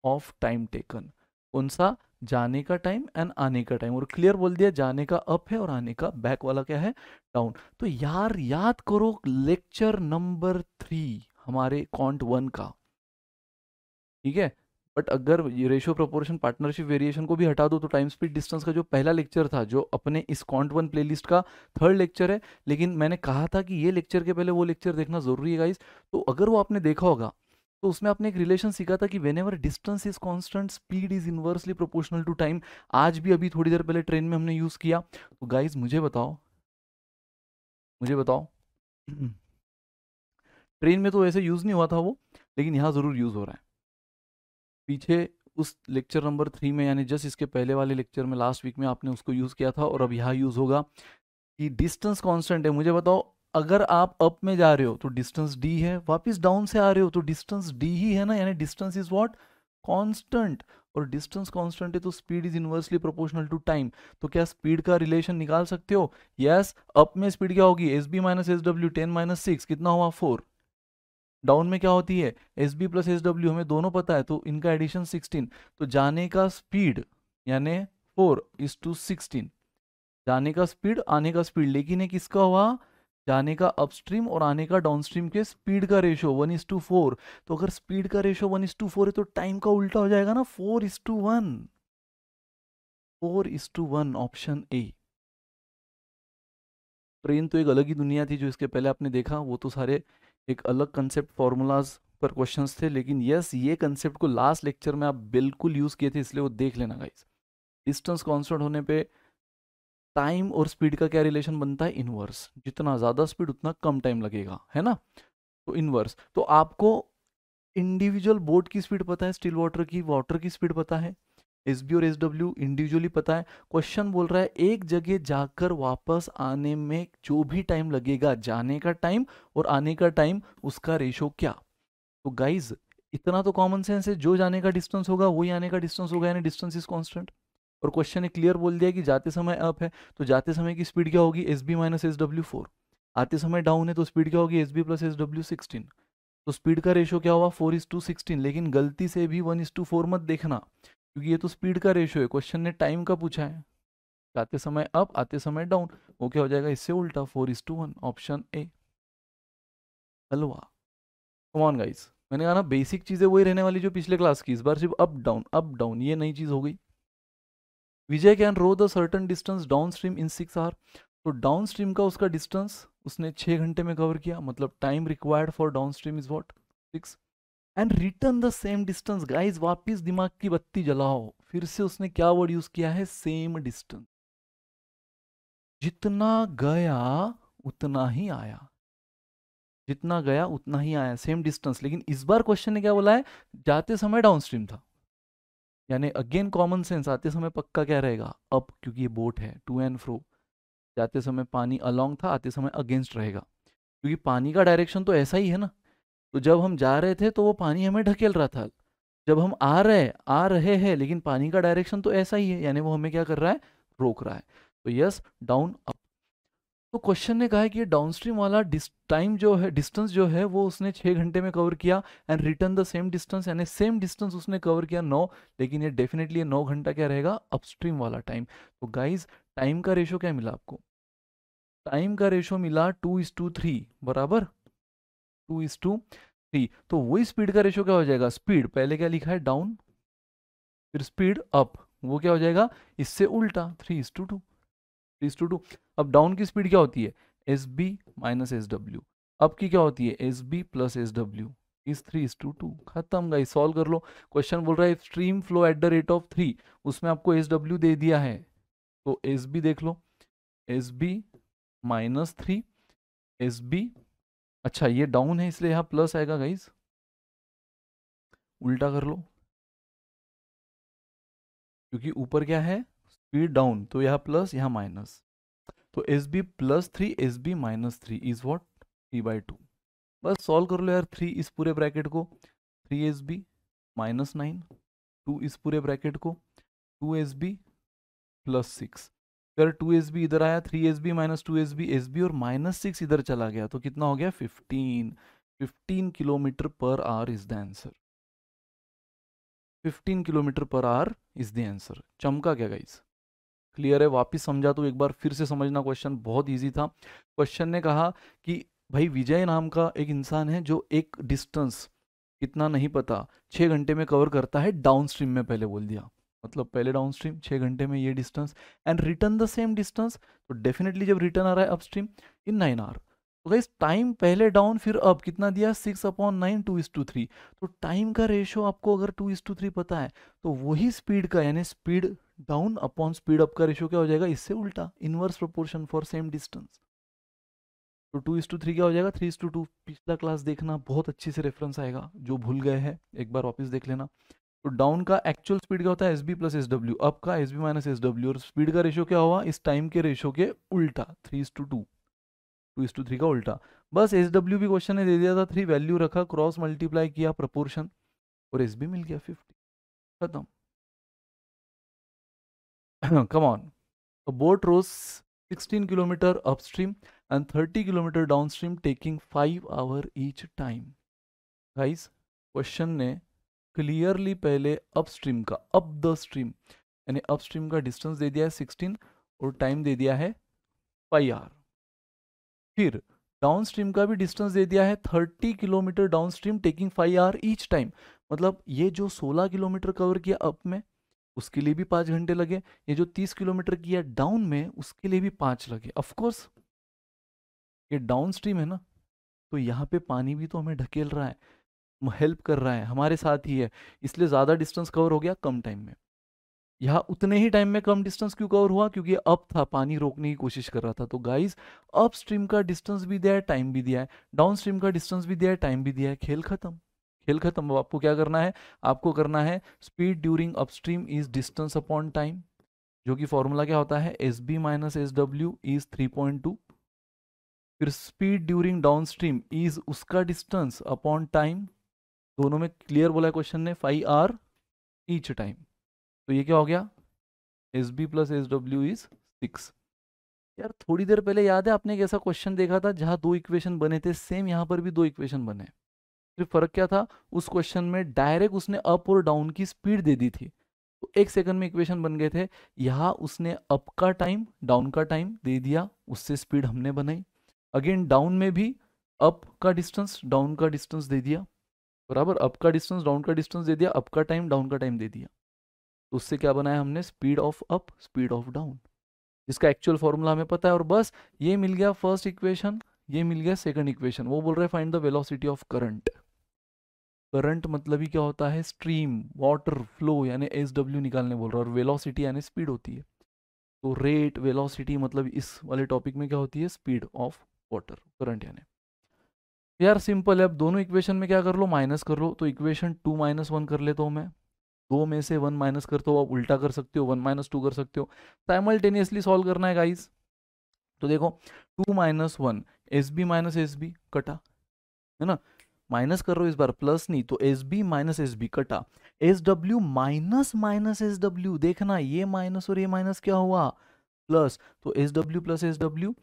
ऑफ टाइम टेकन कौन सा जाने का टाइम एंड आने का टाइम और क्लियर बोल दिया जाने का अप है और आने का बैक वाला क्या है डाउन तो यार याद करो लेक्चर नंबर थ्री हमारे कॉन्ट वन का ठीक है बट अगर रेशियो प्रोपोर्शन पार्टनरशिप वेरिएशन को भी हटा दो तो टाइम स्पीड डिस्टेंस का जो पहला लेक्चर था जो अपने इस कॉन्ट वन प्लेलिस्ट का थर्ड लेक्चर है लेकिन मैंने कहा था कि ये लेक्चर के पहले वो लेक्चर देखना जरूरी है गाइस तो अगर वो आपने देखा होगा तो उसमें आपने एक रिलेशन सीखा था कि whenever distance is constant speed is inversely proportional to time आज भी अभी थोड़ी देर पहले ट्रेन में हमने यूज़ किया तो गाइज मुझे बताओ मुझे बताओ ट्रेन में तो ऐसे यूज़ नहीं हुआ था वो लेकिन यहाँ ज़रूर यूज़ हो रहा है पीछे उस लेक्चर नंबर थ्री में यानी जस्ट इसके पहले वाले लेक्चर में लास्ट वीक में आपने उसको यूज़ किया था और अब यहाँ यूज़ होगा कि डिस्टेंस कांस्टेंट है मुझे बताओ अगर आप अप में जा रहे हो तो डिस्टेंस डी है वापस डाउन से आ रहे हो तो डिस्टेंस डी ही है ना यानी डिस्टेंस इज व्हाट कांस्टेंट और डिस्टेंस कांस्टेंट है तो speed is inversely proportional to time तो क्या स्पीड का रिलेशन निकाल सकते हो यस yes, अप में स्पीड क्या होगी S B minus S W ten minus six कितना हुआ फोर डाउन में क्या होती है S B plus S W हमें दोनों पता है तो इनका एडिशन सिक्सटीन तो जाने का स्पीड यानी फोर इज टू सिक्सटीन जाने का स्पीड आने का स्पीड लेकिन ये किसका हुआ जाने का अपस्ट्रीम और आने का डाउनस्ट्रीम के स्पीड का ratio one is to four तो अगर स्पीड का ratio one is to four है तो टाइम का उल्टा हो जाएगा ना four is to one four is to one option A train तो एक अलग ही दुनिया थी जो इसके पहले आपने देखा वो तो सारे एक अलग कंसेप्ट फॉर्मूलाज पर क्वेश्चंस थे लेकिन यस ये कंसेप्ट को लास्ट लेक्चर में आप बिल्कुल यूज़ किए थे इसलिए वो देख लेना गाइस डिस्टेंस कॉन्सर्ट होने पर टाइम और स्पीड का क्या रिलेशन बनता है इनवर्स जितना ज़्यादा स्पीड उतना कम टाइम लगेगा है ना तो इनवर्स तो आपको इंडिविजुअल बोट की स्पीड पता है स्टील वाटर की वाटर की स्पीड पता है एस और एस डब्ल्यू इंडिविजुअली पता है क्वेश्चन बोल रहा है एक जगह जाकर वापस आने में जो भी टाइम लगेगा जाने का टाइम और आने का टाइम उसका रेशो क्या तो गाइज इतना तो कॉमन सेंस है जो जाने का डिस्टेंस होगा वही आने का डिस्टेंस होगा यानी डिस्टेंस इज कॉन्स्टेंट और क्वेश्चन ने क्लियर बोल दिया कि जाते समय अप है तो जाते समय की स्पीड क्या होगी S B minus S W four आते समय डाउन है तो स्पीड क्या होगी S B plus S W sixteen तो स्पीड का रेशो क्या हुआ फोर इज टू सिक्सटीन लेकिन गलती से भी वन इज टू फोर मत देखना क्योंकि ये तो स्पीड का रेशो है क्वेश्चन ने टाइम का पूछा है जाते समय अप आते समय डाउन वो क्या हो जाएगा इससे उल्टा four is to one option A हलवा कमॉन गाइस मैंने कहा ना बेसिक चीज़ें वही रहने वाली जो पिछले क्लास की इस बार सिर्फ अप डाउन अप डाउन ये नई चीज़ हो गई Vijay can row the certain distance down stream in six hour तो डाउन स्ट्रीम का उसका डिस्टेंस उसने छः घंटे में कवर किया मतलब time required for down stream is what six and return the same distance guys वापिस दिमाग की बत्ती जलाओ फिर से उसने क्या वर्ड यूज किया है सेम डिस्टेंस जितना गया उतना ही आया जितना गया उतना ही आया सेम डिस्टेंस लेकिन इस बार क्वेश्चन ने क्या बोला है जाते समय डाउन स्ट्रीम था यानी अगेन कॉमन सेंस आते समय पक्का क्या रहेगा अप क्योंकि ये बोट है टू एंड फ्रो जाते समय पानी अलोंग था आते समय अगेंस्ट रहेगा क्योंकि पानी का डायरेक्शन तो ऐसा ही है ना तो जब हम जा रहे थे तो वो पानी हमें ढकेल रहा था जब हम आ रहे आ रहे हैं लेकिन पानी का डायरेक्शन तो ऐसा ही है यानी वो हमें क्या कर रहा है रोक रहा है तो यस डाउन अप तो क्वेश्चन ने कहा है कि डाउनस्ट्रीम वाला टाइम जो है डिस्टेंस जो है वो उसने छः घंटे में कवर किया and return the same distance यानी सेम डिस्टेंस उसने कवर किया नौ लेकिन ये डेफिनेटली नौ घंटा क्या रहेगा अपस्ट्रीम वाला टाइम तो गाइज टाइम का रेशो क्या मिला आपको टाइम का रेशो मिला टू इज टू थ्री बराबर टू इज टू थ्री तो वही स्पीड का रेशो क्या हो जाएगा स्पीड पहले क्या लिखा है डाउन फिर स्पीड अप वो क्या हो जाएगा इससे उल्टा three is to two two is to to two down की स्पीड क्या होती है S B minus S W अब की क्या होती है S B plus S W is three is to two खत्म गाई सॉल्व कर लो क्वेश्चन बोल रहा है stream flow at the rate of three उसमें आपको एस डब्ल्यू दे दिया है तो एस बी देख लो S B minus three S B अच्छा ये डाउन है इसलिए यहाँ प्लस आएगा गाइज उल्टा कर लो क्योंकि ऊपर क्या है स्पीड डाउन तो यहाँ प्लस यहाँ माइनस तो S B plus three S B minus three is what three by two बस सॉल्व कर लो यार थ्री इस पूरे ब्रैकेट को three S B minus nine two इस पूरे ब्रैकेट को two S B plus six अगर टू एस बी इधर आया three S B minus two S B S B और माइनस सिक्स इधर चला गया तो कितना हो गया fifteen fifteen kilometre per hour is the answer fifteen kilometre per hour is the answer चमका क्या गाइस क्लियर है वापिस समझा तो एक बार फिर से समझना क्वेश्चन बहुत ईजी था क्वेश्चन ने कहा कि भाई विजय नाम का एक इंसान है जो एक डिस्टेंस इतना नहीं पता छः घंटे में कवर करता है डाउन स्ट्रीम में पहले बोल दिया मतलब पहले डाउन स्ट्रीम छः घंटे में ये distance and return the same distance तो डेफिनेटली जब रिटर्न आ रहा है अपस्ट्रीम इन नाइन आर तो टाइम पहले डाउन फिर अप कितना दिया six upon nine two is to three तो टाइम का रेशियो आपको अगर टू इज टू थ्री पता है तो वही स्पीड का यानी speed down upon speed up का रेशो क्या हो जाएगा इससे उल्टा inverse proportion for same distance तो टू इस टू थ्री क्या हो जाएगा थ्री इज टू टू पिछला क्लास देखना बहुत अच्छे से रेफरेंस आएगा जो भूल गए हैं एक बार वापस देख लेना तो डाउन का एक्चुअल स्पीड क्या होता है S B plus S W up का S B minus S W और स्पीड का रेशियो क्या हुआ इस टाइम के रेशियो के उल्टा three is to two two is to three का उल्टा बस एस डब्ल्यू भी क्वेश्चन ने दे दिया था थ्री वैल्यू रखा क्रॉस मल्टीप्लाई किया प्रपोर्शन और एस बी मिल गया फिफ्टी खत्म come on boat rows sixteen kilometre upstream and thirty kilometre downstream taking five hour each time guys question ने क्लियरली पहले अपस्ट्रीम का अप द स्ट्रीम यानी अपस्ट्रीम का डिस्टेंस दे दिया है सिक्सटीन और टाइम दे दिया है फाइव आवर फिर डाउनस्ट्रीम का भी डिस्टेंस दे दिया है thirty kilometre downstream taking five hour each time मतलब ये जो सोलह किलोमीटर कवर किया अप में उसके लिए भी पाँच घंटे लगे ये जो तीस किलोमीटर किया डाउन में उसके लिए भी पाँच लगे ऑफकोर्स ये डाउन स्ट्रीम है ना तो यहाँ पे पानी भी तो हमें ढकेल रहा है हेल्प कर रहा है हमारे साथ ही है इसलिए ज़्यादा डिस्टेंस कवर हो गया कम टाइम में यहाँ उतने ही टाइम में कम डिस्टेंस क्यों कवर हुआ क्योंकि अप था पानी रोकने की कोशिश कर रहा था तो गाइस अप स्ट्रीम का डिस्टेंस भी दिया है टाइम भी दिया है डाउन स्ट्रीम का डिस्टेंस भी दिया है टाइम भी दिया है खेल खत्म खेल खत्म अब आपको क्या करना है आपको करना है speed during up stream is distance upon time जो कि फॉर्मूला क्या होता है S B minus S W is three point two फिर speed during down stream is उसका डिस्टेंस अपॉन टाइम दोनों में क्लियर बोला क्वेश्चन ने फाइव आर ईच टाइम तो ये क्या हो गया S B plus S W is six यार थोड़ी देर पहले याद है आपने एक ऐसा क्वेश्चन देखा था जहां दो इक्वेशन बने थे सेम यहां पर भी दो इक्वेशन बने सिर्फ फर्क क्या था उस क्वेश्चन में डायरेक्ट उसने अप और डाउन की स्पीड दे दी थी तो एक सेकंड में इक्वेशन बन गए थे यहाँ उसने अप का टाइम डाउन का टाइम दे दिया उससे स्पीड हमने बनाई अगेन डाउन में भी अप का डिस्टेंस डाउन का डिस्टेंस दे दिया बराबर अप का डिस्टेंस डाउन का डिस्टेंस दे दिया अप का टाइम डाउन का टाइम दे दिया तो उससे क्या बनाया हमने speed of up speed of down इसका एक्चुअल फॉर्मूला हमें पता है और बस ये मिल गया फर्स्ट इक्वेशन ये मिल गया सेकंड इक्वेशन वो बोल रहे find the velocity of current current मतलब ही क्या होता है स्ट्रीम वाटर फ्लो यानी एस डब्ल्यू निकालने बोल रहा है और वेलोसिटी यानी स्पीड होती है तो रेट वेलोसिटी मतलब इस वाले टॉपिक में क्या होती है स्पीड ऑफ वाटर करंट यानी यार सिंपल है अब दोनों इक्वेशन में क्या कर लो माइनस कर लो तो इक्वेशन टू माइनस वन कर लेता हूँ मैं दो में से वन माइनस करते हो आप उल्टा कर सकते हो वन माइनस टू कर सकते हो साइमल्टेनियसली सॉल्व करना है गाइस तो देखो two minus one S B minus S B कटा है ना माइनस कर रहे हो इस बार प्लस नहीं तो S B minus S B कटा S W minus minus S W देखना ये माइनस और ये माइनस क्या हुआ प्लस तो S W plus S W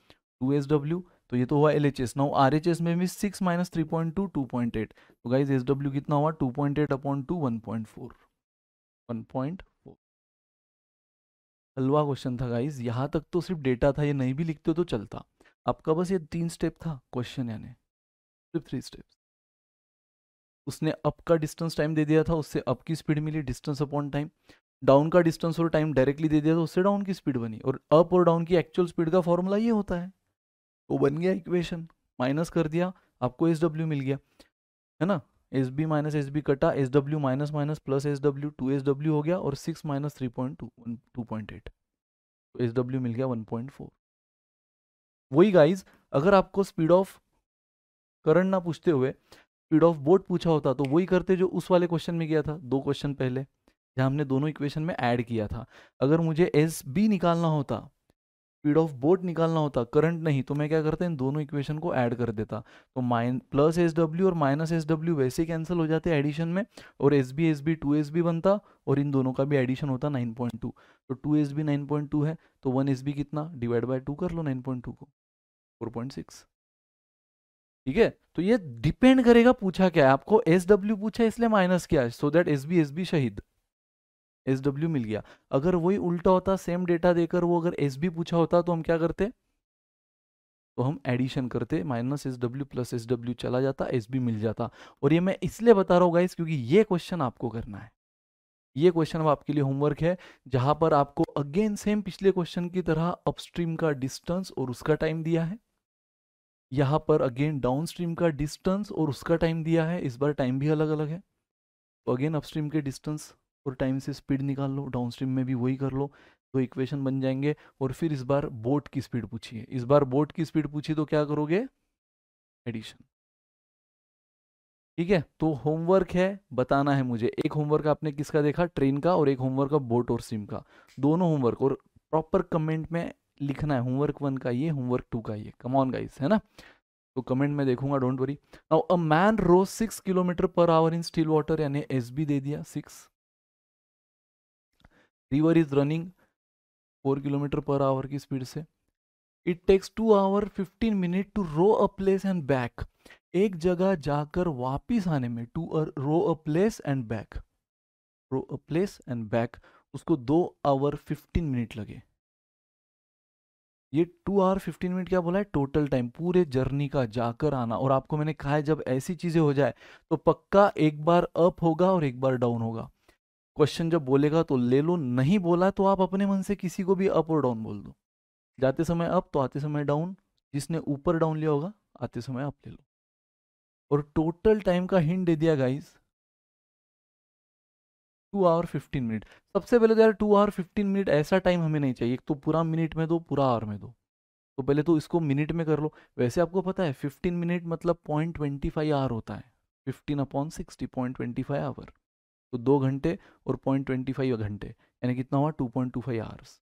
two S W तो ये तो हुआ L H S now R H S में भी six minus three point two two point eight तो गाइज एस डब्ल्यू कितना हुआ two point eight upon two one point four 1.4 हलवा क्वेश्चन था गाइज यहाँ तक तो सिर्फ डेटा था ये नहीं भी लिखते तो चलता आपका बस ये तीन स्टेप था क्वेश्चन यानी सिर्फ थ्री स्टेप्स उसने अप का डिस्टेंस टाइम दे दिया था उससे अप की स्पीड मिली डिस्टेंस अपॉन टाइम डाउन का डिस्टेंस और टाइम डायरेक्टली दे दिया था उससे डाउन की स्पीड बनी और अप और डाउन की एक्चुअल स्पीड का फॉर्मूला ये होता है वो तो बन गया इक्वेशन माइनस कर दिया आपको एस डब्ल्यू मिल गया है ना S B minus S B कटा S W minus minus plus S W two S W हो गया और six minus three point two two point eight S W मिल गया वन पॉइंट फोर वही गाइज अगर आपको स्पीड ऑफ करंट ना पूछते हुए स्पीड ऑफ बोट पूछा होता तो वही करते जो उस वाले क्वेश्चन में किया था दो क्वेश्चन पहले जहाँ हमने दोनों इक्वेशन में ऐड किया था अगर मुझे एस बी निकालना होता स्पीड ऑफ बोट निकालना होता करंट नहीं तो मैं क्या करता इन दोनों इक्वेशन को ऐड कर देता तो माइन प्लस एस डब्ल्यू और माइनस एस डब्ल्यू वैसे कैंसिल हो जाते एडिशन में और S B S B two S B बनता और इन दोनों का भी एडिशन होता नाइन पॉइंट टू तो two S B nine point two है तो वन एस बी कितना डिवाइड बाई टू कर लो नाइन पॉइंट टू को फोर पॉइंट सिक्स ठीक है तो ये डिपेंड करेगा पूछा क्या है आपको एस डब्ल्यू पूछा इसलिए माइनस किया so that S B S B शहीद एस डब्ल्यू मिल गया अगर वही उल्टा होता सेम डेटा देकर वो अगर एस बी पूछा होता तो हम क्या करते तो हम एडिशन करते minus S W plus S W चला जाता एस बी मिल जाता और ये मैं इसलिए बता रहा हूँ गाइस क्योंकि ये क्वेश्चन आपको करना है ये क्वेश्चन अब आपके लिए होमवर्क है जहां पर आपको अगेन सेम पिछले क्वेश्चन की तरह अपस्ट्रीम का डिस्टेंस और उसका टाइम दिया है यहाँ पर अगेन डाउनस्ट्रीम का डिस्टेंस और उसका टाइम दिया है इस बार टाइम भी अलग अलग है तो अगेन अपस्ट्रीम के डिस्टेंस और टाइम से स्पीड निकाल लो डाउन स्ट्रीम में भी वही कर लो तो इक्वेशन बन जाएंगे और फिर इस बार बोट की स्पीड पूछिए इस बार बोट की स्पीड पूछिए तो क्या करोगे एडिशन ठीक है तो होमवर्क है बताना है मुझे एक होमवर्क आपने किसका देखा ट्रेन का और एक होमवर्क का बोट और सिम का दोनों होमवर्क और प्रॉपर कमेंट में लिखना है होमवर्क वन का ये होमवर्क टू का ये कमॉन गाइस है ना तो कमेंट में देखूंगा don't worry now a man rows six kilometre per hour in still water यानी एस दे दिया six river is running four kilometre per hour की स्पीड से it takes two hour fifteen minute to row a place and back एक जगह जाकर वापिस आने में to row a place and back row a place and back उसको दो आवर फिफ्टीन मिनट लगे ये टू आवर फिफ्टीन मिनट क्या बोला है टोटल टाइम पूरे जर्नी का जाकर आना और आपको मैंने कहा है जब ऐसी चीज़ें हो जाए तो पक्का एक बार अप होगा और एक बार डाउन होगा क्वेश्चन जब बोलेगा तो ले लो नहीं बोला तो आप अपने मन से किसी को भी अप और डाउन बोल दो जाते समय अप तो आते समय डाउन जिसने ऊपर डाउन लिया होगा आते समय अप ले लो और टोटल टाइम का हिंट दे दिया guys two hour fifteen minute सबसे पहले तो यार टू आवर फिफ्टीन मिनट ऐसा टाइम हमें नहीं चाहिए एक तो पूरा मिनट में दो पूरा आवर में दो तो पहले तो इसको मिनट में कर लो वैसे आपको पता है फिफ्टीन मिनट मतलब पॉइंट ट्वेंटी फाइव आवर होता है fifteen upon sixty point twenty five hour तो दो घंटे और पॉइंट ट्वेंटी फाइव घंटे यानी कितना हुआ two point two five hours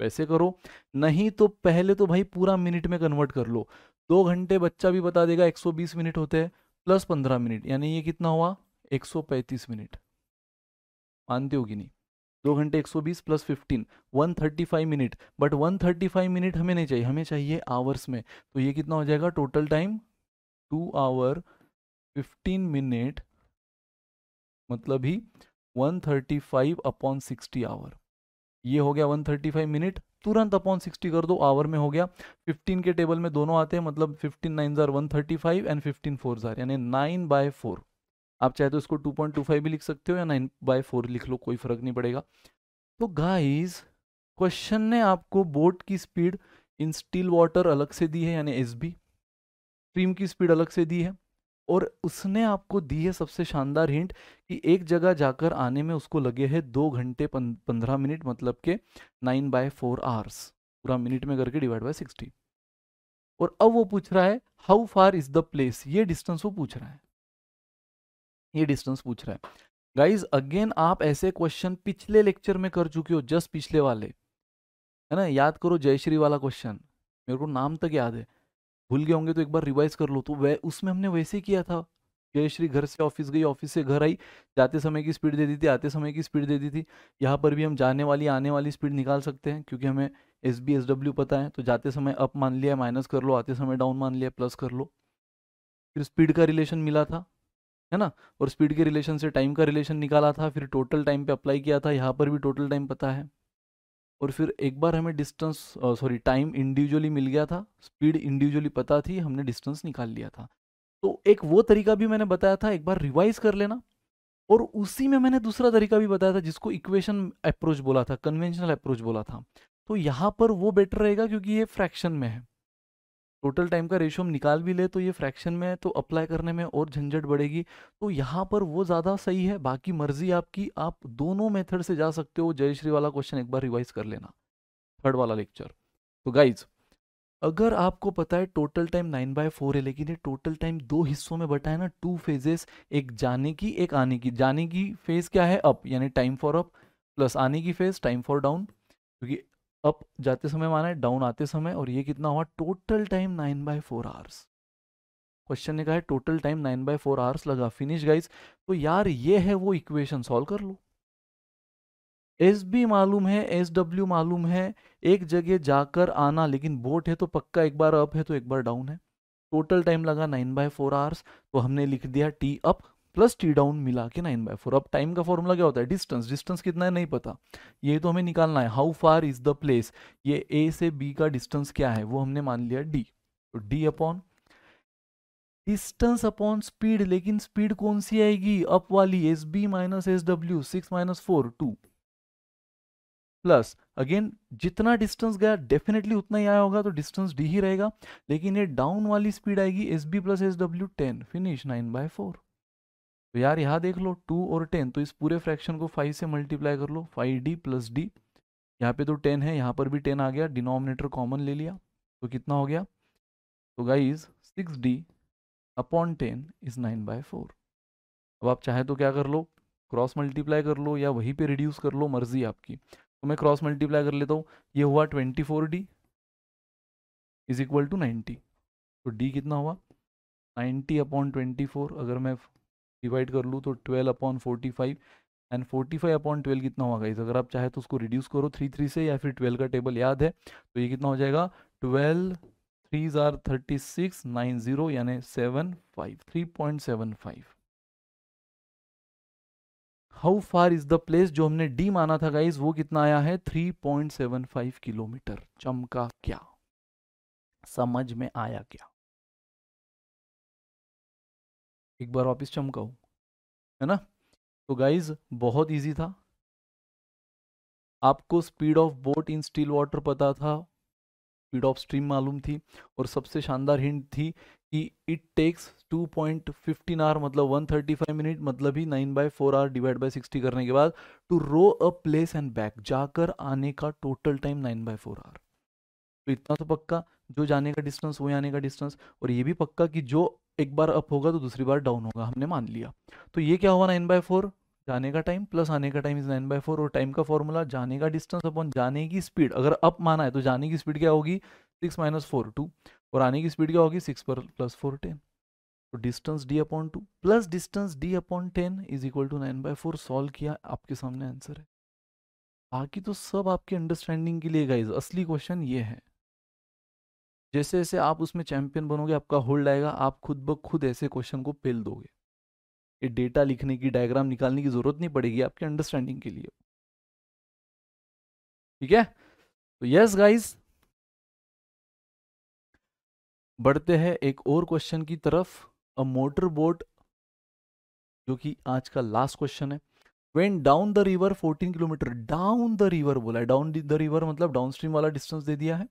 वैसे करो नहीं तो पहले तो भाई पूरा मिनट में कन्वर्ट कर लो दो घंटे बच्चा भी बता देगा एक सौ बीस मिनट होते हैं प्लस पंद्रह मिनट यानी ये कितना हुआ एक सौ पैंतीस मिनट मानते हो कि नहीं दो घंटे एक सौ बीस plus fifteen one thirty five minute but one thirty five minute हमें नहीं चाहिए हमें चाहिए आवर्स में तो ये कितना हो जाएगा total time two hour fifteen minute मतलब ही 135 thirty five upon sixty hour ये हो गया 135 थर्टी फाइव मिनट तुरंत अपॉन सिक्सटी कर दो आवर में हो गया 15 के टेबल में दोनों आते हैं मतलब 15 नाइन जार वन एंड फिफ्टीन फोर जार यानी नाइन बाय फोर आप चाहे तो इसको 2.25 भी लिख सकते हो या नाइन बाय फोर लिख लो कोई फर्क नहीं पड़ेगा तो गाइज क्वेश्चन ने आपको बोट की स्पीड इन स्टील वाटर अलग से दी है यानी एस स्ट्रीम की स्पीड अलग से दी है और उसने आपको दी है सबसे शानदार हिंट कि एक जगह जाकर आने में उसको लगे है दो घंटे पंद्रह मिनट मतलब के नाइन बाय फोर आवर्स पूरा मिनट में करके डिवाइड बाय सिक्सटी और अब वो पूछ रहा है how far is the place ये डिस्टेंस वो पूछ रहा है ये डिस्टेंस पूछ रहा है गाइज अगेन आप ऐसे क्वेश्चन पिछले लेक्चर में कर चुके हो जस्ट पिछले वाले है ना याद करो जयश्री वाला क्वेश्चन मेरे को नाम तक याद है भूल गए होंगे तो एक बार रिवाइज कर लो तो वह उसमें हमने वैसे ही किया था जयश्री घर से ऑफिस गई ऑफिस से घर आई जाते समय की स्पीड दे दी थी आते समय की स्पीड दे दी थी यहाँ पर भी हम जाने वाली आने वाली स्पीड निकाल सकते हैं क्योंकि हमें एस बी एस डब्ल्यू पता है तो जाते समय अप मान लिया माइनस कर लो आते समय डाउन मान लिया प्लस कर लो फिर स्पीड का रिलेशन मिला था है ना और स्पीड के रिलेशन से टाइम का रिलेशन निकाला था फिर टोटल टाइम पे अप्लाई किया था यहाँ पर भी टोटल टाइम पता है और फिर एक बार हमें डिस्टेंस सॉरी टाइम इंडिविजुअली मिल गया था स्पीड इंडिविजुअली पता थी हमने डिस्टेंस निकाल लिया था तो एक वो तरीका भी मैंने बताया था एक बार रिवाइज कर लेना और उसी में मैंने दूसरा तरीका भी बताया था जिसको इक्वेशन अप्रोच बोला था कन्वेंशनल अप्रोच बोला था तो यहाँ पर वो बेटर रहेगा क्योंकि ये फ्रैक्शन में है टोटल टाइम का रेशियो हम निकाल भी ले तो ये फ्रैक्शन में तो अप्लाई करने में और झंझट बढ़ेगी तो यहाँ पर वो ज़्यादा सही है बाकी मर्जी आपकी आप दोनों मेथड से जा सकते हो जयश्री वाला क्वेश्चन एक बार रिवाइज कर लेना थर्ड वाला लेक्चर तो गाइज अगर आपको पता है total time nine by four है लेकिन ये टोटल टाइम दो हिस्सों में बटा है ना टू फेजेस एक जाने की एक आने की जाने की फेज क्या है अप यानी टाइम फॉर अप प्लस आने की फेज टाइम फॉर डाउन क्योंकि अप जाते समय माना है डाउन आते समय और ये कितना हुआ total time nine by four hours question ने कहा है total time nine by four hours लगा फिनिश गाइस तो यार ये है वो इक्वेशन सॉल्व कर लो एस बी मालूम है एस डब्ल्यू मालूम है एक जगह जाकर आना लेकिन बोट है तो पक्का एक बार अप है तो एक बार डाउन है टोटल टाइम लगा नाइन बाय फोर आवर्स तो हमने लिख दिया T up plus T down मिला के नाइन बाय फोर अब टाइम का फॉर्मूला क्या होता है डिस्टेंस डिस्टेंस कितना है नहीं पता ये तो हमें निकालना है how far is the place ये ए से बी का डिस्टेंस क्या है वो हमने मान लिया डी तो D upon distance upon speed लेकिन स्पीड कौन सी आएगी अप वाली S B minus S W six minus four two plus again जितना डिस्टेंस गया डेफिनेटली उतना ही आया होगा तो डिस्टेंस डी ही रहेगा लेकिन ये डाउन वाली स्पीड आएगी S B plus S W ten finish nine by four तो यार यहाँ देख लो टू और टेन तो इस पूरे फ्रैक्शन को फाइव से मल्टीप्लाई कर लो फाइव डी प्लस डी यहाँ पे तो टेन है यहाँ पर भी टेन आ गया डिनोमिनेटर कॉमन ले लिया तो कितना हो गया तो guys six D upon ten is nine by four अब आप चाहे तो क्या कर लो क्रॉस मल्टीप्लाई कर लो या वहीं पे रिड्यूस कर लो मर्जी आपकी तो मैं क्रॉस मल्टीप्लाई कर लेता हूँ ये हुआ twenty four D is equal to ninety तो डी कितना हुआ नाइन्टी अपॉन ट्वेंटी फोर अगर मैं डिवाइड कर लूँ तो twelve upon forty five and forty five upon twelve कितना होगा इस अगर आप चाहे तो उसको रिड्यूस करो थ्री थ्री से या फिर ट्वेल्व का टेबल याद है तो ये कितना हो जाएगा ट्वेल्व थ्री ज़ार थर्टी सिक्स नाइन ज़ीरो यानी seven five three point seven five how far is the place जो हमने डी माना था गाइज वो कितना आया है three point seven five kilometre चमका क्या समझ में आया क्या एक बार वापस चमकाओ है ना तो गाइज बहुत इजी था आपको speed of boat in still water पता था स्पीड ऑफ स्ट्रीम मालूम थी और सबसे शानदार हिंट थी कि इट टेक्स 2.15 पॉइंट आवर मतलब 135 मिनट मतलब ही 9 by four hour divide by 60 करने के बाद to row a place and back जाकर आने का total time 9 by four hour तो इतना तो पक्का जो जाने का डिस्टेंस वो आने का डिस्टेंस और ये भी पक्का कि जो एक बार अप होगा तो दूसरी बार डाउन होगा हमने मान लिया तो ये क्या हुआ नाइन बाय फोर जाने का टाइम प्लस आने का time is nine by four और टाइम का फॉर्मूला जाने का डिस्टेंस अपॉन जाने की स्पीड अगर अप माना है तो जाने की स्पीड क्या होगी सिक्स माइनस फोर टू और आने की स्पीड क्या होगी सिक्स पर प्लस फोर टेन तो distance D upon two plus distance D upon ten is equal to nine by four solve किया आपके सामने आंसर है बाकी तो सब आपके अंडरस्टैंडिंग के लिए गाइज असली क्वेश्चन ये है जैसे जैसे आप उसमें चैंपियन बनोगे आपका होल्ड आएगा आप खुद ब खुद ऐसे क्वेश्चन को फेल दोगे ये डेटा लिखने की डायग्राम निकालने की जरूरत नहीं पड़ेगी आपके अंडरस्टैंडिंग के लिए ठीक है तो यस गाइस बढ़ते हैं एक और क्वेश्चन की तरफ अ मोटर बोट जो कि आज का last question when down the the रिवर 14 किलोमीटर डाउन द रिवर बोला है डाउन द रिवर मतलब डाउन स्ट्रीम वाला डिस्टेंस दे दिया है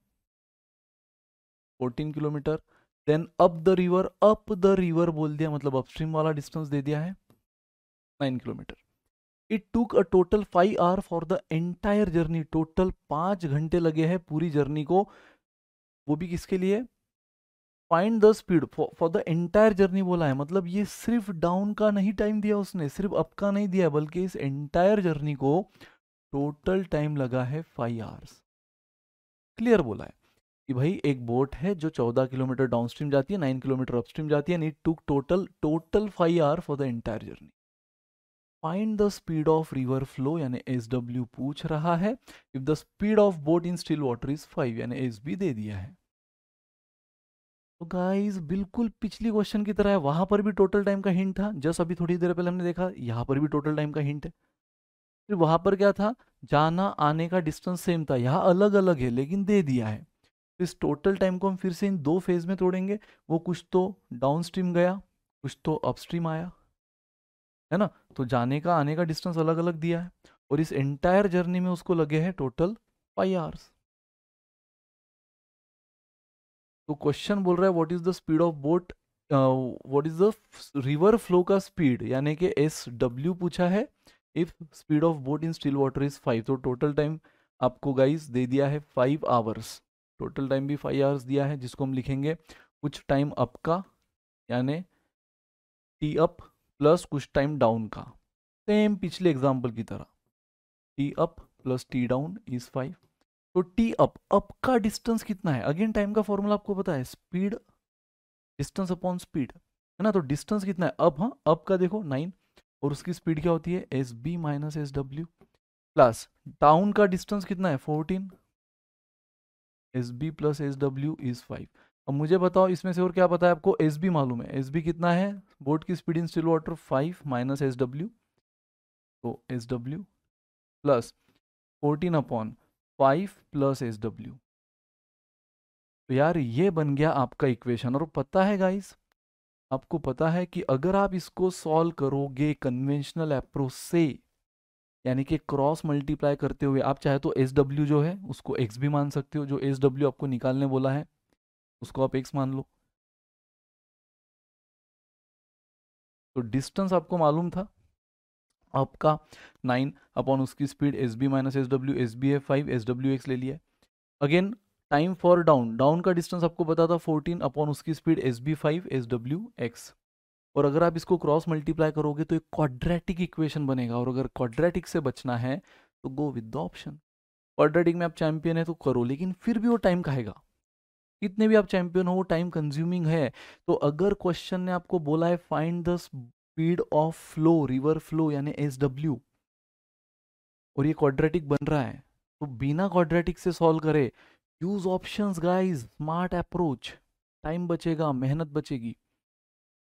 fourteen kilometre then up the river up the river बोल दिया मतलब अपस्ट्रीम वाला डिस्टेंस दे दिया है nine kilometre it took a total five hour for the entire journey total पांच घंटे लगे हैं पूरी जर्नी को वो भी किसके लिए find the speed for the entire journey बोला है मतलब ये सिर्फ डाउन का नहीं टाइम दिया उसने सिर्फ अप का नहीं दिया बल्कि इस एंटायर जर्नी को टोटल टाइम लगा है फाइव आवर्स क्लियर बोला है कि भाई एक बोट है जो 14 किलोमीटर डाउनस्ट्रीम जाती है 9 किलोमीटर अपस्ट्रीम जाती है and it total total five hour for the entire journey find the speed of river flow यानी एस डब्ल्यू पूछ रहा है if the speed of boat in still water is five यानी S B दे दिया है तो गाइस बिल्कुल पिछली क्वेश्चन की तरह है वहां पर भी टोटल टाइम का हिंट था जस्ट अभी थोड़ी देर पहले हमने देखा यहाँ पर भी टोटल टाइम का हिंट है फिर वहां पर क्या था जाना आने का डिस्टेंस सेम था यहाँ अलग अलग है लेकिन दे दिया है इस टोटल टाइम को हम फिर से इन दो फेज में तोड़ेंगे वो कुछ तो डाउन स्ट्रीम गया कुछ तो अपस्ट्रीम आया है ना तो जाने का आने का डिस्टेंस अलग अलग दिया है और इस एंटायर जर्नी में उसको लगे हैं टोटल फाइव आवर्स तो क्वेश्चन बोल रहा है what is the speed of boat what is the river flow का स्पीड यानी कि एस डब्ल्यू पूछा है if speed of boat in still water is five तो टोटल टाइम आपको गाइस दे दिया है फाइव आवर्स टोटल टाइम भी फाइव आवर्स दिया है जिसको हम लिखेंगे कुछ टाइम अप का यानि टी अप प्लस कुछ टाइम डाउन का सेम पिछले एग्जाम्पल की तरह T up plus T down is five तो टी अप अप का डिस्टेंस कितना है अगेन टाइम का फॉर्मूला आपको पता है स्पीड डिस्टेंस अपॉन स्पीड है ना तो डिस्टेंस कितना है अप हाँ अप का देखो नाइन और उसकी स्पीड क्या होती है S B minus S W plus down का डिस्टेंस कितना है fourteen S B plus S W is five अब मुझे बताओ इसमें से और क्या पता है आपको एस बी मालूम है एस बी कितना है बोट की speed in still water five minus S W तो S W plus fourteen upon five plus S W तो यार ये बन गया आपका इक्वेशन और पता है गाइस आपको पता है कि अगर आप इसको सॉल्व करोगे कन्वेंशनल अप्रोच से यानी कि क्रॉस मल्टीप्लाई करते हुए आप चाहे तो एस डब्ल्यू जो है उसको एक्स भी मान सकते हो जो एस डब्ल्यू आपको निकालने बोला है उसको आप एक्स मान लो तो डिस्टेंस आपको मालूम था आपका नाइन अपॉन उसकी speed S B minus S W S B F five S W X ले लिया again time for down down का डिस्टेंस आपको पता था फोर्टीन अपॉन उसकी speed S B five S W X और अगर आप इसको क्रॉस मल्टीप्लाई करोगे तो एक क्वाड्रेटिक इक्वेशन बनेगा और अगर क्वाड्रेटिक से बचना है तो go with the option quadratic में आप चैंपियन है तो करो लेकिन फिर भी वो टाइम खाएगा कितने भी आप चैंपियन हो वो टाइम कंज्यूमिंग है तो अगर क्वेश्चन ने आपको बोला है find the speed of flow river flow यानी एस डब्ल्यू और ये क्वाड्रेटिक बन रहा है तो बिना क्वाड्रेटिक से सॉल्व करे use options guys smart approach time बचेगा मेहनत बचेगी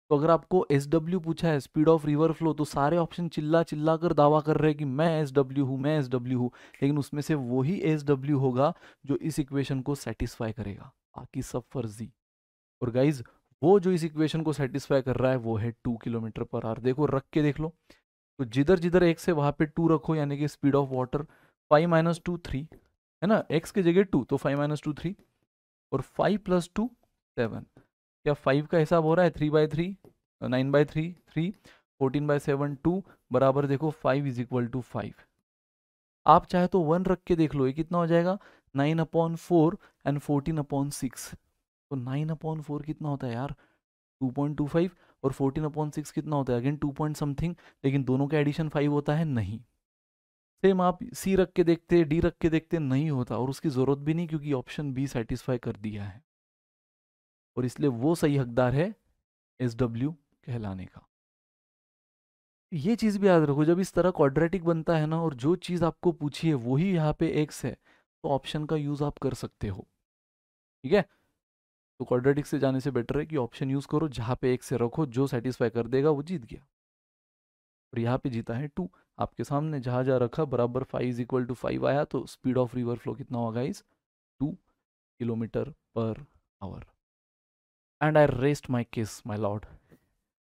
तो अगर आपको एस डब्ल्यू पूछा है स्पीड ऑफ रिवर फ्लो तो सारे ऑप्शन चिल्ला चिल्ला कर दावा कर रहे हैं कि मैं एस डब्ल्यू हूँ मैं एस डब्ल्यू हूँ लेकिन उसमें से वही एस डब्ल्यू होगा जो इस इक्वेशन को सेटिस्फाई करेगा बाकी सब फर्जी और गाइज वो जो इस इक्वेशन को सेटिस्फाई कर रहा है वो है टू किलोमीटर पर आर देखो रख के देख लो तो जिधर जिधर एक से वहाँ पे टू रखो यानी कि speed of water five minus two three है ना एक्स के जगह टू तो फाइव माइनस टू थ्री और फाइव प्लस टू सेवन क्या फाइव का हिसाब हो रहा है three by three nine by three three fourteen by seven two बराबर देखो five is equal to five आप चाहे तो वन रख के देख लो ये कितना हो जाएगा nine upon four and fourteen upon six तो नाइन अपॉन फोर कितना होता है यार टू पॉइंट टू फाइव और फोर्टीन अपॉन सिक्स कितना होता है अगेन टू पॉइंट समथिंग लेकिन दोनों का एडिशन फाइव होता है नहीं सेम आप सी रख के देखते डी रख के देखते नहीं होता और उसकी ज़रूरत भी नहीं क्योंकि ऑप्शन बी सेटिस्फाई कर दिया है और इसलिए वो सही हकदार है एस डब्ल्यू कहलाने का ये चीज़ भी याद रखो जब इस तरह क्वाड्रेटिक बनता है ना और जो चीज़ आपको पूछी है वही यहाँ पे एक्स है तो ऑप्शन का यूज़ आप कर सकते हो ठीक है तो क्वाड्रेटिक से जाने से बेटर है कि ऑप्शन यूज़ करो जहाँ पे एक से रखो जो सेटिस्फाई कर देगा वो जीत गया और यहाँ पे जीता है टू आपके सामने जहाँ जहाँ रखा बराबर five is equal to five आया तो स्पीड ऑफ रिवर फ्लो कितना होगा इस two kilometer per hour and I raised my case, my lord.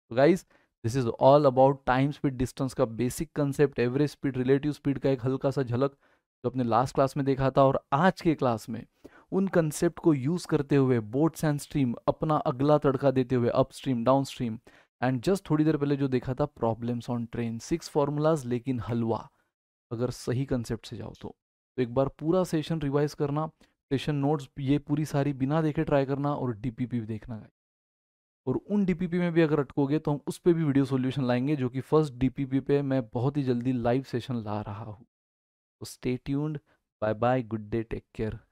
So guys, this is all about time speed distance का basic concept average speed relative speed का एक हल्का सा झलक जो अपने लास्ट क्लास में देखा था और आज के क्लास में उन कंसेप्ट को यूज करते हुए बोट्स एंड स्ट्रीम अपना अगला तड़का देते हुए up stream down stream and just थोड़ी देर पहले जो देखा था problems on train six formulas लेकिन हलवा अगर सही कंसेप्ट से जाओ तो, तो एक बार पूरा सेशन रिवाइज करना सेशन नोट्स ये पूरी सारी बिना देखे ट्राई करना और डीपीपी देखना है और उन डीपीपी में भी अगर अटकोगे तो हम उस पर भी वीडियो सोल्यूशन लाएंगे जो कि फर्स्ट डीपीपी पे मैं बहुत ही जल्दी लाइव सेशन ला रहा हूँ तो stay tuned bye bye good day take care